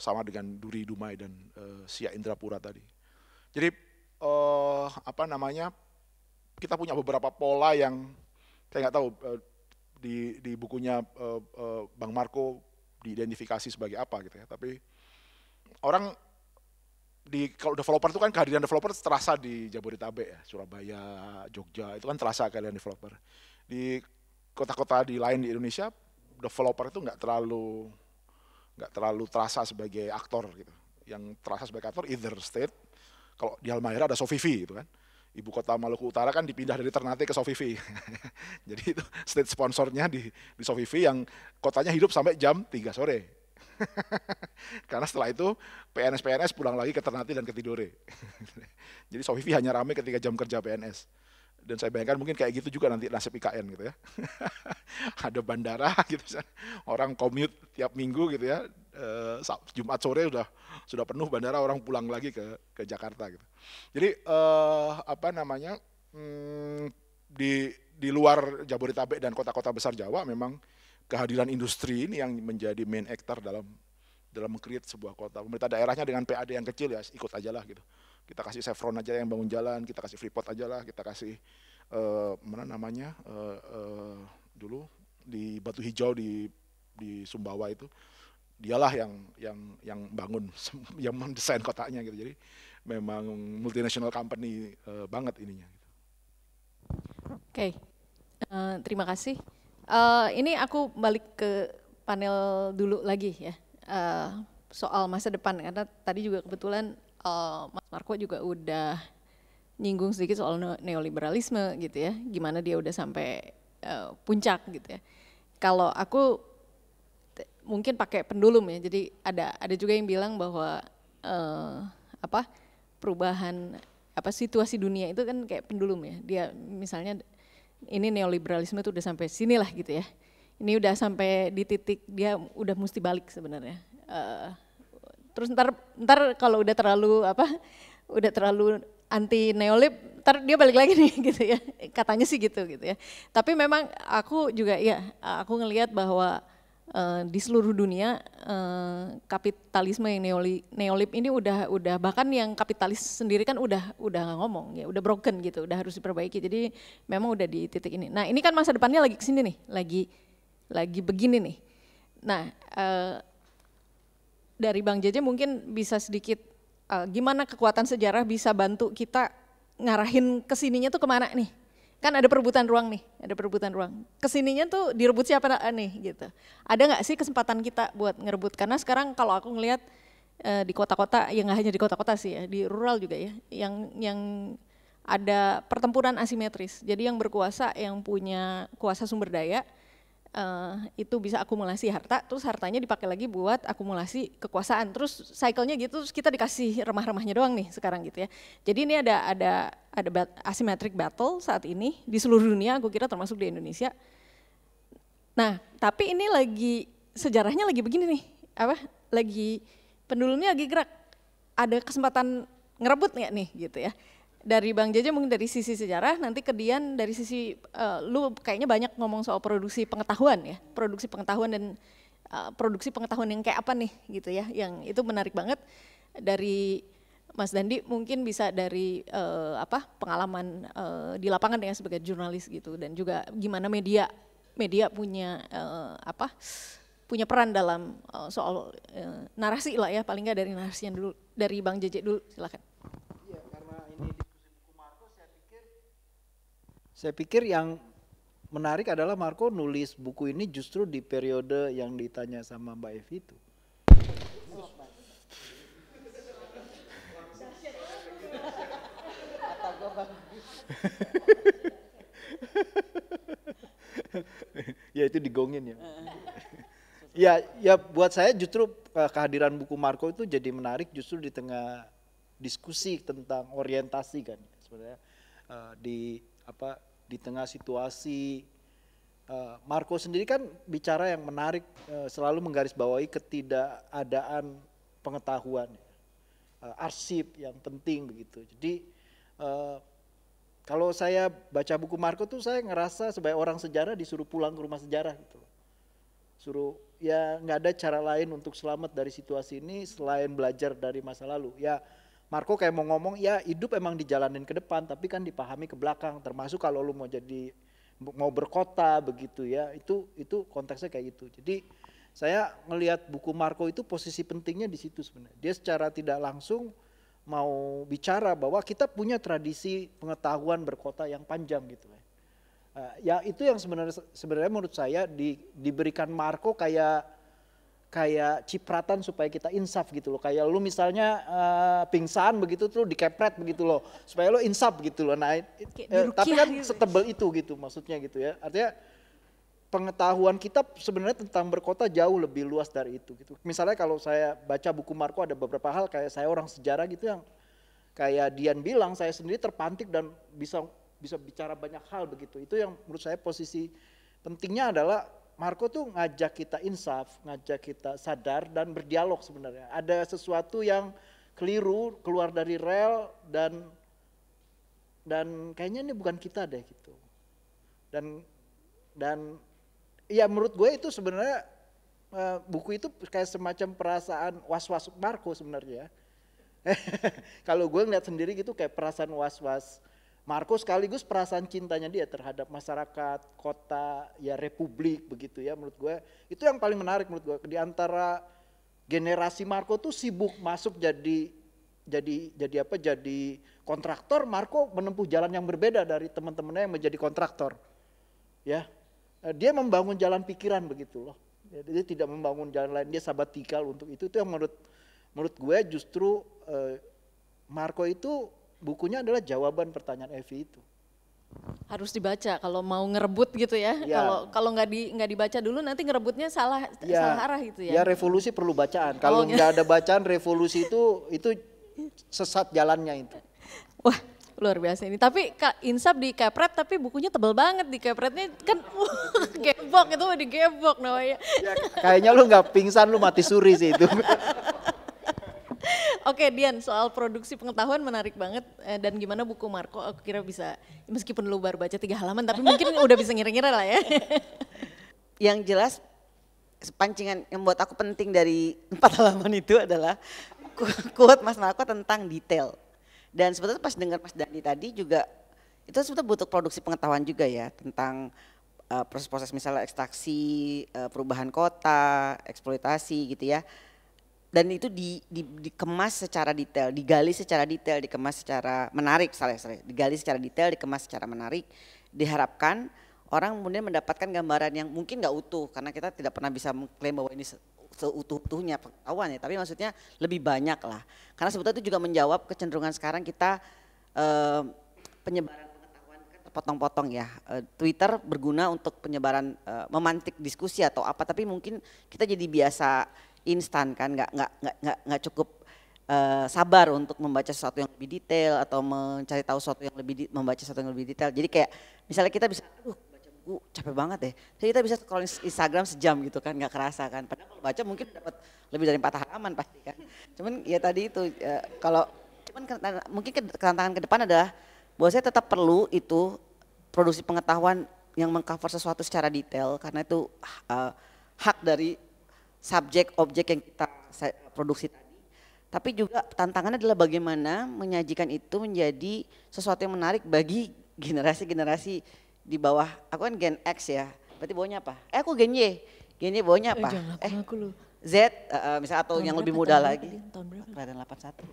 sama dengan Duri Dumai dan e, Sia Indrapura tadi. Jadi e, apa namanya kita punya beberapa pola yang saya nggak tahu e, di di bukunya e, e, Bang Marco diidentifikasi sebagai apa gitu ya. Tapi orang di kalau developer itu kan kehadiran developer terasa di Jabodetabek ya, Surabaya, Jogja itu kan terasa kalian developer. Di kota-kota di lain di Indonesia developer itu nggak terlalu nggak terlalu terasa sebagai aktor gitu. Yang terasa sebagai aktor either state kalau di Halmahera ada Sofivi itu kan. Ibu kota Maluku Utara kan dipindah dari Ternate ke Sofivi. Jadi itu state sponsornya di, di Sofivi yang kotanya hidup sampai jam 3 sore Karena setelah itu PNS-PNS pulang lagi ke Ternate dan ke Tidore. Jadi Sofifi hanya ramai ketika jam kerja PNS. Dan saya bayangkan mungkin kayak gitu juga nanti nasib IKN gitu ya. Ada bandara gitu, kan. orang commute tiap minggu gitu ya. Eh, Jumat sore sudah sudah penuh bandara, orang pulang lagi ke ke Jakarta gitu. Jadi e, apa namanya hmm, di di luar Jabodetabek dan kota-kota besar Jawa memang kehadiran industri ini yang menjadi main actor dalam dalam mengkreat sebuah kota. Pemerintah daerahnya dengan PAD yang kecil ya ikut aja lah gitu. Kita kasih Chevron aja yang bangun jalan, kita kasih Freeport aja lah, kita kasih uh, mana namanya uh, uh, dulu di Batu Hijau di di Sumbawa itu dialah yang yang yang bangun yang mendesain kotanya gitu jadi memang multinational company uh, banget ininya. Gitu.
Oke, okay. uh, terima kasih. Uh, ini aku balik ke panel dulu lagi ya uh, soal masa depan karena tadi juga kebetulan uh, Mas Marco juga udah nyinggung sedikit soal neoliberalisme gitu ya gimana dia udah sampai uh, puncak gitu ya kalau aku mungkin pakai pendulum ya jadi ada ada juga yang bilang bahwa uh, apa perubahan apa situasi dunia itu kan kayak pendulum ya dia misalnya ini neoliberalisme itu udah sampai sini lah gitu ya. Ini udah sampai di titik dia udah mesti balik sebenarnya. Uh, terus ntar ntar kalau udah terlalu apa, udah terlalu anti neolib, ntar dia balik lagi nih gitu ya. Katanya sih gitu gitu ya. Tapi memang aku juga ya aku ngelihat bahwa Eh, di seluruh dunia eh, kapitalisme yang neolib, neolib ini udah udah bahkan yang kapitalis sendiri kan udah udah nggak ngomong ya udah broken gitu udah harus diperbaiki jadi memang udah di titik ini nah ini kan masa depannya lagi kesini nih lagi lagi begini nih nah eh, dari bang JJ mungkin bisa sedikit gimana kekuatan sejarah bisa bantu kita ngarahin kesininya tuh kemana nih kan ada perebutan ruang nih, ada perebutan ruang. Kesininya tuh direbut siapa eh, nih gitu. Ada nggak sih kesempatan kita buat ngerebut? Karena sekarang kalau aku ngelihat uh, di kota-kota, yang nggak hanya di kota-kota sih ya, di rural juga ya, yang yang ada pertempuran asimetris. Jadi yang berkuasa, yang punya kuasa sumber daya, uh, itu bisa akumulasi harta, terus hartanya dipakai lagi buat akumulasi kekuasaan. Terus cycle gitu, terus kita dikasih remah-remahnya doang nih sekarang gitu ya. Jadi ini ada ada ada bat, asymmetric battle saat ini di seluruh dunia, aku kira termasuk di Indonesia. Nah, tapi ini lagi sejarahnya lagi begini nih, apa? Lagi pendulumnya lagi gerak. Ada kesempatan ngerebut nggak nih gitu ya dari Bang Jaja mungkin dari sisi sejarah, nanti ke Dian dari sisi uh, lu kayaknya banyak ngomong soal produksi pengetahuan ya, produksi pengetahuan dan uh, produksi pengetahuan yang kayak apa nih gitu ya, yang itu menarik banget dari Mas Dandi mungkin bisa dari uh, apa pengalaman uh, di lapangan ya sebagai jurnalis gitu dan juga gimana media media punya uh, apa punya peran dalam uh, soal uh, narasi lah ya paling nggak dari narasi yang dulu dari Bang Jaja dulu silakan.
Saya pikir yang menarik adalah Marco nulis buku ini justru di periode yang ditanya sama Mbak Evi
itu.
ya itu digongin ya. ya, ya
buat saya justru eh, kehadiran buku Marco itu jadi menarik justru di tengah diskusi tentang orientasi kan sebenarnya uh, di apa di tengah situasi eh, Marco sendiri kan bicara yang menarik eh, selalu menggarisbawahi ketidakadaan pengetahuan eh, arsip yang penting begitu. Jadi kalau saya baca buku Marco tuh saya ngerasa sebagai orang sejarah disuruh pulang ke rumah sejarah gitu. Suruh ya nggak ada cara lain untuk selamat dari situasi ini selain belajar dari masa lalu. Ya Marco kayak mau ngomong ya hidup emang dijalanin ke depan tapi kan dipahami ke belakang termasuk kalau lu mau jadi mau berkota begitu ya itu itu konteksnya kayak gitu jadi saya melihat buku Marco itu posisi pentingnya di situ sebenarnya dia secara tidak langsung mau bicara bahwa kita punya tradisi pengetahuan berkota yang panjang gitu ya eh, ya itu yang sebenarnya sebenarnya menurut saya di, diberikan Marco kayak kayak cipratan supaya kita insaf gitu loh. Kayak lu misalnya uh, pingsan begitu tuh dikepret begitu loh. Supaya lu insaf gitu loh. Nah, it, eh, tapi kan gitu. setebel itu gitu maksudnya gitu ya. Artinya pengetahuan kita sebenarnya tentang berkota jauh lebih luas dari itu gitu. Misalnya kalau saya baca buku Marco ada beberapa hal kayak saya orang sejarah gitu yang kayak Dian bilang saya sendiri terpantik dan bisa bisa bicara banyak hal begitu. Itu yang menurut saya posisi pentingnya adalah Marco tuh ngajak kita insaf, ngajak kita sadar dan berdialog sebenarnya. Ada sesuatu yang keliru keluar dari rel dan dan kayaknya ini bukan kita deh gitu. Dan dan ya menurut gue itu sebenarnya eh, buku itu kayak semacam perasaan was-was Marco sebenarnya. Ya. Kalau gue ngeliat sendiri gitu kayak perasaan was-was Marco sekaligus perasaan cintanya dia terhadap masyarakat, kota, ya republik begitu ya menurut gue. Itu yang paling menarik menurut gue. Di antara generasi Marco tuh sibuk masuk jadi jadi jadi apa jadi kontraktor Marco menempuh jalan yang berbeda dari teman-temannya yang menjadi kontraktor ya eh, dia membangun jalan pikiran begitu loh ya, dia tidak membangun jalan lain dia sabatikal untuk itu itu yang menurut menurut gue justru eh, Marco itu bukunya adalah jawaban pertanyaan Evi itu
harus dibaca kalau mau ngerebut gitu ya. ya. Kalau ya. kalau nggak di nggak dibaca dulu nanti ngerebutnya salah ya. salah arah gitu ya. Ya
revolusi perlu bacaan. Kalau oh, nggak ada bacaan revolusi itu itu sesat jalannya
itu. Wah luar biasa ini. Tapi Kak Insab di Kepret tapi bukunya tebel banget di Kepretnya kan gebok itu di gebok namanya. Ya, kayaknya lu nggak pingsan lu
mati suri sih itu.
Oke Dian, soal produksi pengetahuan menarik banget eh, dan gimana buku Marco aku kira bisa meskipun lu baru baca tiga halaman tapi mungkin udah bisa ngira-ngira lah ya. yang jelas pancingan yang buat aku penting
dari empat halaman itu adalah kuat Mas Marco tentang detail. Dan sebetulnya pas dengar Mas Dandi tadi juga itu sebetulnya butuh produksi pengetahuan juga ya tentang eh, proses-proses uh, misalnya ekstraksi, uh, perubahan kota, eksploitasi gitu ya dan itu di, di, dikemas secara detail, digali secara detail, dikemas secara menarik, salah sorry, digali secara detail, dikemas secara menarik, diharapkan orang kemudian mendapatkan gambaran yang mungkin nggak utuh karena kita tidak pernah bisa mengklaim bahwa ini seutuh-utuhnya pengetahuan ya, tapi maksudnya lebih banyak lah. Karena sebetulnya itu juga menjawab kecenderungan sekarang kita eh, penyebaran pengetahuan kan terpotong-potong ya. Eh, Twitter berguna untuk penyebaran eh, memantik diskusi atau apa, tapi mungkin kita jadi biasa instan kan nggak nggak nggak nggak nggak cukup eh, sabar untuk membaca sesuatu yang lebih detail atau mencari tahu sesuatu yang lebih membaca sesuatu yang lebih detail jadi kayak misalnya kita bisa aduh baca buku capek banget deh jadi kita bisa scroll Instagram sejam gitu kan nggak kerasa kan padahal kalau baca mungkin dapat lebih dari empat halaman pasti kan cuman ya tadi itu uh, kalau cuman mungkin tantangan ke depan adalah bahwa saya tetap perlu itu produksi pengetahuan yang mengcover sesuatu secara detail karena itu uh, hak dari subjek objek yang kita produksi tadi. Tapi juga tantangannya adalah bagaimana menyajikan itu menjadi sesuatu yang menarik bagi generasi-generasi di bawah. Aku kan gen X ya, berarti bawahnya apa? Eh aku gen Y, gen Y bawahnya eh, apa? Eh, Z, uh, eh, eh, misalnya atau yang lebih muda lagi. Tahun berapa? Kelahiran 81.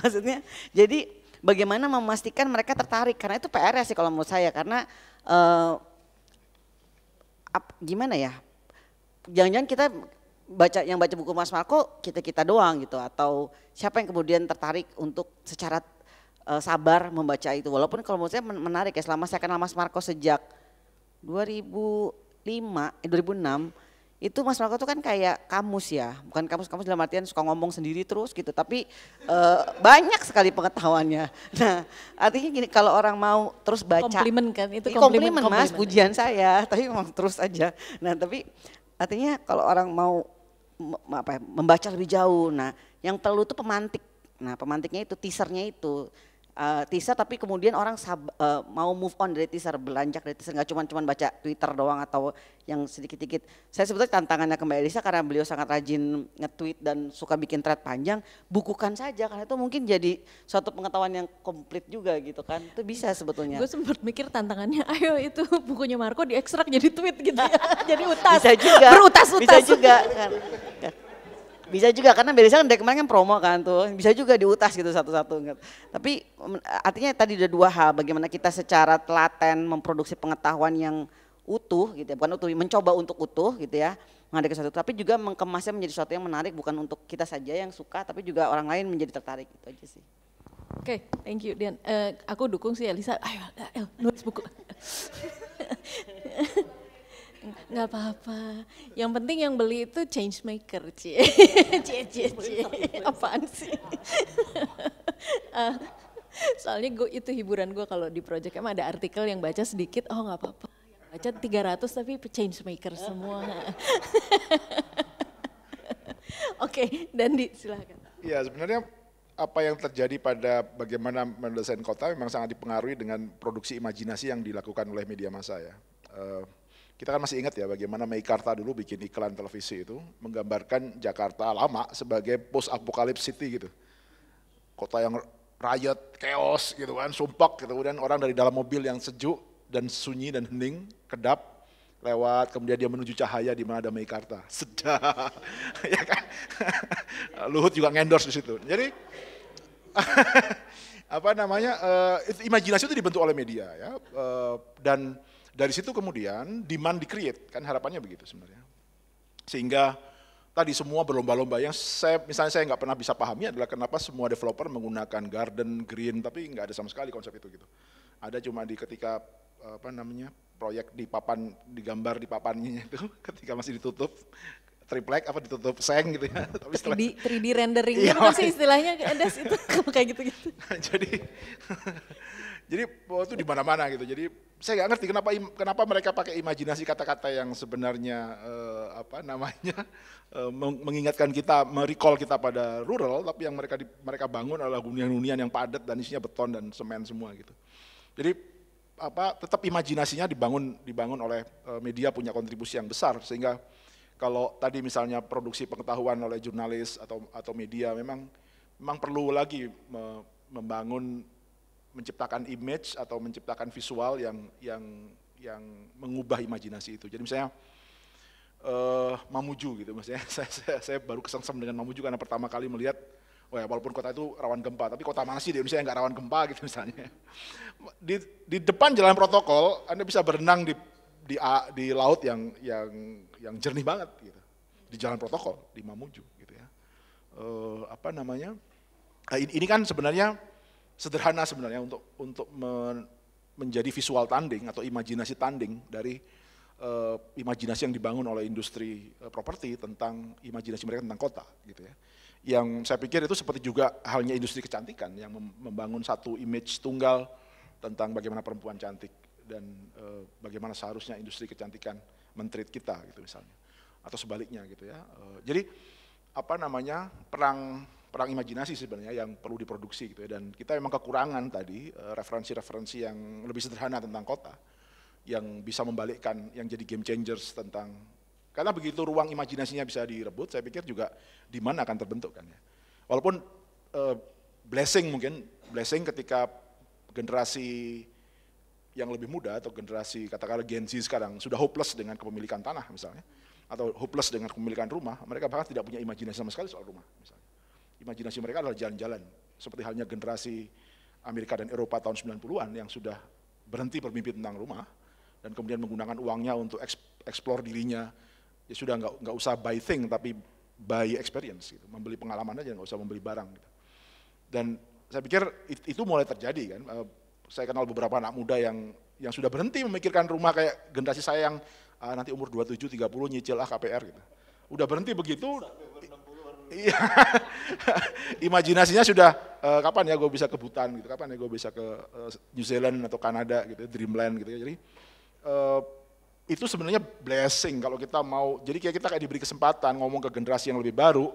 Maksudnya, jadi bagaimana memastikan mereka tertarik? Karena itu PR ya sih kalau menurut saya, karena uh, ap, gimana ya, jangan-jangan kita baca yang baca buku Mas Marco kita kita doang gitu atau siapa yang kemudian tertarik untuk secara uh, sabar membaca itu walaupun kalau menurut saya menarik ya selama saya kenal Mas Marco sejak 2005 eh 2006 itu Mas Marco tuh kan kayak kamus ya bukan kamus kamus dalam artian suka ngomong sendiri terus gitu tapi uh, banyak sekali pengetahuannya nah artinya gini kalau orang mau terus baca komplimen kan itu iya, komplimen, komplimen, Mas komplimen. pujian saya tapi memang terus aja nah tapi artinya kalau orang mau apa ya, membaca lebih jauh nah yang perlu itu pemantik nah pemantiknya itu teasernya itu uh, teaser tapi kemudian orang sab, uh, mau move on dari teaser belanjak dari teaser nggak cuma cuma baca Twitter doang atau yang sedikit-sedikit. Saya sebetulnya tantangannya ke Mbak Elisa karena beliau sangat rajin nge-tweet dan suka bikin thread panjang, bukukan saja karena itu mungkin jadi suatu pengetahuan yang komplit juga gitu kan. Itu bisa sebetulnya. Gue
sempat mikir tantangannya, ayo itu bukunya Marco diekstrak jadi tweet gitu ya. jadi utas. Bisa juga. Berutas-utas. Bisa juga. Kan.
Bisa juga karena biasanya kan dari kemarin kan promo kan tuh, bisa juga diutas gitu satu-satu. Tapi mm, artinya tadi ada dua hal, bagaimana kita secara telaten memproduksi pengetahuan yang utuh gitu ya, bukan utuh, mencoba untuk utuh gitu ya, menghadapi sesuatu, tapi juga mengemasnya menjadi sesuatu yang menarik bukan untuk kita saja yang suka, tapi juga orang lain menjadi tertarik gitu aja sih.
Oke, okay, thank you Dian. Uh, aku dukung sih Elisa. Ayo, ayo nulis buku. Nggak apa-apa. Yang penting yang beli itu change maker, Cie. cie, cie, cie. Apaan sih? Ah, soalnya gue itu hiburan gue kalau di project emang ada artikel yang baca sedikit, oh nggak apa-apa. Baca 300 tapi change maker semua. Oke, okay, Dandi silahkan.
Ya sebenarnya apa yang terjadi pada bagaimana mendesain kota memang sangat dipengaruhi dengan produksi imajinasi yang dilakukan oleh media massa ya. Uh, kita kan masih ingat ya bagaimana Meikarta dulu bikin iklan televisi itu menggambarkan Jakarta lama sebagai post apocalypse city gitu. Kota yang riot, chaos gitu kan, sumpak gitu. Kemudian orang dari dalam mobil yang sejuk dan sunyi dan hening, kedap, lewat, kemudian dia menuju cahaya di mana ada Meikarta. Sedap. ya kan? Luhut juga ngendorse di situ. Jadi apa namanya uh, imajinasi itu dibentuk oleh media ya uh, dan dari situ kemudian demand di create, kan harapannya begitu sebenarnya. Sehingga tadi semua berlomba-lomba yang saya misalnya saya nggak pernah bisa pahami adalah kenapa semua developer menggunakan garden green tapi nggak ada sama sekali konsep itu gitu ada cuma di ketika apa namanya proyek di papan digambar di papannya itu ketika masih ditutup triplek apa ditutup seng gitu ya tapi setelah,
3D, 3D rendering iya, sih istilahnya ada itu kayak gitu gitu jadi
jadi oh, itu di mana-mana gitu. Jadi saya nggak ngerti kenapa kenapa mereka pakai imajinasi kata-kata yang sebenarnya uh, apa namanya uh, mengingatkan kita, merecall kita pada rural, tapi yang mereka di, mereka bangun adalah hunian-hunian yang padat dan isinya beton dan semen semua gitu. Jadi apa tetap imajinasinya dibangun dibangun oleh uh, media punya kontribusi yang besar sehingga kalau tadi misalnya produksi pengetahuan oleh jurnalis atau atau media memang memang perlu lagi membangun menciptakan image atau menciptakan visual yang yang yang mengubah imajinasi itu. Jadi misalnya uh, Mamuju gitu maksudnya saya, saya, saya baru kesengsem dengan Mamuju karena pertama kali melihat oh ya, walaupun kota itu rawan gempa, tapi kota mana sih di Indonesia yang nggak rawan gempa gitu misalnya. Di, di depan jalan protokol, Anda bisa berenang di, di, di laut yang, yang, yang jernih banget gitu. Di jalan protokol, di Mamuju gitu ya. Uh, apa namanya, nah, ini, ini kan sebenarnya sederhana sebenarnya untuk untuk men, menjadi visual tanding atau imajinasi tanding dari uh, imajinasi yang dibangun oleh industri uh, properti tentang imajinasi mereka tentang kota gitu ya. Yang saya pikir itu seperti juga halnya industri kecantikan yang membangun satu image tunggal tentang bagaimana perempuan cantik dan e, bagaimana seharusnya industri kecantikan menterit kita gitu misalnya atau sebaliknya gitu ya. e, jadi apa namanya perang perang imajinasi sebenarnya yang perlu diproduksi gitu ya dan kita memang kekurangan tadi eh, referensi-referensi yang lebih sederhana tentang kota yang bisa membalikkan yang jadi game changers tentang karena begitu ruang imajinasinya bisa direbut saya pikir juga di mana akan terbentuk kan ya walaupun uh, blessing mungkin blessing ketika generasi yang lebih muda atau generasi katakanlah Gen Z sekarang sudah hopeless dengan kepemilikan tanah misalnya atau hopeless dengan kepemilikan rumah mereka bahkan tidak punya imajinasi sama sekali soal rumah misalnya Imajinasi mereka adalah jalan-jalan. Seperti halnya generasi Amerika dan Eropa tahun 90-an yang sudah berhenti bermimpi tentang rumah dan kemudian menggunakan uangnya untuk eksplor dirinya. Ya sudah nggak nggak usah buy thing tapi buy experience gitu. Membeli pengalaman aja nggak usah membeli barang gitu. Dan saya pikir itu mulai terjadi kan. Eh, saya kenal beberapa anak muda yang yang sudah berhenti memikirkan rumah kayak generasi saya yang ah, nanti umur 27 30 nyicil ah KPR gitu. Udah berhenti begitu Iya. Imajinasinya sudah uh, kapan ya gue bisa ke Butan gitu, kapan ya gue bisa ke uh, New Zealand atau Kanada gitu, dreamland gitu ya. Jadi uh, itu sebenarnya blessing kalau kita mau. Jadi kayak kita kayak diberi kesempatan ngomong ke generasi yang lebih baru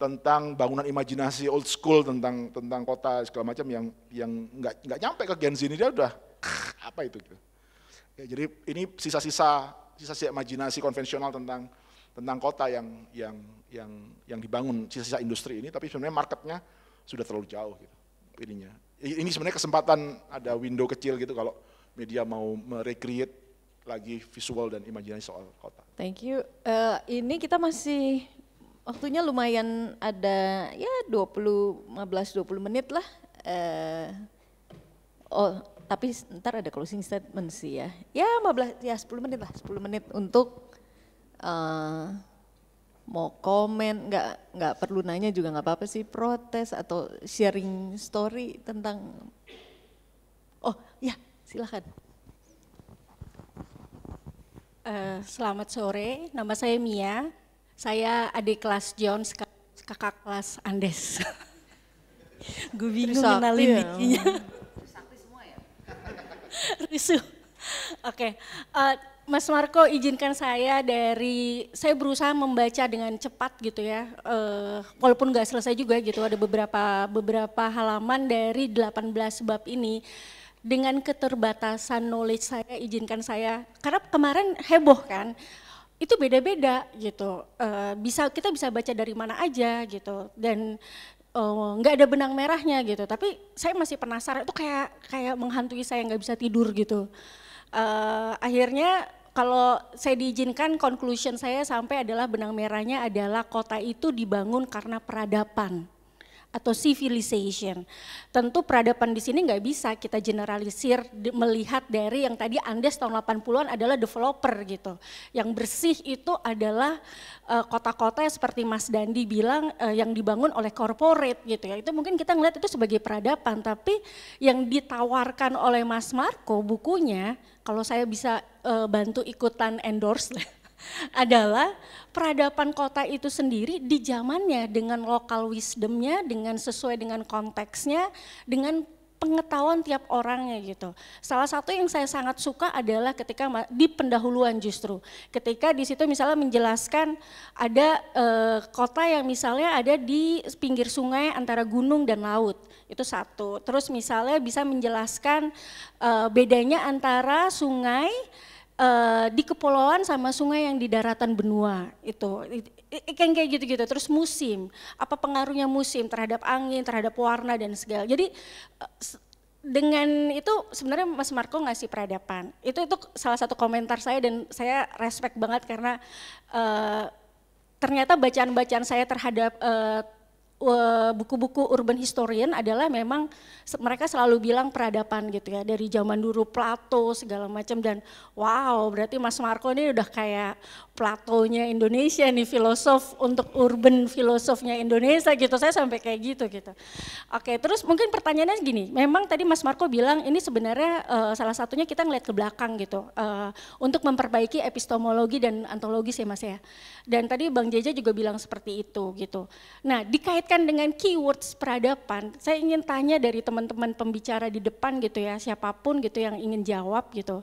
tentang bangunan imajinasi old school tentang tentang kota segala macam yang yang nggak nggak nyampe ke Gen Z ini dia udah apa itu gitu. Ya, jadi ini sisa-sisa sisa-sisa imajinasi konvensional tentang tentang kota yang yang yang yang dibangun sisa-sisa industri ini, tapi sebenarnya marketnya sudah terlalu jauh gitu. Ininya. Ini sebenarnya kesempatan ada window kecil gitu kalau media mau merecreate lagi visual dan imajinasi soal kota.
Thank you. Uh, ini kita masih waktunya lumayan ada ya 20 15 20 menit lah. Uh, oh, tapi ntar ada closing statement sih ya. Ya 15 ya 10 menit lah, 10 menit untuk uh, mau komen, nggak nggak perlu nanya juga nggak apa-apa sih, protes atau sharing story tentang, oh ya silahkan.
Uh, eh, selamat sore, nama saya Mia, saya adik kelas John, kakak kelas Andes. Gue bingung kenalin bikinnya.
dikinya semua
ya?
Oke, okay. uh, eh, Mas Marco izinkan saya dari saya berusaha membaca dengan cepat gitu ya, uh, walaupun nggak selesai juga gitu ada beberapa beberapa halaman dari 18 bab ini dengan keterbatasan knowledge saya izinkan saya karena kemarin heboh kan itu beda-beda gitu uh, bisa kita bisa baca dari mana aja gitu dan eh, nggak oh, ada benang merahnya gitu tapi saya masih penasaran itu kayak kayak menghantui saya nggak bisa tidur gitu uh, akhirnya kalau saya diizinkan conclusion saya sampai adalah benang merahnya adalah kota itu dibangun karena peradaban atau civilization. Tentu peradaban di sini nggak bisa kita generalisir melihat dari yang tadi Andes tahun 80-an adalah developer gitu. Yang bersih itu adalah eh, kota-kota uh, seperti Mas Dandi bilang uh, yang dibangun oleh corporate gitu ya. Itu mungkin kita ngelihat itu sebagai peradaban, tapi yang ditawarkan oleh Mas Marco bukunya kalau saya bisa e, bantu ikutan endorse adalah peradaban kota itu sendiri di zamannya dengan lokal wisdomnya, dengan sesuai dengan konteksnya, dengan pengetahuan tiap orangnya gitu. Salah satu yang saya sangat suka adalah ketika di pendahuluan justru. Ketika di situ misalnya menjelaskan ada e, kota yang misalnya ada di pinggir sungai antara gunung dan laut. Itu satu. Terus misalnya bisa menjelaskan e, bedanya antara sungai eh, di kepulauan sama sungai yang di daratan benua. Itu Ikan kayak gitu-gitu terus musim apa pengaruhnya musim terhadap angin terhadap warna dan segala jadi eh, dengan itu sebenarnya Mas Marco ngasih peradaban itu itu salah satu komentar saya dan saya respect banget karena uh, ternyata bacaan-bacaan saya terhadap uh, Eh, buku-buku urban historian adalah memang mereka selalu bilang peradaban gitu ya dari zaman dulu Plato segala macam dan wow berarti Mas Marco ini udah kayak Platonya Indonesia nih filosof untuk urban filosofnya Indonesia gitu saya sampai kayak gitu gitu. Oke terus mungkin pertanyaannya gini memang tadi Mas Marco bilang ini sebenarnya uh, salah satunya kita ngeliat ke belakang gitu uh, untuk memperbaiki epistemologi dan antologis ya Mas ya. Dan tadi Bang Jaja juga bilang seperti itu gitu. Nah dikaitkan dikaitkan dengan keywords peradaban, saya ingin tanya dari teman-teman pembicara di depan gitu ya, siapapun gitu yang ingin jawab gitu.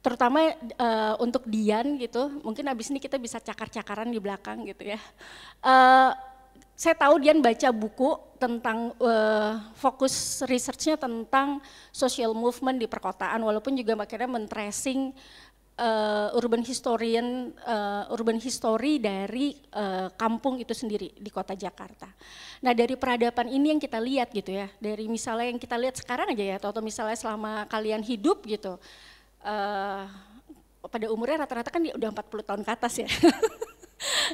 Terutama uh, untuk Dian gitu, mungkin abis ini kita bisa cakar-cakaran di belakang gitu ya. Uh, saya tahu Dian baca buku tentang uh, fokus researchnya tentang social movement di perkotaan, walaupun juga akhirnya men-tracing uh, urban historian, uh, urban history dari uh, kampung itu sendiri di kota Jakarta. Nah dari peradaban ini yang kita lihat gitu ya, dari misalnya yang kita lihat sekarang aja ya, atau misalnya selama kalian hidup gitu, uh, pada umurnya rata-rata kan ya udah 40 tahun ke atas ya.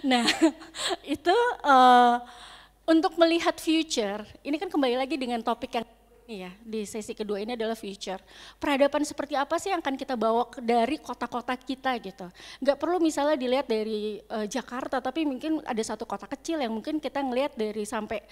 nah itu uh, untuk melihat future, ini kan kembali lagi dengan topik yang Iya, di sesi kedua ini adalah future. Peradaban seperti apa sih yang akan kita bawa dari kota-kota kita gitu. Nggak perlu misalnya dilihat dari uh, Jakarta, tapi mungkin ada satu kota kecil yang mungkin kita ngelihat dari sampai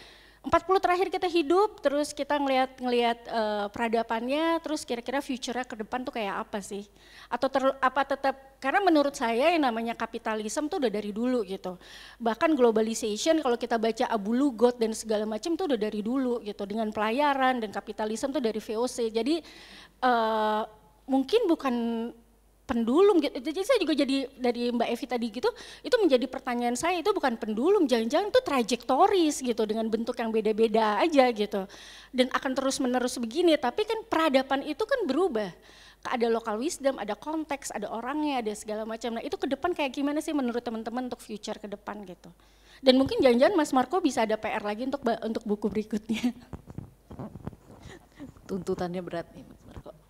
40 terakhir kita hidup, terus kita ngelihat ngelihat uh, peradabannya, terus kira-kira future-nya ke depan tuh kayak apa sih? Atau ter, apa tetap karena menurut saya yang namanya kapitalisme tuh udah dari dulu gitu. Bahkan globalization kalau kita baca Abu Lugot dan segala macam tuh udah dari dulu gitu dengan pelayaran dan kapitalisme tuh dari VOC. Jadi uh, mungkin bukan pendulum gitu. Jadi saya juga jadi dari Mbak Evi tadi gitu, itu menjadi pertanyaan saya itu bukan pendulum, jangan-jangan itu trajektoris gitu dengan bentuk yang beda-beda aja gitu. Dan akan terus-menerus begini, tapi kan peradaban itu kan berubah ada local wisdom, ada konteks, ada orangnya, ada segala macam. Nah itu ke depan kayak gimana sih menurut teman-teman untuk future ke depan gitu. Dan mungkin jangan-jangan Mas Marco bisa ada PR lagi untuk untuk buku berikutnya.
Tuntutannya berat nih.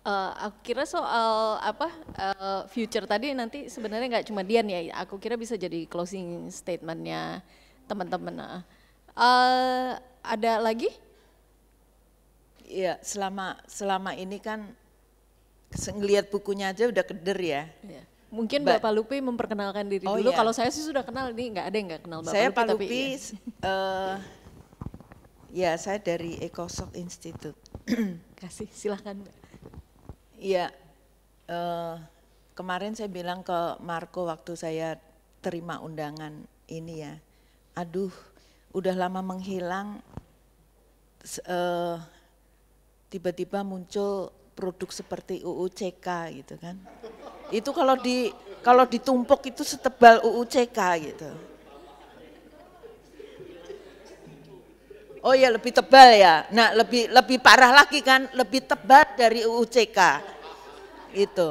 Uh, aku kira soal apa uh, future tadi nanti sebenarnya nggak cuma Dian ya. Aku kira bisa jadi closing statementnya
teman-teman. Uh, ada lagi? Ya selama selama ini kan ngelihat bukunya aja udah keder ya. ya. Mungkin ba Bapak Lupi memperkenalkan diri oh dulu. Iya. Kalau saya sih sudah kenal nih, nggak ada yang nggak kenal Bapak saya Lupi. Saya Pak Lupi, tapi, ya. uh, ya saya dari Ecosoc Institute. Kasih silahkan Mbak. Iya, uh, kemarin saya bilang ke Marco waktu saya terima undangan ini ya, aduh udah lama menghilang, tiba eh, tiba-tiba muncul produk seperti UUCK gitu kan. Itu kalau di kalau ditumpuk itu setebal UUCK gitu. Oh ya lebih tebal ya. Nah lebih lebih parah lagi kan, lebih tebal dari UUCK itu,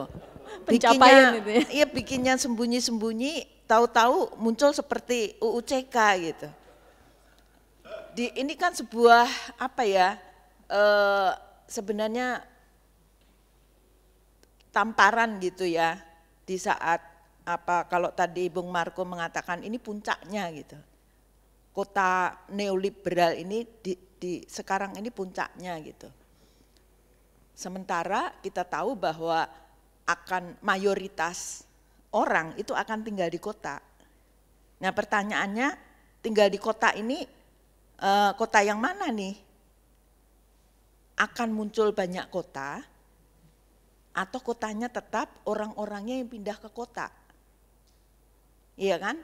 Pencapaian bikinnya, itu ya. Iya bikinnya sembunyi-sembunyi, tahu-tahu muncul seperti UUCK gitu. Di, ini kan sebuah apa ya, e, sebenarnya tamparan gitu ya di saat apa kalau tadi Bung Marco mengatakan ini puncaknya gitu. Kota neoliberal ini di, di sekarang ini puncaknya gitu Sementara kita tahu bahwa akan mayoritas orang itu akan tinggal di kota. Nah pertanyaannya tinggal di kota ini e, kota yang mana nih? Akan muncul banyak kota atau kotanya tetap orang-orangnya yang pindah ke kota? Iya kan?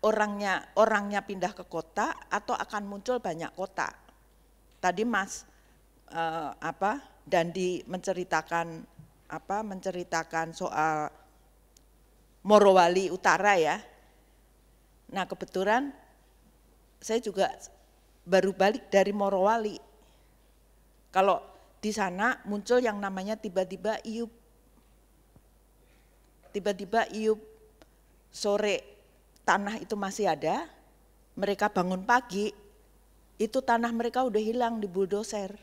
Orangnya orangnya pindah ke kota atau akan muncul banyak kota? Tadi Mas eh, apa dan di menceritakan apa menceritakan soal Morowali Utara ya. Nah kebetulan saya juga baru balik dari Morowali. Kalau di sana muncul yang namanya tiba-tiba iup. Tiba-tiba iup sore tanah itu masih ada, mereka bangun pagi, itu tanah mereka udah hilang di bulldozer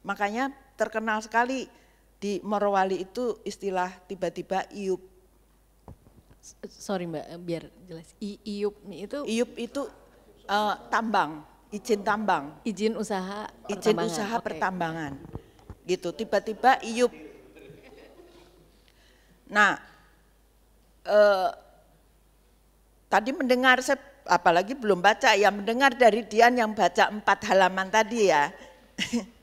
Makanya terkenal sekali di Morowali itu istilah tiba-tiba iup. Sorry Mbak, eh, biar jelas. I, iup itu? Iup itu uh, tambang, izin tambang. Izin usaha Izin usaha okay. pertambangan. Gitu, tiba-tiba iup. Nah, uh, tadi mendengar, saya apalagi belum baca, ya mendengar dari Dian yang baca empat halaman tadi ya.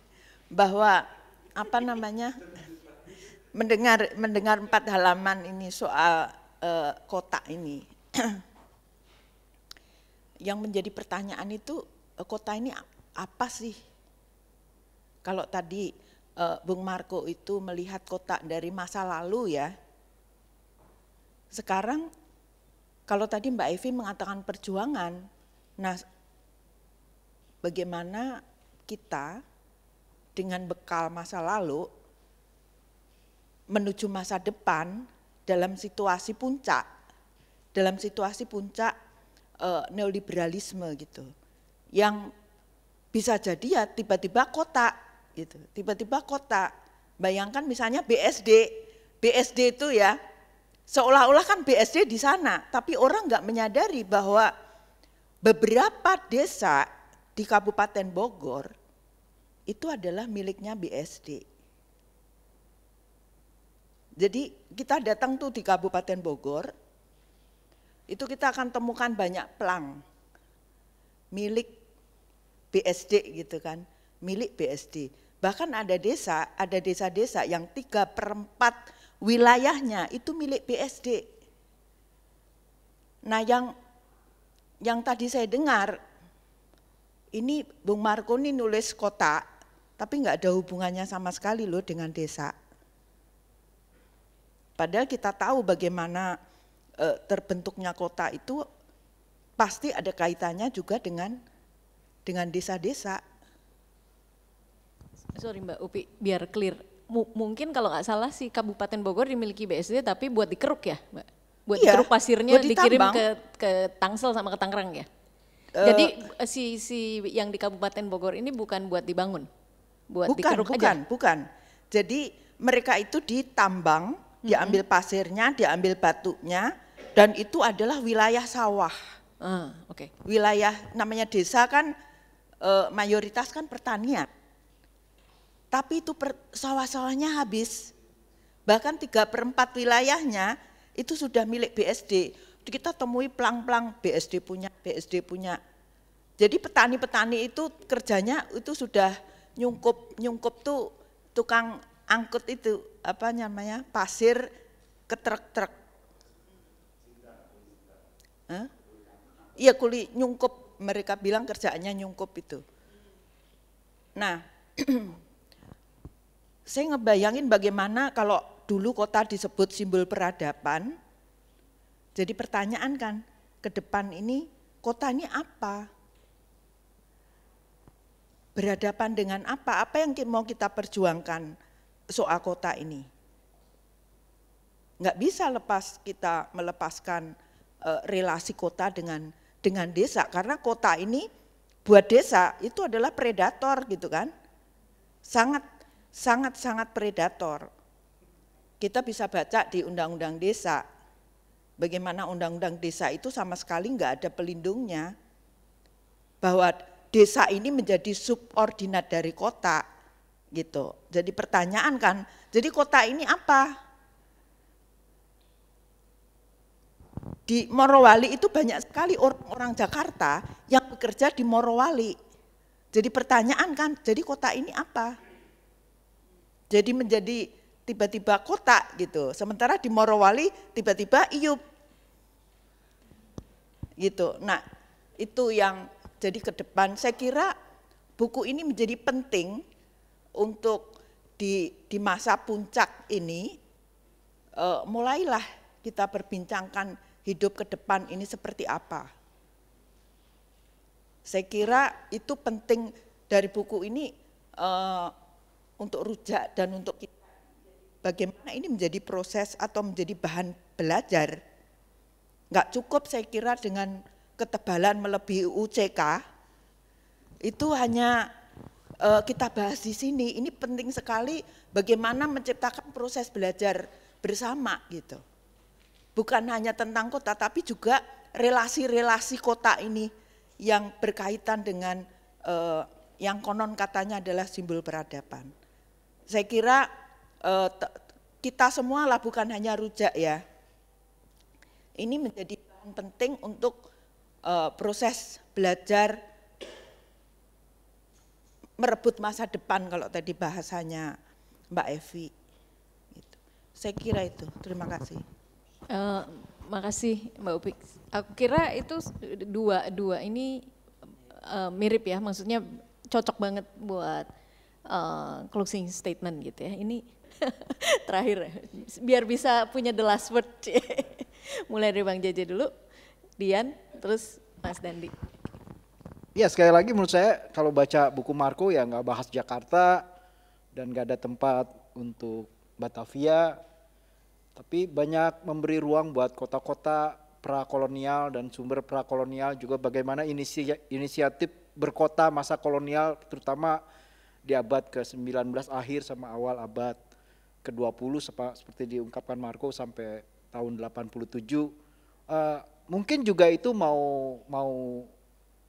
bahwa apa namanya mendengar mendengar empat halaman ini soal uh, eh, kota ini. Yang menjadi pertanyaan itu eh, kota ini apa sih? Kalau tadi uh, Bung Marco itu melihat kota dari masa lalu ya. Sekarang kalau tadi Mbak Evi mengatakan perjuangan, nah bagaimana kita dengan bekal masa lalu menuju masa depan dalam situasi puncak, dalam situasi puncak e, neoliberalisme gitu, yang bisa jadi ya tiba-tiba kota gitu, tiba-tiba kota. Bayangkan misalnya BSD, BSD itu ya seolah-olah kan BSD di sana, tapi orang nggak menyadari bahwa beberapa desa di Kabupaten Bogor itu adalah miliknya BSD. Jadi kita datang tuh di Kabupaten Bogor, itu kita akan temukan banyak pelang milik BSD gitu kan, milik BSD. Bahkan ada desa, ada desa-desa yang tiga perempat wilayahnya itu milik BSD. Nah yang yang tadi saya dengar, ini Bung Marco ini nulis kota, tapi nggak ada hubungannya sama sekali loh dengan desa. Padahal kita tahu bagaimana e, terbentuknya kota itu pasti ada kaitannya juga dengan dengan desa-desa.
Sorry Mbak Upi,
biar clear. M mungkin
kalau nggak salah sih Kabupaten Bogor dimiliki BSD tapi buat dikeruk ya Mbak? Buat iya, dikeruk pasirnya buat dikirim ke, ke Tangsel
sama ke Tangerang ya?
Uh, Jadi e, si si yang di Kabupaten Bogor ini bukan buat dibangun?
buat bukan, dikeruk bukan, aja. bukan. Jadi mereka itu ditambang, mm -hmm. diambil pasirnya, diambil batunya, dan itu adalah wilayah sawah. Uh, Oke. Okay. Wilayah namanya desa kan uh, mayoritas kan pertanian. Tapi itu per, sawah-sawahnya habis. Bahkan tiga perempat wilayahnya itu sudah milik BSD. Kita temui pelang-pelang BSD punya, BSD punya. Jadi petani-petani itu kerjanya itu sudah nyungkup nyungkup tuh tukang angkut itu apa namanya pasir ke truk-truk. Huh? Iya kuli nyungkup mereka bilang kerjaannya nyungkup itu. Nah, saya ngebayangin bagaimana kalau dulu kota disebut simbol peradaban. Jadi pertanyaan kan, ke depan ini kota ini apa? berhadapan dengan apa? Apa yang mau kita perjuangkan soal kota ini? Nggak bisa lepas kita melepaskan uh, relasi kota dengan dengan desa karena kota ini buat desa itu adalah predator gitu kan? Sangat sangat sangat predator. Kita bisa baca di undang-undang desa bagaimana undang-undang desa itu sama sekali nggak ada pelindungnya bahwa desa ini menjadi subordinat dari kota gitu. Jadi pertanyaan kan, jadi kota ini apa? Di Morowali itu banyak sekali orang-orang Jakarta yang bekerja di Morowali. Jadi pertanyaan kan, jadi kota ini apa? Jadi menjadi tiba-tiba kota gitu. Sementara di Morowali tiba-tiba iup. Gitu. Nah, itu yang jadi ke depan saya kira buku ini menjadi penting untuk di, di masa puncak ini e, mulailah kita perbincangkan hidup ke depan ini seperti apa. Saya kira itu penting dari buku ini e, untuk rujak dan untuk kita bagaimana ini menjadi proses atau menjadi bahan belajar. Enggak cukup saya kira dengan ketebalan melebihi UCK itu hanya uh, kita bahas di sini. Ini penting sekali bagaimana menciptakan proses belajar bersama gitu. Bukan hanya tentang kota tapi juga relasi-relasi kota ini yang berkaitan dengan eh, yang konon katanya adalah simbol peradaban. Saya kira eh, kita semua lah bukan hanya rujak ya. Ini menjadi penting untuk Eh, proses belajar merebut masa depan kalau tadi bahasanya Mbak Evi. Gitu. Saya kira itu. Terima kasih. Uh, makasih Mbak Upik. Aku kira itu
dua dua ini uh, mirip ya, maksudnya cocok banget buat uh, closing statement gitu ya. Ini terakhir biar bisa punya the last word. Mulai dari Bang Jaja dulu. Dian, terus Mas Dandi.
Ya sekali lagi menurut saya kalau baca buku Marco ya nggak bahas Jakarta dan nggak ada tempat untuk Batavia, tapi banyak memberi ruang buat kota-kota prakolonial dan sumber prakolonial juga bagaimana inisiatif berkota masa kolonial terutama di abad ke-19 akhir sama awal abad ke-20 seperti diungkapkan Marco sampai tahun 87 uh, mungkin juga itu mau mau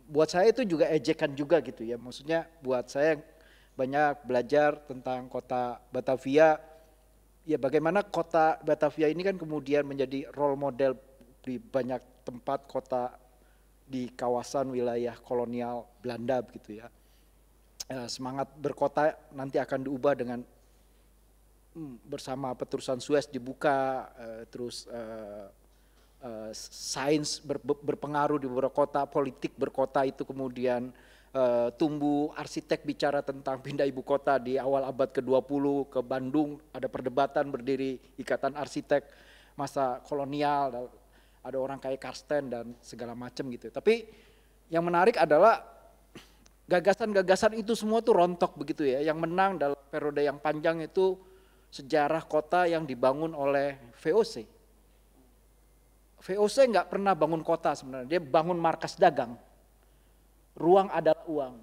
buat saya itu juga ejekan juga gitu ya. Maksudnya buat saya banyak belajar tentang kota Batavia. Ya bagaimana kota Batavia ini kan kemudian menjadi role model di banyak tempat kota di kawasan wilayah kolonial Belanda gitu ya. Eh, semangat berkota nanti akan diubah dengan hmm, bersama petrusan Suez dibuka, eh, terus eh, Eh, sains ber, berpengaruh di beberapa kota, politik berkota itu kemudian uh, tumbuh, arsitek bicara tentang pindah ibu kota di awal abad ke-20 ke Bandung, ada perdebatan berdiri ikatan arsitek masa kolonial, ada orang kayak Karsten dan segala macam gitu. Tapi yang menarik adalah gagasan-gagasan itu semua tuh rontok begitu ya, yang menang dalam periode yang panjang itu sejarah kota yang dibangun oleh VOC VOC nggak pernah bangun kota sebenarnya, dia bangun markas dagang. Ruang adalah uang.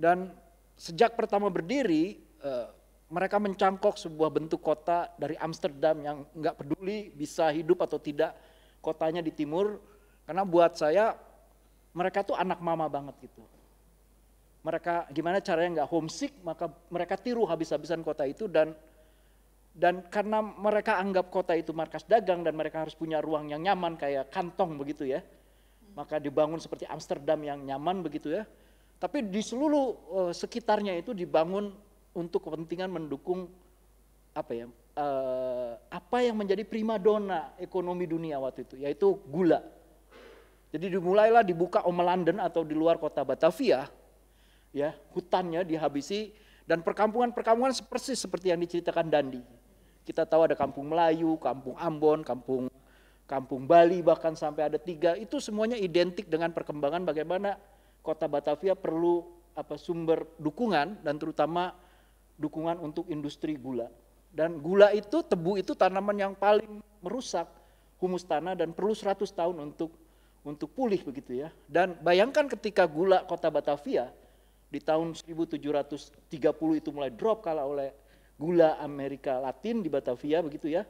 Dan sejak pertama berdiri, eh, mereka mencangkok sebuah bentuk kota dari Amsterdam yang nggak peduli bisa hidup atau tidak kotanya di timur. Karena buat saya mereka tuh anak mama banget gitu. Mereka gimana caranya nggak homesick, maka mereka tiru habis-habisan kota itu dan dan karena mereka anggap kota itu markas dagang dan mereka harus punya ruang yang nyaman kayak kantong begitu ya. Maka dibangun seperti Amsterdam yang nyaman begitu ya. Tapi di seluruh eh, sekitarnya itu dibangun untuk kepentingan mendukung apa ya? Eh, apa yang menjadi primadona ekonomi dunia waktu itu yaitu gula. Jadi dimulailah dibuka Omelanden atau di luar kota Batavia ya, hutannya dihabisi dan perkampungan-perkampungan persis seperti yang diceritakan Dandi kita tahu ada kampung Melayu, kampung Ambon, kampung kampung Bali bahkan sampai ada tiga. Itu semuanya identik dengan perkembangan bagaimana kota Batavia perlu apa sumber dukungan dan terutama dukungan untuk industri gula. Dan gula itu tebu itu tanaman yang paling merusak humus tanah dan perlu 100 tahun untuk untuk pulih begitu ya. Dan bayangkan ketika gula kota Batavia di tahun 1730 itu mulai drop kalah oleh gula Amerika Latin di Batavia begitu ya.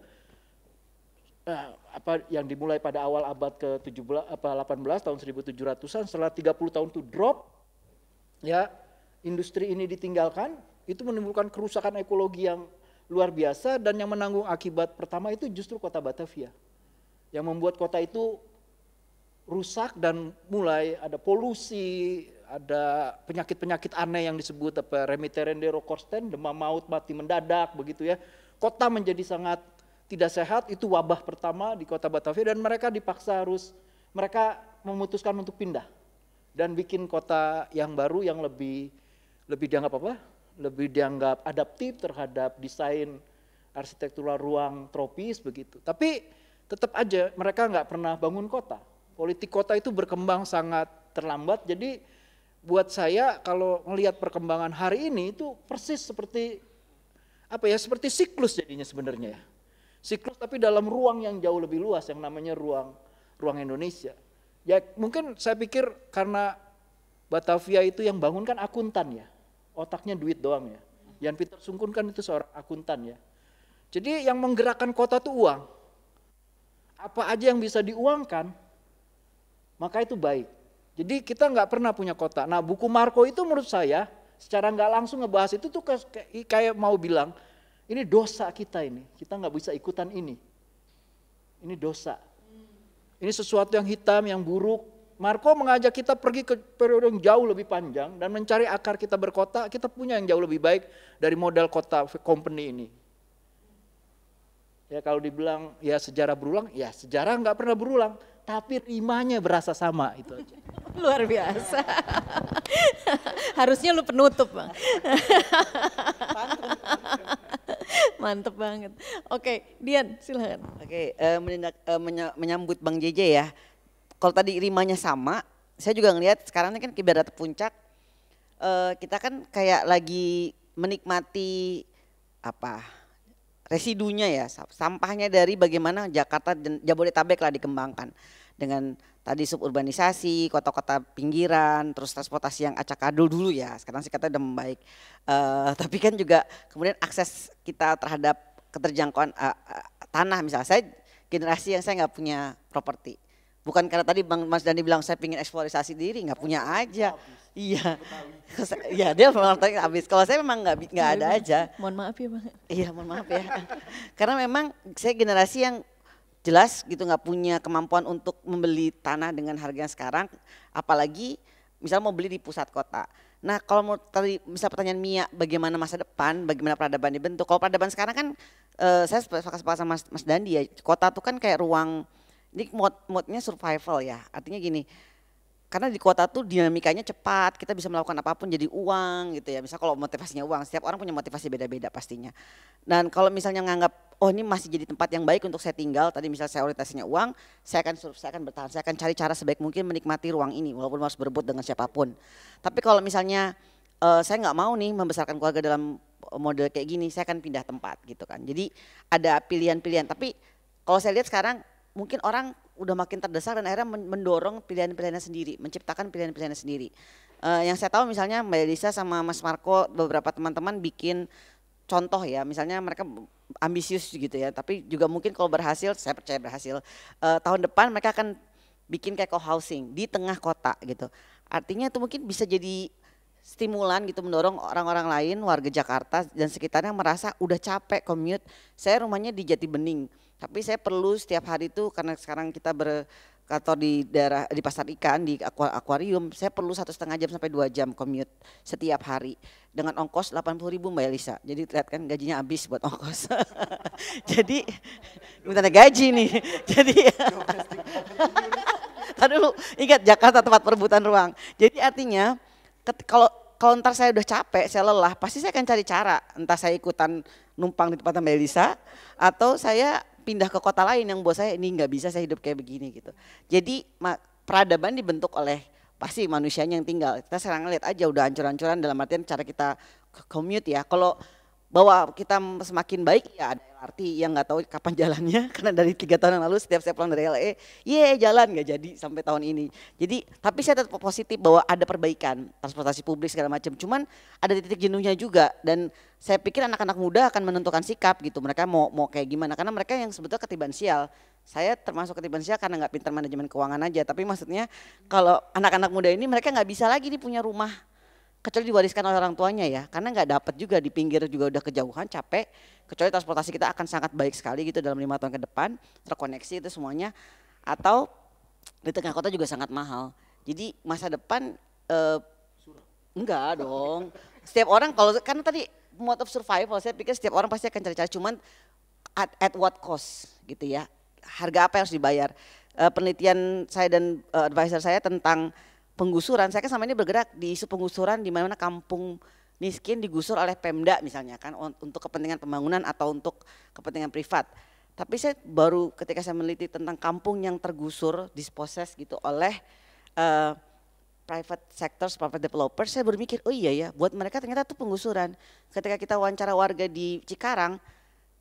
Nah, apa yang dimulai pada awal abad ke-17 apa 18 tahun 1700-an setelah 30 tahun itu drop ya industri ini ditinggalkan itu menimbulkan kerusakan ekologi yang luar biasa dan yang menanggung akibat pertama itu justru kota Batavia yang membuat kota itu rusak dan mulai ada polusi ada penyakit-penyakit aneh yang disebut apa remiterende demam maut, mati mendadak begitu ya. Kota menjadi sangat tidak sehat, itu wabah pertama di kota Batavia dan mereka dipaksa harus, mereka memutuskan untuk pindah dan bikin kota yang baru yang lebih lebih dianggap apa? Lebih dianggap adaptif terhadap desain arsitektural ruang tropis begitu. Tapi tetap aja mereka nggak pernah bangun kota. Politik kota itu berkembang sangat terlambat. Jadi buat saya kalau melihat perkembangan hari ini itu persis seperti apa ya seperti siklus jadinya sebenarnya ya. Siklus tapi dalam ruang yang jauh lebih luas yang namanya ruang ruang Indonesia. Ya mungkin saya pikir karena Batavia itu yang bangun kan akuntan ya. Otaknya duit doang ya. Jan Peter Sungkun kan itu seorang akuntan ya. Jadi yang menggerakkan kota itu uang. Apa aja yang bisa diuangkan, maka itu baik. Jadi kita nggak pernah punya kota. Nah buku Marco itu menurut saya secara nggak langsung ngebahas itu tuh kayak mau bilang ini dosa kita ini. Kita nggak bisa ikutan ini. Ini dosa. Ini sesuatu yang hitam, yang buruk. Marco mengajak kita pergi ke periode yang jauh lebih panjang dan mencari akar kita berkota. Kita punya yang jauh lebih baik dari modal kota company ini. Ya kalau dibilang ya sejarah berulang, ya sejarah nggak pernah berulang tapi rimanya berasa sama itu aja.
Luar biasa. Harusnya lu penutup, Bang. Mantep banget. Oke,
Dian silakan. Oke, eh, menindak, eh, menyambut Bang JJ ya. Kalau tadi rimanya sama, saya juga ngelihat sekarang ini kan ibarat puncak, eh, kita kan kayak lagi menikmati apa residunya ya sampahnya dari bagaimana Jakarta dan Jabodetabek lah dikembangkan dengan tadi suburbanisasi kota-kota pinggiran terus transportasi yang acak-adul dulu ya sekarang sih kata udah membaik uh, tapi kan juga kemudian akses kita terhadap keterjangkauan uh, uh, tanah misalnya saya generasi yang saya nggak punya properti Bukan karena tadi Bang Mas Dandi bilang saya pingin eksplorasi diri, nggak punya aja. Iya, iya dia memang tadi habis. Kalau saya memang nggak nggak iya, ada aja.
Mohon maaf ya bang. Iya mohon maaf ya.
karena memang saya generasi yang jelas gitu nggak punya kemampuan untuk membeli tanah dengan harga yang sekarang, apalagi misal mau beli di pusat kota. Nah kalau mau tadi misal pertanyaan Mia bagaimana masa depan, bagaimana peradaban dibentuk. Kalau peradaban sekarang kan eh, saya sepakat, sepakat sama Mas, Mas Dandi ya, kota tuh kan kayak ruang ini mode modenya survival ya. Artinya gini, karena di kota tuh dinamikanya cepat, kita bisa melakukan apapun jadi uang gitu ya. Misal kalau motivasinya uang, setiap orang punya motivasi beda-beda pastinya. Dan kalau misalnya nganggap oh ini masih jadi tempat yang baik untuk saya tinggal, tadi misalnya saya orientasinya uang, saya akan saya akan bertahan, saya akan cari cara sebaik mungkin menikmati ruang ini walaupun harus berebut dengan siapapun. Tapi kalau misalnya uh, saya nggak mau nih membesarkan keluarga dalam model kayak gini, saya akan pindah tempat gitu kan. Jadi ada pilihan-pilihan, tapi kalau saya lihat sekarang mungkin orang udah makin terdesak dan akhirnya mendorong pilihan-pilihannya sendiri, menciptakan pilihan-pilihannya sendiri. Uh, yang saya tahu misalnya Mbak Elisa sama Mas Marco beberapa teman-teman bikin contoh ya, misalnya mereka ambisius gitu ya, tapi juga mungkin kalau berhasil, saya percaya berhasil, uh, tahun depan mereka akan bikin kayak co-housing di tengah kota gitu. Artinya itu mungkin bisa jadi stimulan gitu mendorong orang-orang lain warga Jakarta dan sekitarnya merasa udah capek commute. Saya rumahnya di Jati Bening tapi saya perlu setiap hari itu karena sekarang kita atau di daerah di pasar ikan di akuarium, saya perlu satu setengah jam sampai dua jam commute setiap hari dengan ongkos 80 ribu mbak Elisa. Jadi lihat kan gajinya habis buat ongkos. Jadi minta gaji nih. Jadi aduh ingat Jakarta tempat perebutan ruang. Jadi artinya kalau kalau ntar saya udah capek, saya lelah, pasti saya akan cari cara. Entah saya ikutan numpang di tempat Mbak Elisa, atau saya pindah ke kota lain yang buat saya ini nggak bisa saya hidup kayak begini gitu. Jadi peradaban dibentuk oleh pasti manusianya yang tinggal. Kita sekarang lihat aja udah hancur-hancuran dalam artian cara kita commute ya. Kalau bahwa kita semakin baik ya ada LRT yang nggak tahu kapan jalannya karena dari tiga tahun yang lalu setiap saya pulang dari LE, ye jalan nggak jadi sampai tahun ini. Jadi tapi saya tetap positif bahwa ada perbaikan transportasi publik segala macam. Cuman ada titik jenuhnya juga dan saya pikir anak-anak muda akan menentukan sikap gitu. Mereka mau mau kayak gimana karena mereka yang sebetulnya ketiban sial. Saya termasuk ketiban sial karena nggak pintar manajemen keuangan aja. Tapi maksudnya kalau anak-anak muda ini mereka nggak bisa lagi nih punya rumah kecuali diwariskan oleh orang tuanya ya karena nggak dapat juga di pinggir juga udah kejauhan capek kecuali transportasi kita akan sangat baik sekali gitu dalam lima tahun ke depan terkoneksi itu semuanya atau di tengah kota juga sangat mahal jadi masa depan eh, enggak dong setiap orang kalau karena tadi mode of survival saya pikir setiap orang pasti akan cari-cari cuman at, at what cost gitu ya harga apa yang harus dibayar uh, penelitian saya dan uh, advisor saya tentang penggusuran. Saya kan sama ini bergerak di isu penggusuran di mana kampung miskin digusur oleh Pemda misalnya kan untuk kepentingan pembangunan atau untuk kepentingan privat. Tapi saya baru ketika saya meneliti tentang kampung yang tergusur, disposes gitu oleh uh, private sectors, private developers, saya berpikir, oh iya ya, buat mereka ternyata itu penggusuran. Ketika kita wawancara warga di Cikarang,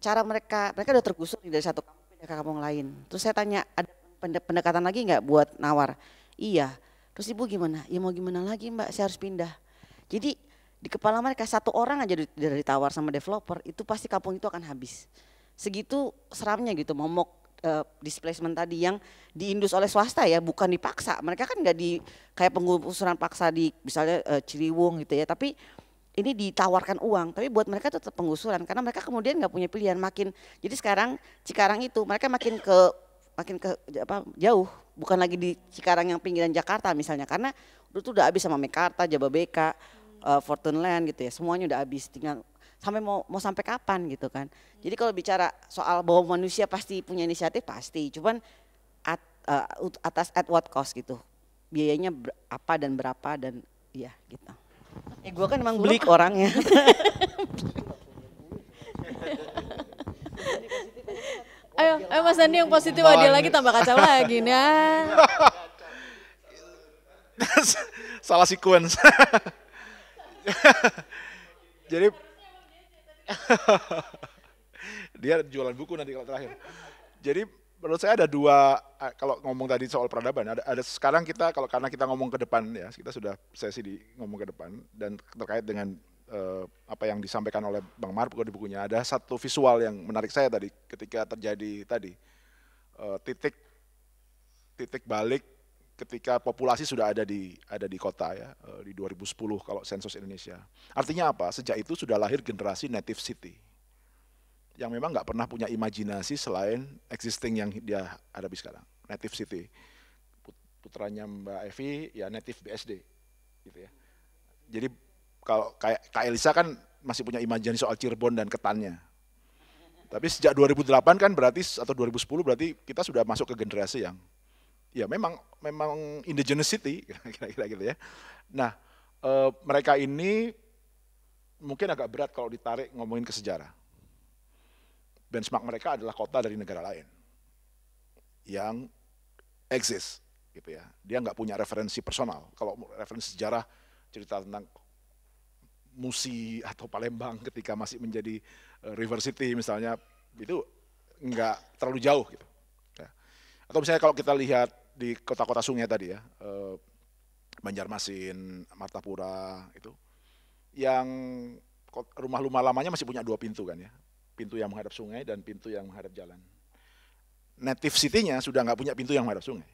cara mereka, mereka udah tergusur dari satu kampung ke kampung lain. Terus saya tanya, ada pendekatan lagi nggak buat nawar? Iya, Terus ibu gimana? Ya mau gimana lagi mbak, saya harus pindah. Jadi di kepala mereka satu orang aja dari ditawar sama developer, itu pasti kampung itu akan habis. Segitu seramnya gitu, momok uh, displacement tadi yang diindus oleh swasta ya, bukan dipaksa. Mereka kan nggak di kayak pengusuran paksa di misalnya uh, Ciliwung gitu ya, tapi ini ditawarkan uang, tapi buat mereka tetap penggusuran karena mereka kemudian nggak punya pilihan makin. Jadi sekarang Cikarang itu mereka makin ke makin ke apa jauh bukan lagi di Cikarang yang pinggiran Jakarta misalnya karena itu tuh udah habis sama Mekarta, Jababeka, hmm. uh, Land gitu ya semuanya udah habis tinggal sampai mau mau sampai kapan gitu kan hmm. jadi kalau bicara soal bahwa manusia pasti punya inisiatif pasti cuman at, uh, atas at what cost gitu biayanya apa dan berapa dan ya gitu
eh gue kan emang beli orangnya
Ayo, ayo Mas Andi yang positif oh, ada lagi tambah kacau lagi nah.
Salah sequence. Jadi dia jualan buku nanti kalau terakhir. Jadi menurut saya ada dua eh, kalau ngomong tadi soal peradaban ada, ada sekarang kita kalau karena kita ngomong ke depan ya kita sudah sesi di ngomong ke depan dan terkait dengan eh, apa yang disampaikan oleh Bang Marco di bukunya. Ada satu visual yang menarik saya tadi ketika terjadi tadi eh, titik titik balik ketika populasi sudah ada di ada di kota ya eh, di 2010 kalau sensus Indonesia. Artinya apa? Sejak itu sudah lahir generasi native city yang memang nggak pernah punya imajinasi selain existing yang dia ada di sekarang, native city. Putranya Mbak Evi ya native BSD gitu ya. Jadi kalau kayak Kak Elisa kan masih punya imajinasi soal Cirebon dan ketannya. Tapi sejak 2008 kan berarti atau 2010 berarti kita sudah masuk ke generasi yang ya memang memang indigenous city kira-kira gitu ya. Nah, e, mereka ini mungkin agak berat kalau ditarik ngomongin ke sejarah. Benchmark mereka adalah kota dari negara lain yang exist gitu ya. Dia nggak punya referensi personal. Kalau referensi sejarah cerita tentang Musi atau Palembang ketika masih menjadi eh, River City misalnya itu nggak terlalu jauh gitu. Ya. Atau misalnya kalau kita lihat di kota-kota sungai tadi ya, uh, Banjarmasin, Martapura itu, yang rumah-rumah lamanya masih punya dua pintu kan ya, pintu yang menghadap sungai dan pintu yang menghadap jalan. Native city-nya sudah nggak punya pintu yang menghadap sungai.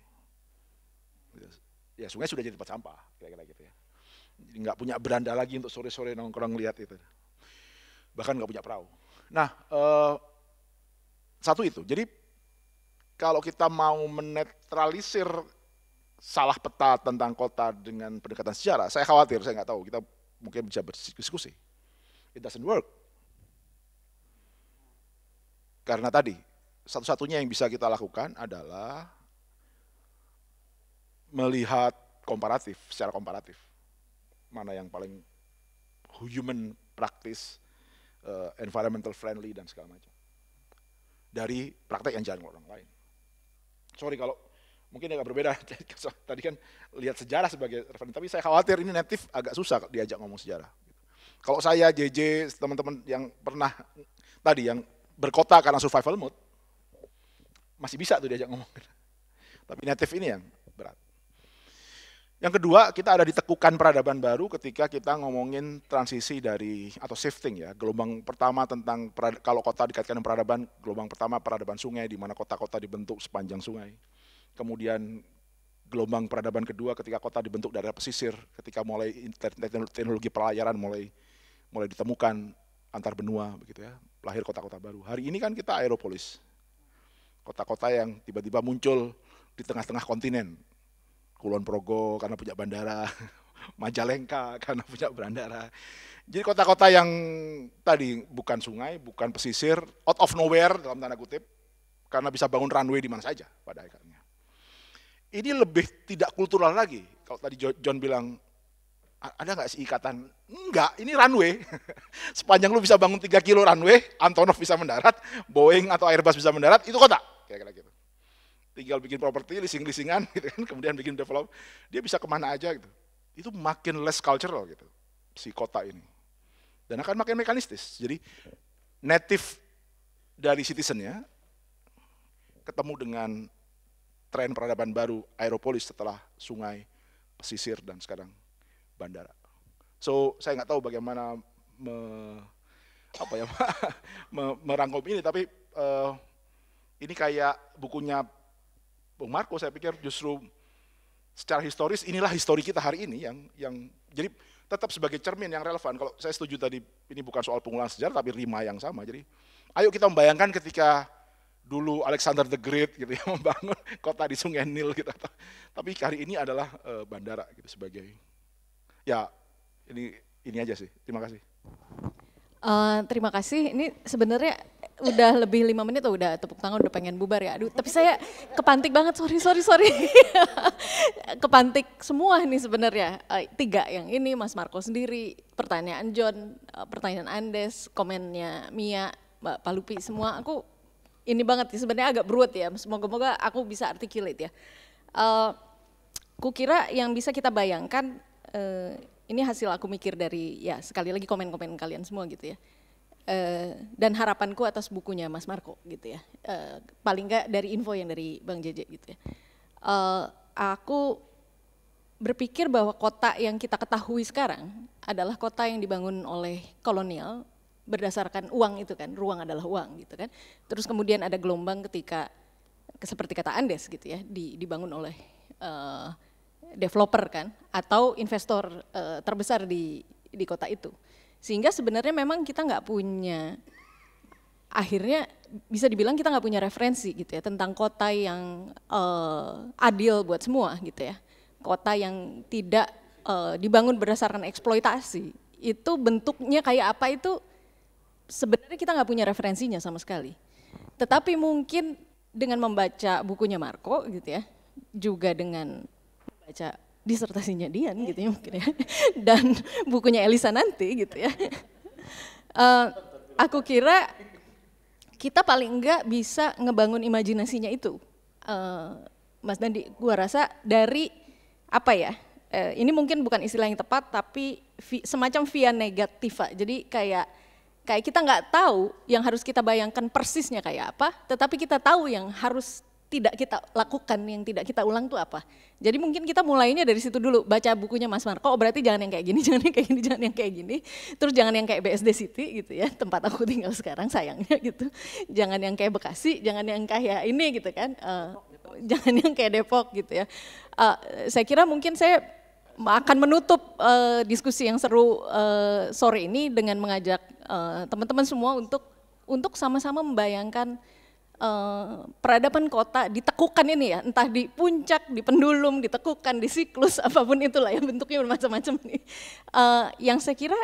Ya sungai sudah jadi tempat sampah, kira-kira gitu ya jadi nggak punya beranda lagi untuk sore-sore nongkrong lihat itu. Bahkan nggak punya perahu. Nah, eh, satu itu. Jadi kalau kita mau menetralisir salah peta tentang kota dengan pendekatan sejarah, saya khawatir, saya nggak tahu, kita mungkin bisa berdiskusi. It doesn't work. Karena tadi, satu-satunya yang bisa kita lakukan adalah melihat komparatif, secara komparatif mana yang paling human praktis, uh, environmental friendly dan segala macam. Dari praktek yang jalan orang lain. Sorry kalau mungkin agak berbeda. Tadi kan lihat sejarah sebagai referensi, tapi saya khawatir ini native agak susah diajak ngomong sejarah. Kalau saya, JJ, teman-teman yang pernah tadi yang berkota karena survival mode, masih bisa tuh diajak ngomong. Tapi native ini yang berat. Yang kedua, kita ada ditekukan peradaban baru ketika kita ngomongin transisi dari atau shifting ya. Gelombang pertama tentang kalau kota dikaitkan dengan peradaban, gelombang pertama peradaban sungai di mana kota-kota dibentuk sepanjang sungai. Kemudian gelombang peradaban kedua ketika kota dibentuk dari pesisir, ketika mulai teknologi pelayaran mulai mulai ditemukan antar benua begitu ya. Lahir kota-kota baru. Hari ini kan kita aeropolis. Kota-kota yang tiba-tiba muncul di tengah-tengah kontinen Kulon Progo karena punya bandara, Majalengka karena punya bandara. Jadi kota-kota yang tadi bukan sungai, bukan pesisir, out of nowhere dalam tanda kutip, karena bisa bangun runway di mana saja pada akhirnya. Ini lebih tidak kultural lagi. Kalau tadi John bilang, ada nggak sih ikatan? Enggak, ini runway. Sepanjang lu bisa bangun 3 kilo runway, Antonov bisa mendarat, Boeing atau Airbus bisa mendarat, itu kota. Kira-kira gitu tinggal bikin properti, leasing-leasingan gitu kan, kemudian bikin develop, dia bisa kemana aja gitu. Itu makin less cultural gitu, si kota ini. Dan akan makin mekanistis. Jadi native dari citizennya ketemu dengan tren peradaban baru aeropolis setelah sungai, pesisir, dan sekarang bandara. So saya nggak tahu bagaimana me, apa ya merangkum ini, tapi uh, ini kayak bukunya Bung Marco saya pikir justru secara historis inilah histori kita hari ini yang yang jadi tetap sebagai cermin yang relevan. Kalau saya setuju tadi ini bukan soal pengulangan sejarah tapi rima yang sama. Jadi ayo kita membayangkan ketika dulu Alexander the Great gitu ya membangun kota di Sungai Nil gitu. Tapi hari ini adalah eh, bandara gitu sebagai ya ini ini aja sih. Terima kasih.
Uh, terima kasih. Ini sebenarnya udah lebih lima menit oh, udah tepuk tangan udah pengen bubar ya. Aduh, tapi saya kepantik banget. Sorry, sorry, sorry. kepantik semua nih sebenarnya. Uh, tiga yang ini Mas Marco sendiri, pertanyaan John, uh, pertanyaan Andes, komennya Mia, Mbak Palupi semua. Aku ini banget sih sebenarnya agak beruat ya. Semoga-moga aku bisa articulate ya. Uh, kukira yang bisa kita bayangkan uh, ini hasil aku mikir dari ya sekali lagi komen-komen kalian semua gitu ya. Uh, dan harapanku atas bukunya Mas Marco gitu ya. Uh, paling nggak dari info yang dari Bang JJ gitu ya. Uh, aku berpikir bahwa kota yang kita ketahui sekarang adalah kota yang dibangun oleh kolonial berdasarkan uang itu kan, ruang adalah uang gitu kan. Terus kemudian ada gelombang ketika seperti kata Andes gitu ya, dibangun oleh uh, developer kan atau investor uh, terbesar di di kota itu. Sehingga sebenarnya memang kita nggak punya akhirnya bisa dibilang kita nggak punya referensi gitu ya tentang kota yang uh, adil buat semua gitu ya kota yang tidak uh, dibangun berdasarkan eksploitasi itu bentuknya kayak apa itu sebenarnya kita nggak punya referensinya sama sekali tetapi mungkin dengan membaca bukunya Marco gitu ya juga dengan baca disertasinya Dian gitu ya eh. mungkin ya dan bukunya Elisa nanti gitu ya uh, aku kira kita paling enggak bisa ngebangun imajinasinya itu uh, Mas Dandi gua rasa dari apa ya uh, ini mungkin bukan istilah yang tepat tapi vi, semacam via negativa jadi kayak kayak kita nggak tahu yang harus kita bayangkan persisnya kayak apa tetapi kita tahu yang harus tidak kita lakukan, yang tidak kita ulang tuh apa. Jadi mungkin kita mulainya dari situ dulu, baca bukunya Mas Marco, oh berarti jangan yang kayak gini, jangan yang kayak gini, jangan yang kayak gini, terus jangan yang kayak BSD City gitu ya, tempat aku tinggal sekarang sayangnya gitu, jangan yang kayak Bekasi, jangan yang kayak ini gitu kan, uh, jangan yang kayak Depok gitu ya. Uh, saya kira mungkin saya akan menutup uh, diskusi yang seru uh, sore ini dengan mengajak teman-teman uh, semua untuk untuk sama-sama membayangkan Eh, peradaban kota ditekukan ini ya, entah di puncak, di pendulum, ditekukan, di siklus, apapun itulah ya bentuknya bermacam-macam nih. Eh, uh, yang saya kira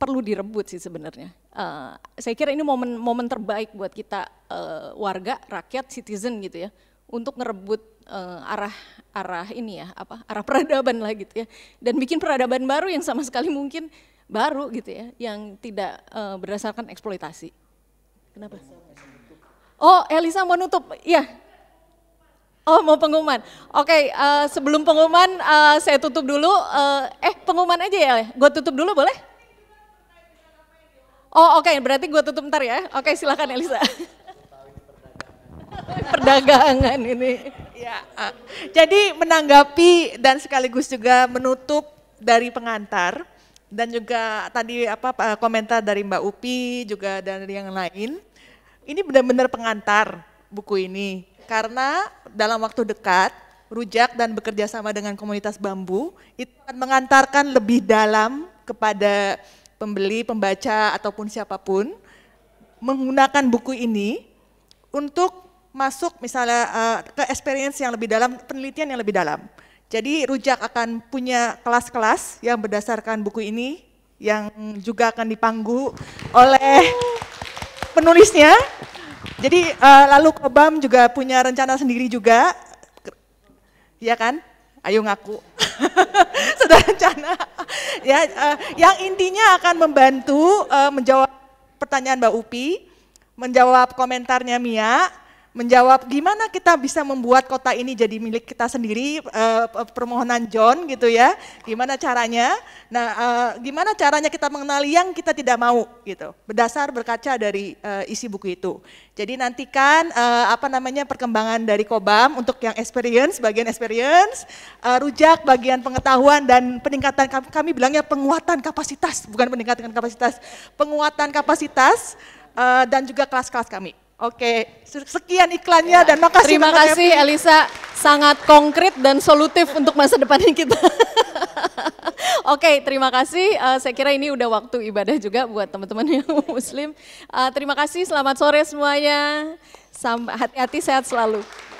perlu direbut sih sebenarnya. Uh, saya kira ini momen-momen terbaik buat kita uh, warga, rakyat, citizen gitu ya, untuk ngerebut uh, arah arah ini ya, apa arah peradaban lah gitu ya, dan bikin peradaban baru yang sama sekali mungkin baru gitu ya, yang tidak uh, berdasarkan eksploitasi. Kenapa? Oh, Elisa mau nutup. Iya. Oh, mau pengumuman. Oke, okay, uh, eh, sebelum pengumuman uh, saya tutup dulu. Uh, eh, pengumuman aja ya. Gue tutup dulu boleh? Oh, oke. Okay, berarti gue tutup ntar ya. Oke, okay, silakan Elisa.
Perdagangan ini. Ya. Jadi menanggapi dan sekaligus juga menutup dari pengantar dan juga tadi apa komentar dari Mbak Upi juga dan yang lain. Ini benar-benar pengantar buku ini karena dalam waktu dekat rujak dan bekerja sama dengan komunitas bambu itu akan mengantarkan lebih dalam kepada pembeli, pembaca ataupun siapapun menggunakan buku ini untuk masuk misalnya eh, ke experience yang lebih dalam, penelitian yang lebih dalam. Jadi rujak akan punya kelas-kelas yang berdasarkan buku ini yang juga akan dipanggu oleh penulisnya. Jadi uh, lalu Kobam juga punya rencana sendiri juga. Iya kan? Ayo ngaku. Sudah rencana. ya, uh, yang intinya akan membantu uh, menjawab pertanyaan Mbak Upi, menjawab komentarnya Mia, menjawab gimana kita bisa membuat kota ini jadi milik kita sendiri uh, permohonan John gitu ya gimana caranya nah uh, gimana caranya kita mengenali yang kita tidak mau gitu berdasar berkaca dari uh, isi buku itu jadi nantikan uh, apa namanya perkembangan dari Kobam untuk yang experience bagian experience uh, rujak bagian pengetahuan dan peningkatan kami, bilangnya penguatan kapasitas bukan peningkatan kapasitas penguatan kapasitas uh, dan juga kelas-kelas kami Oke, sekian iklannya ya. dan makasih. Terima kasih Epi. Elisa,
sangat konkret dan solutif untuk masa depan kita. Oke, terima kasih. Uh, saya kira ini udah waktu ibadah juga buat teman-teman yang muslim. Uh, terima kasih, selamat sore semuanya. Hati-hati,
sehat selalu.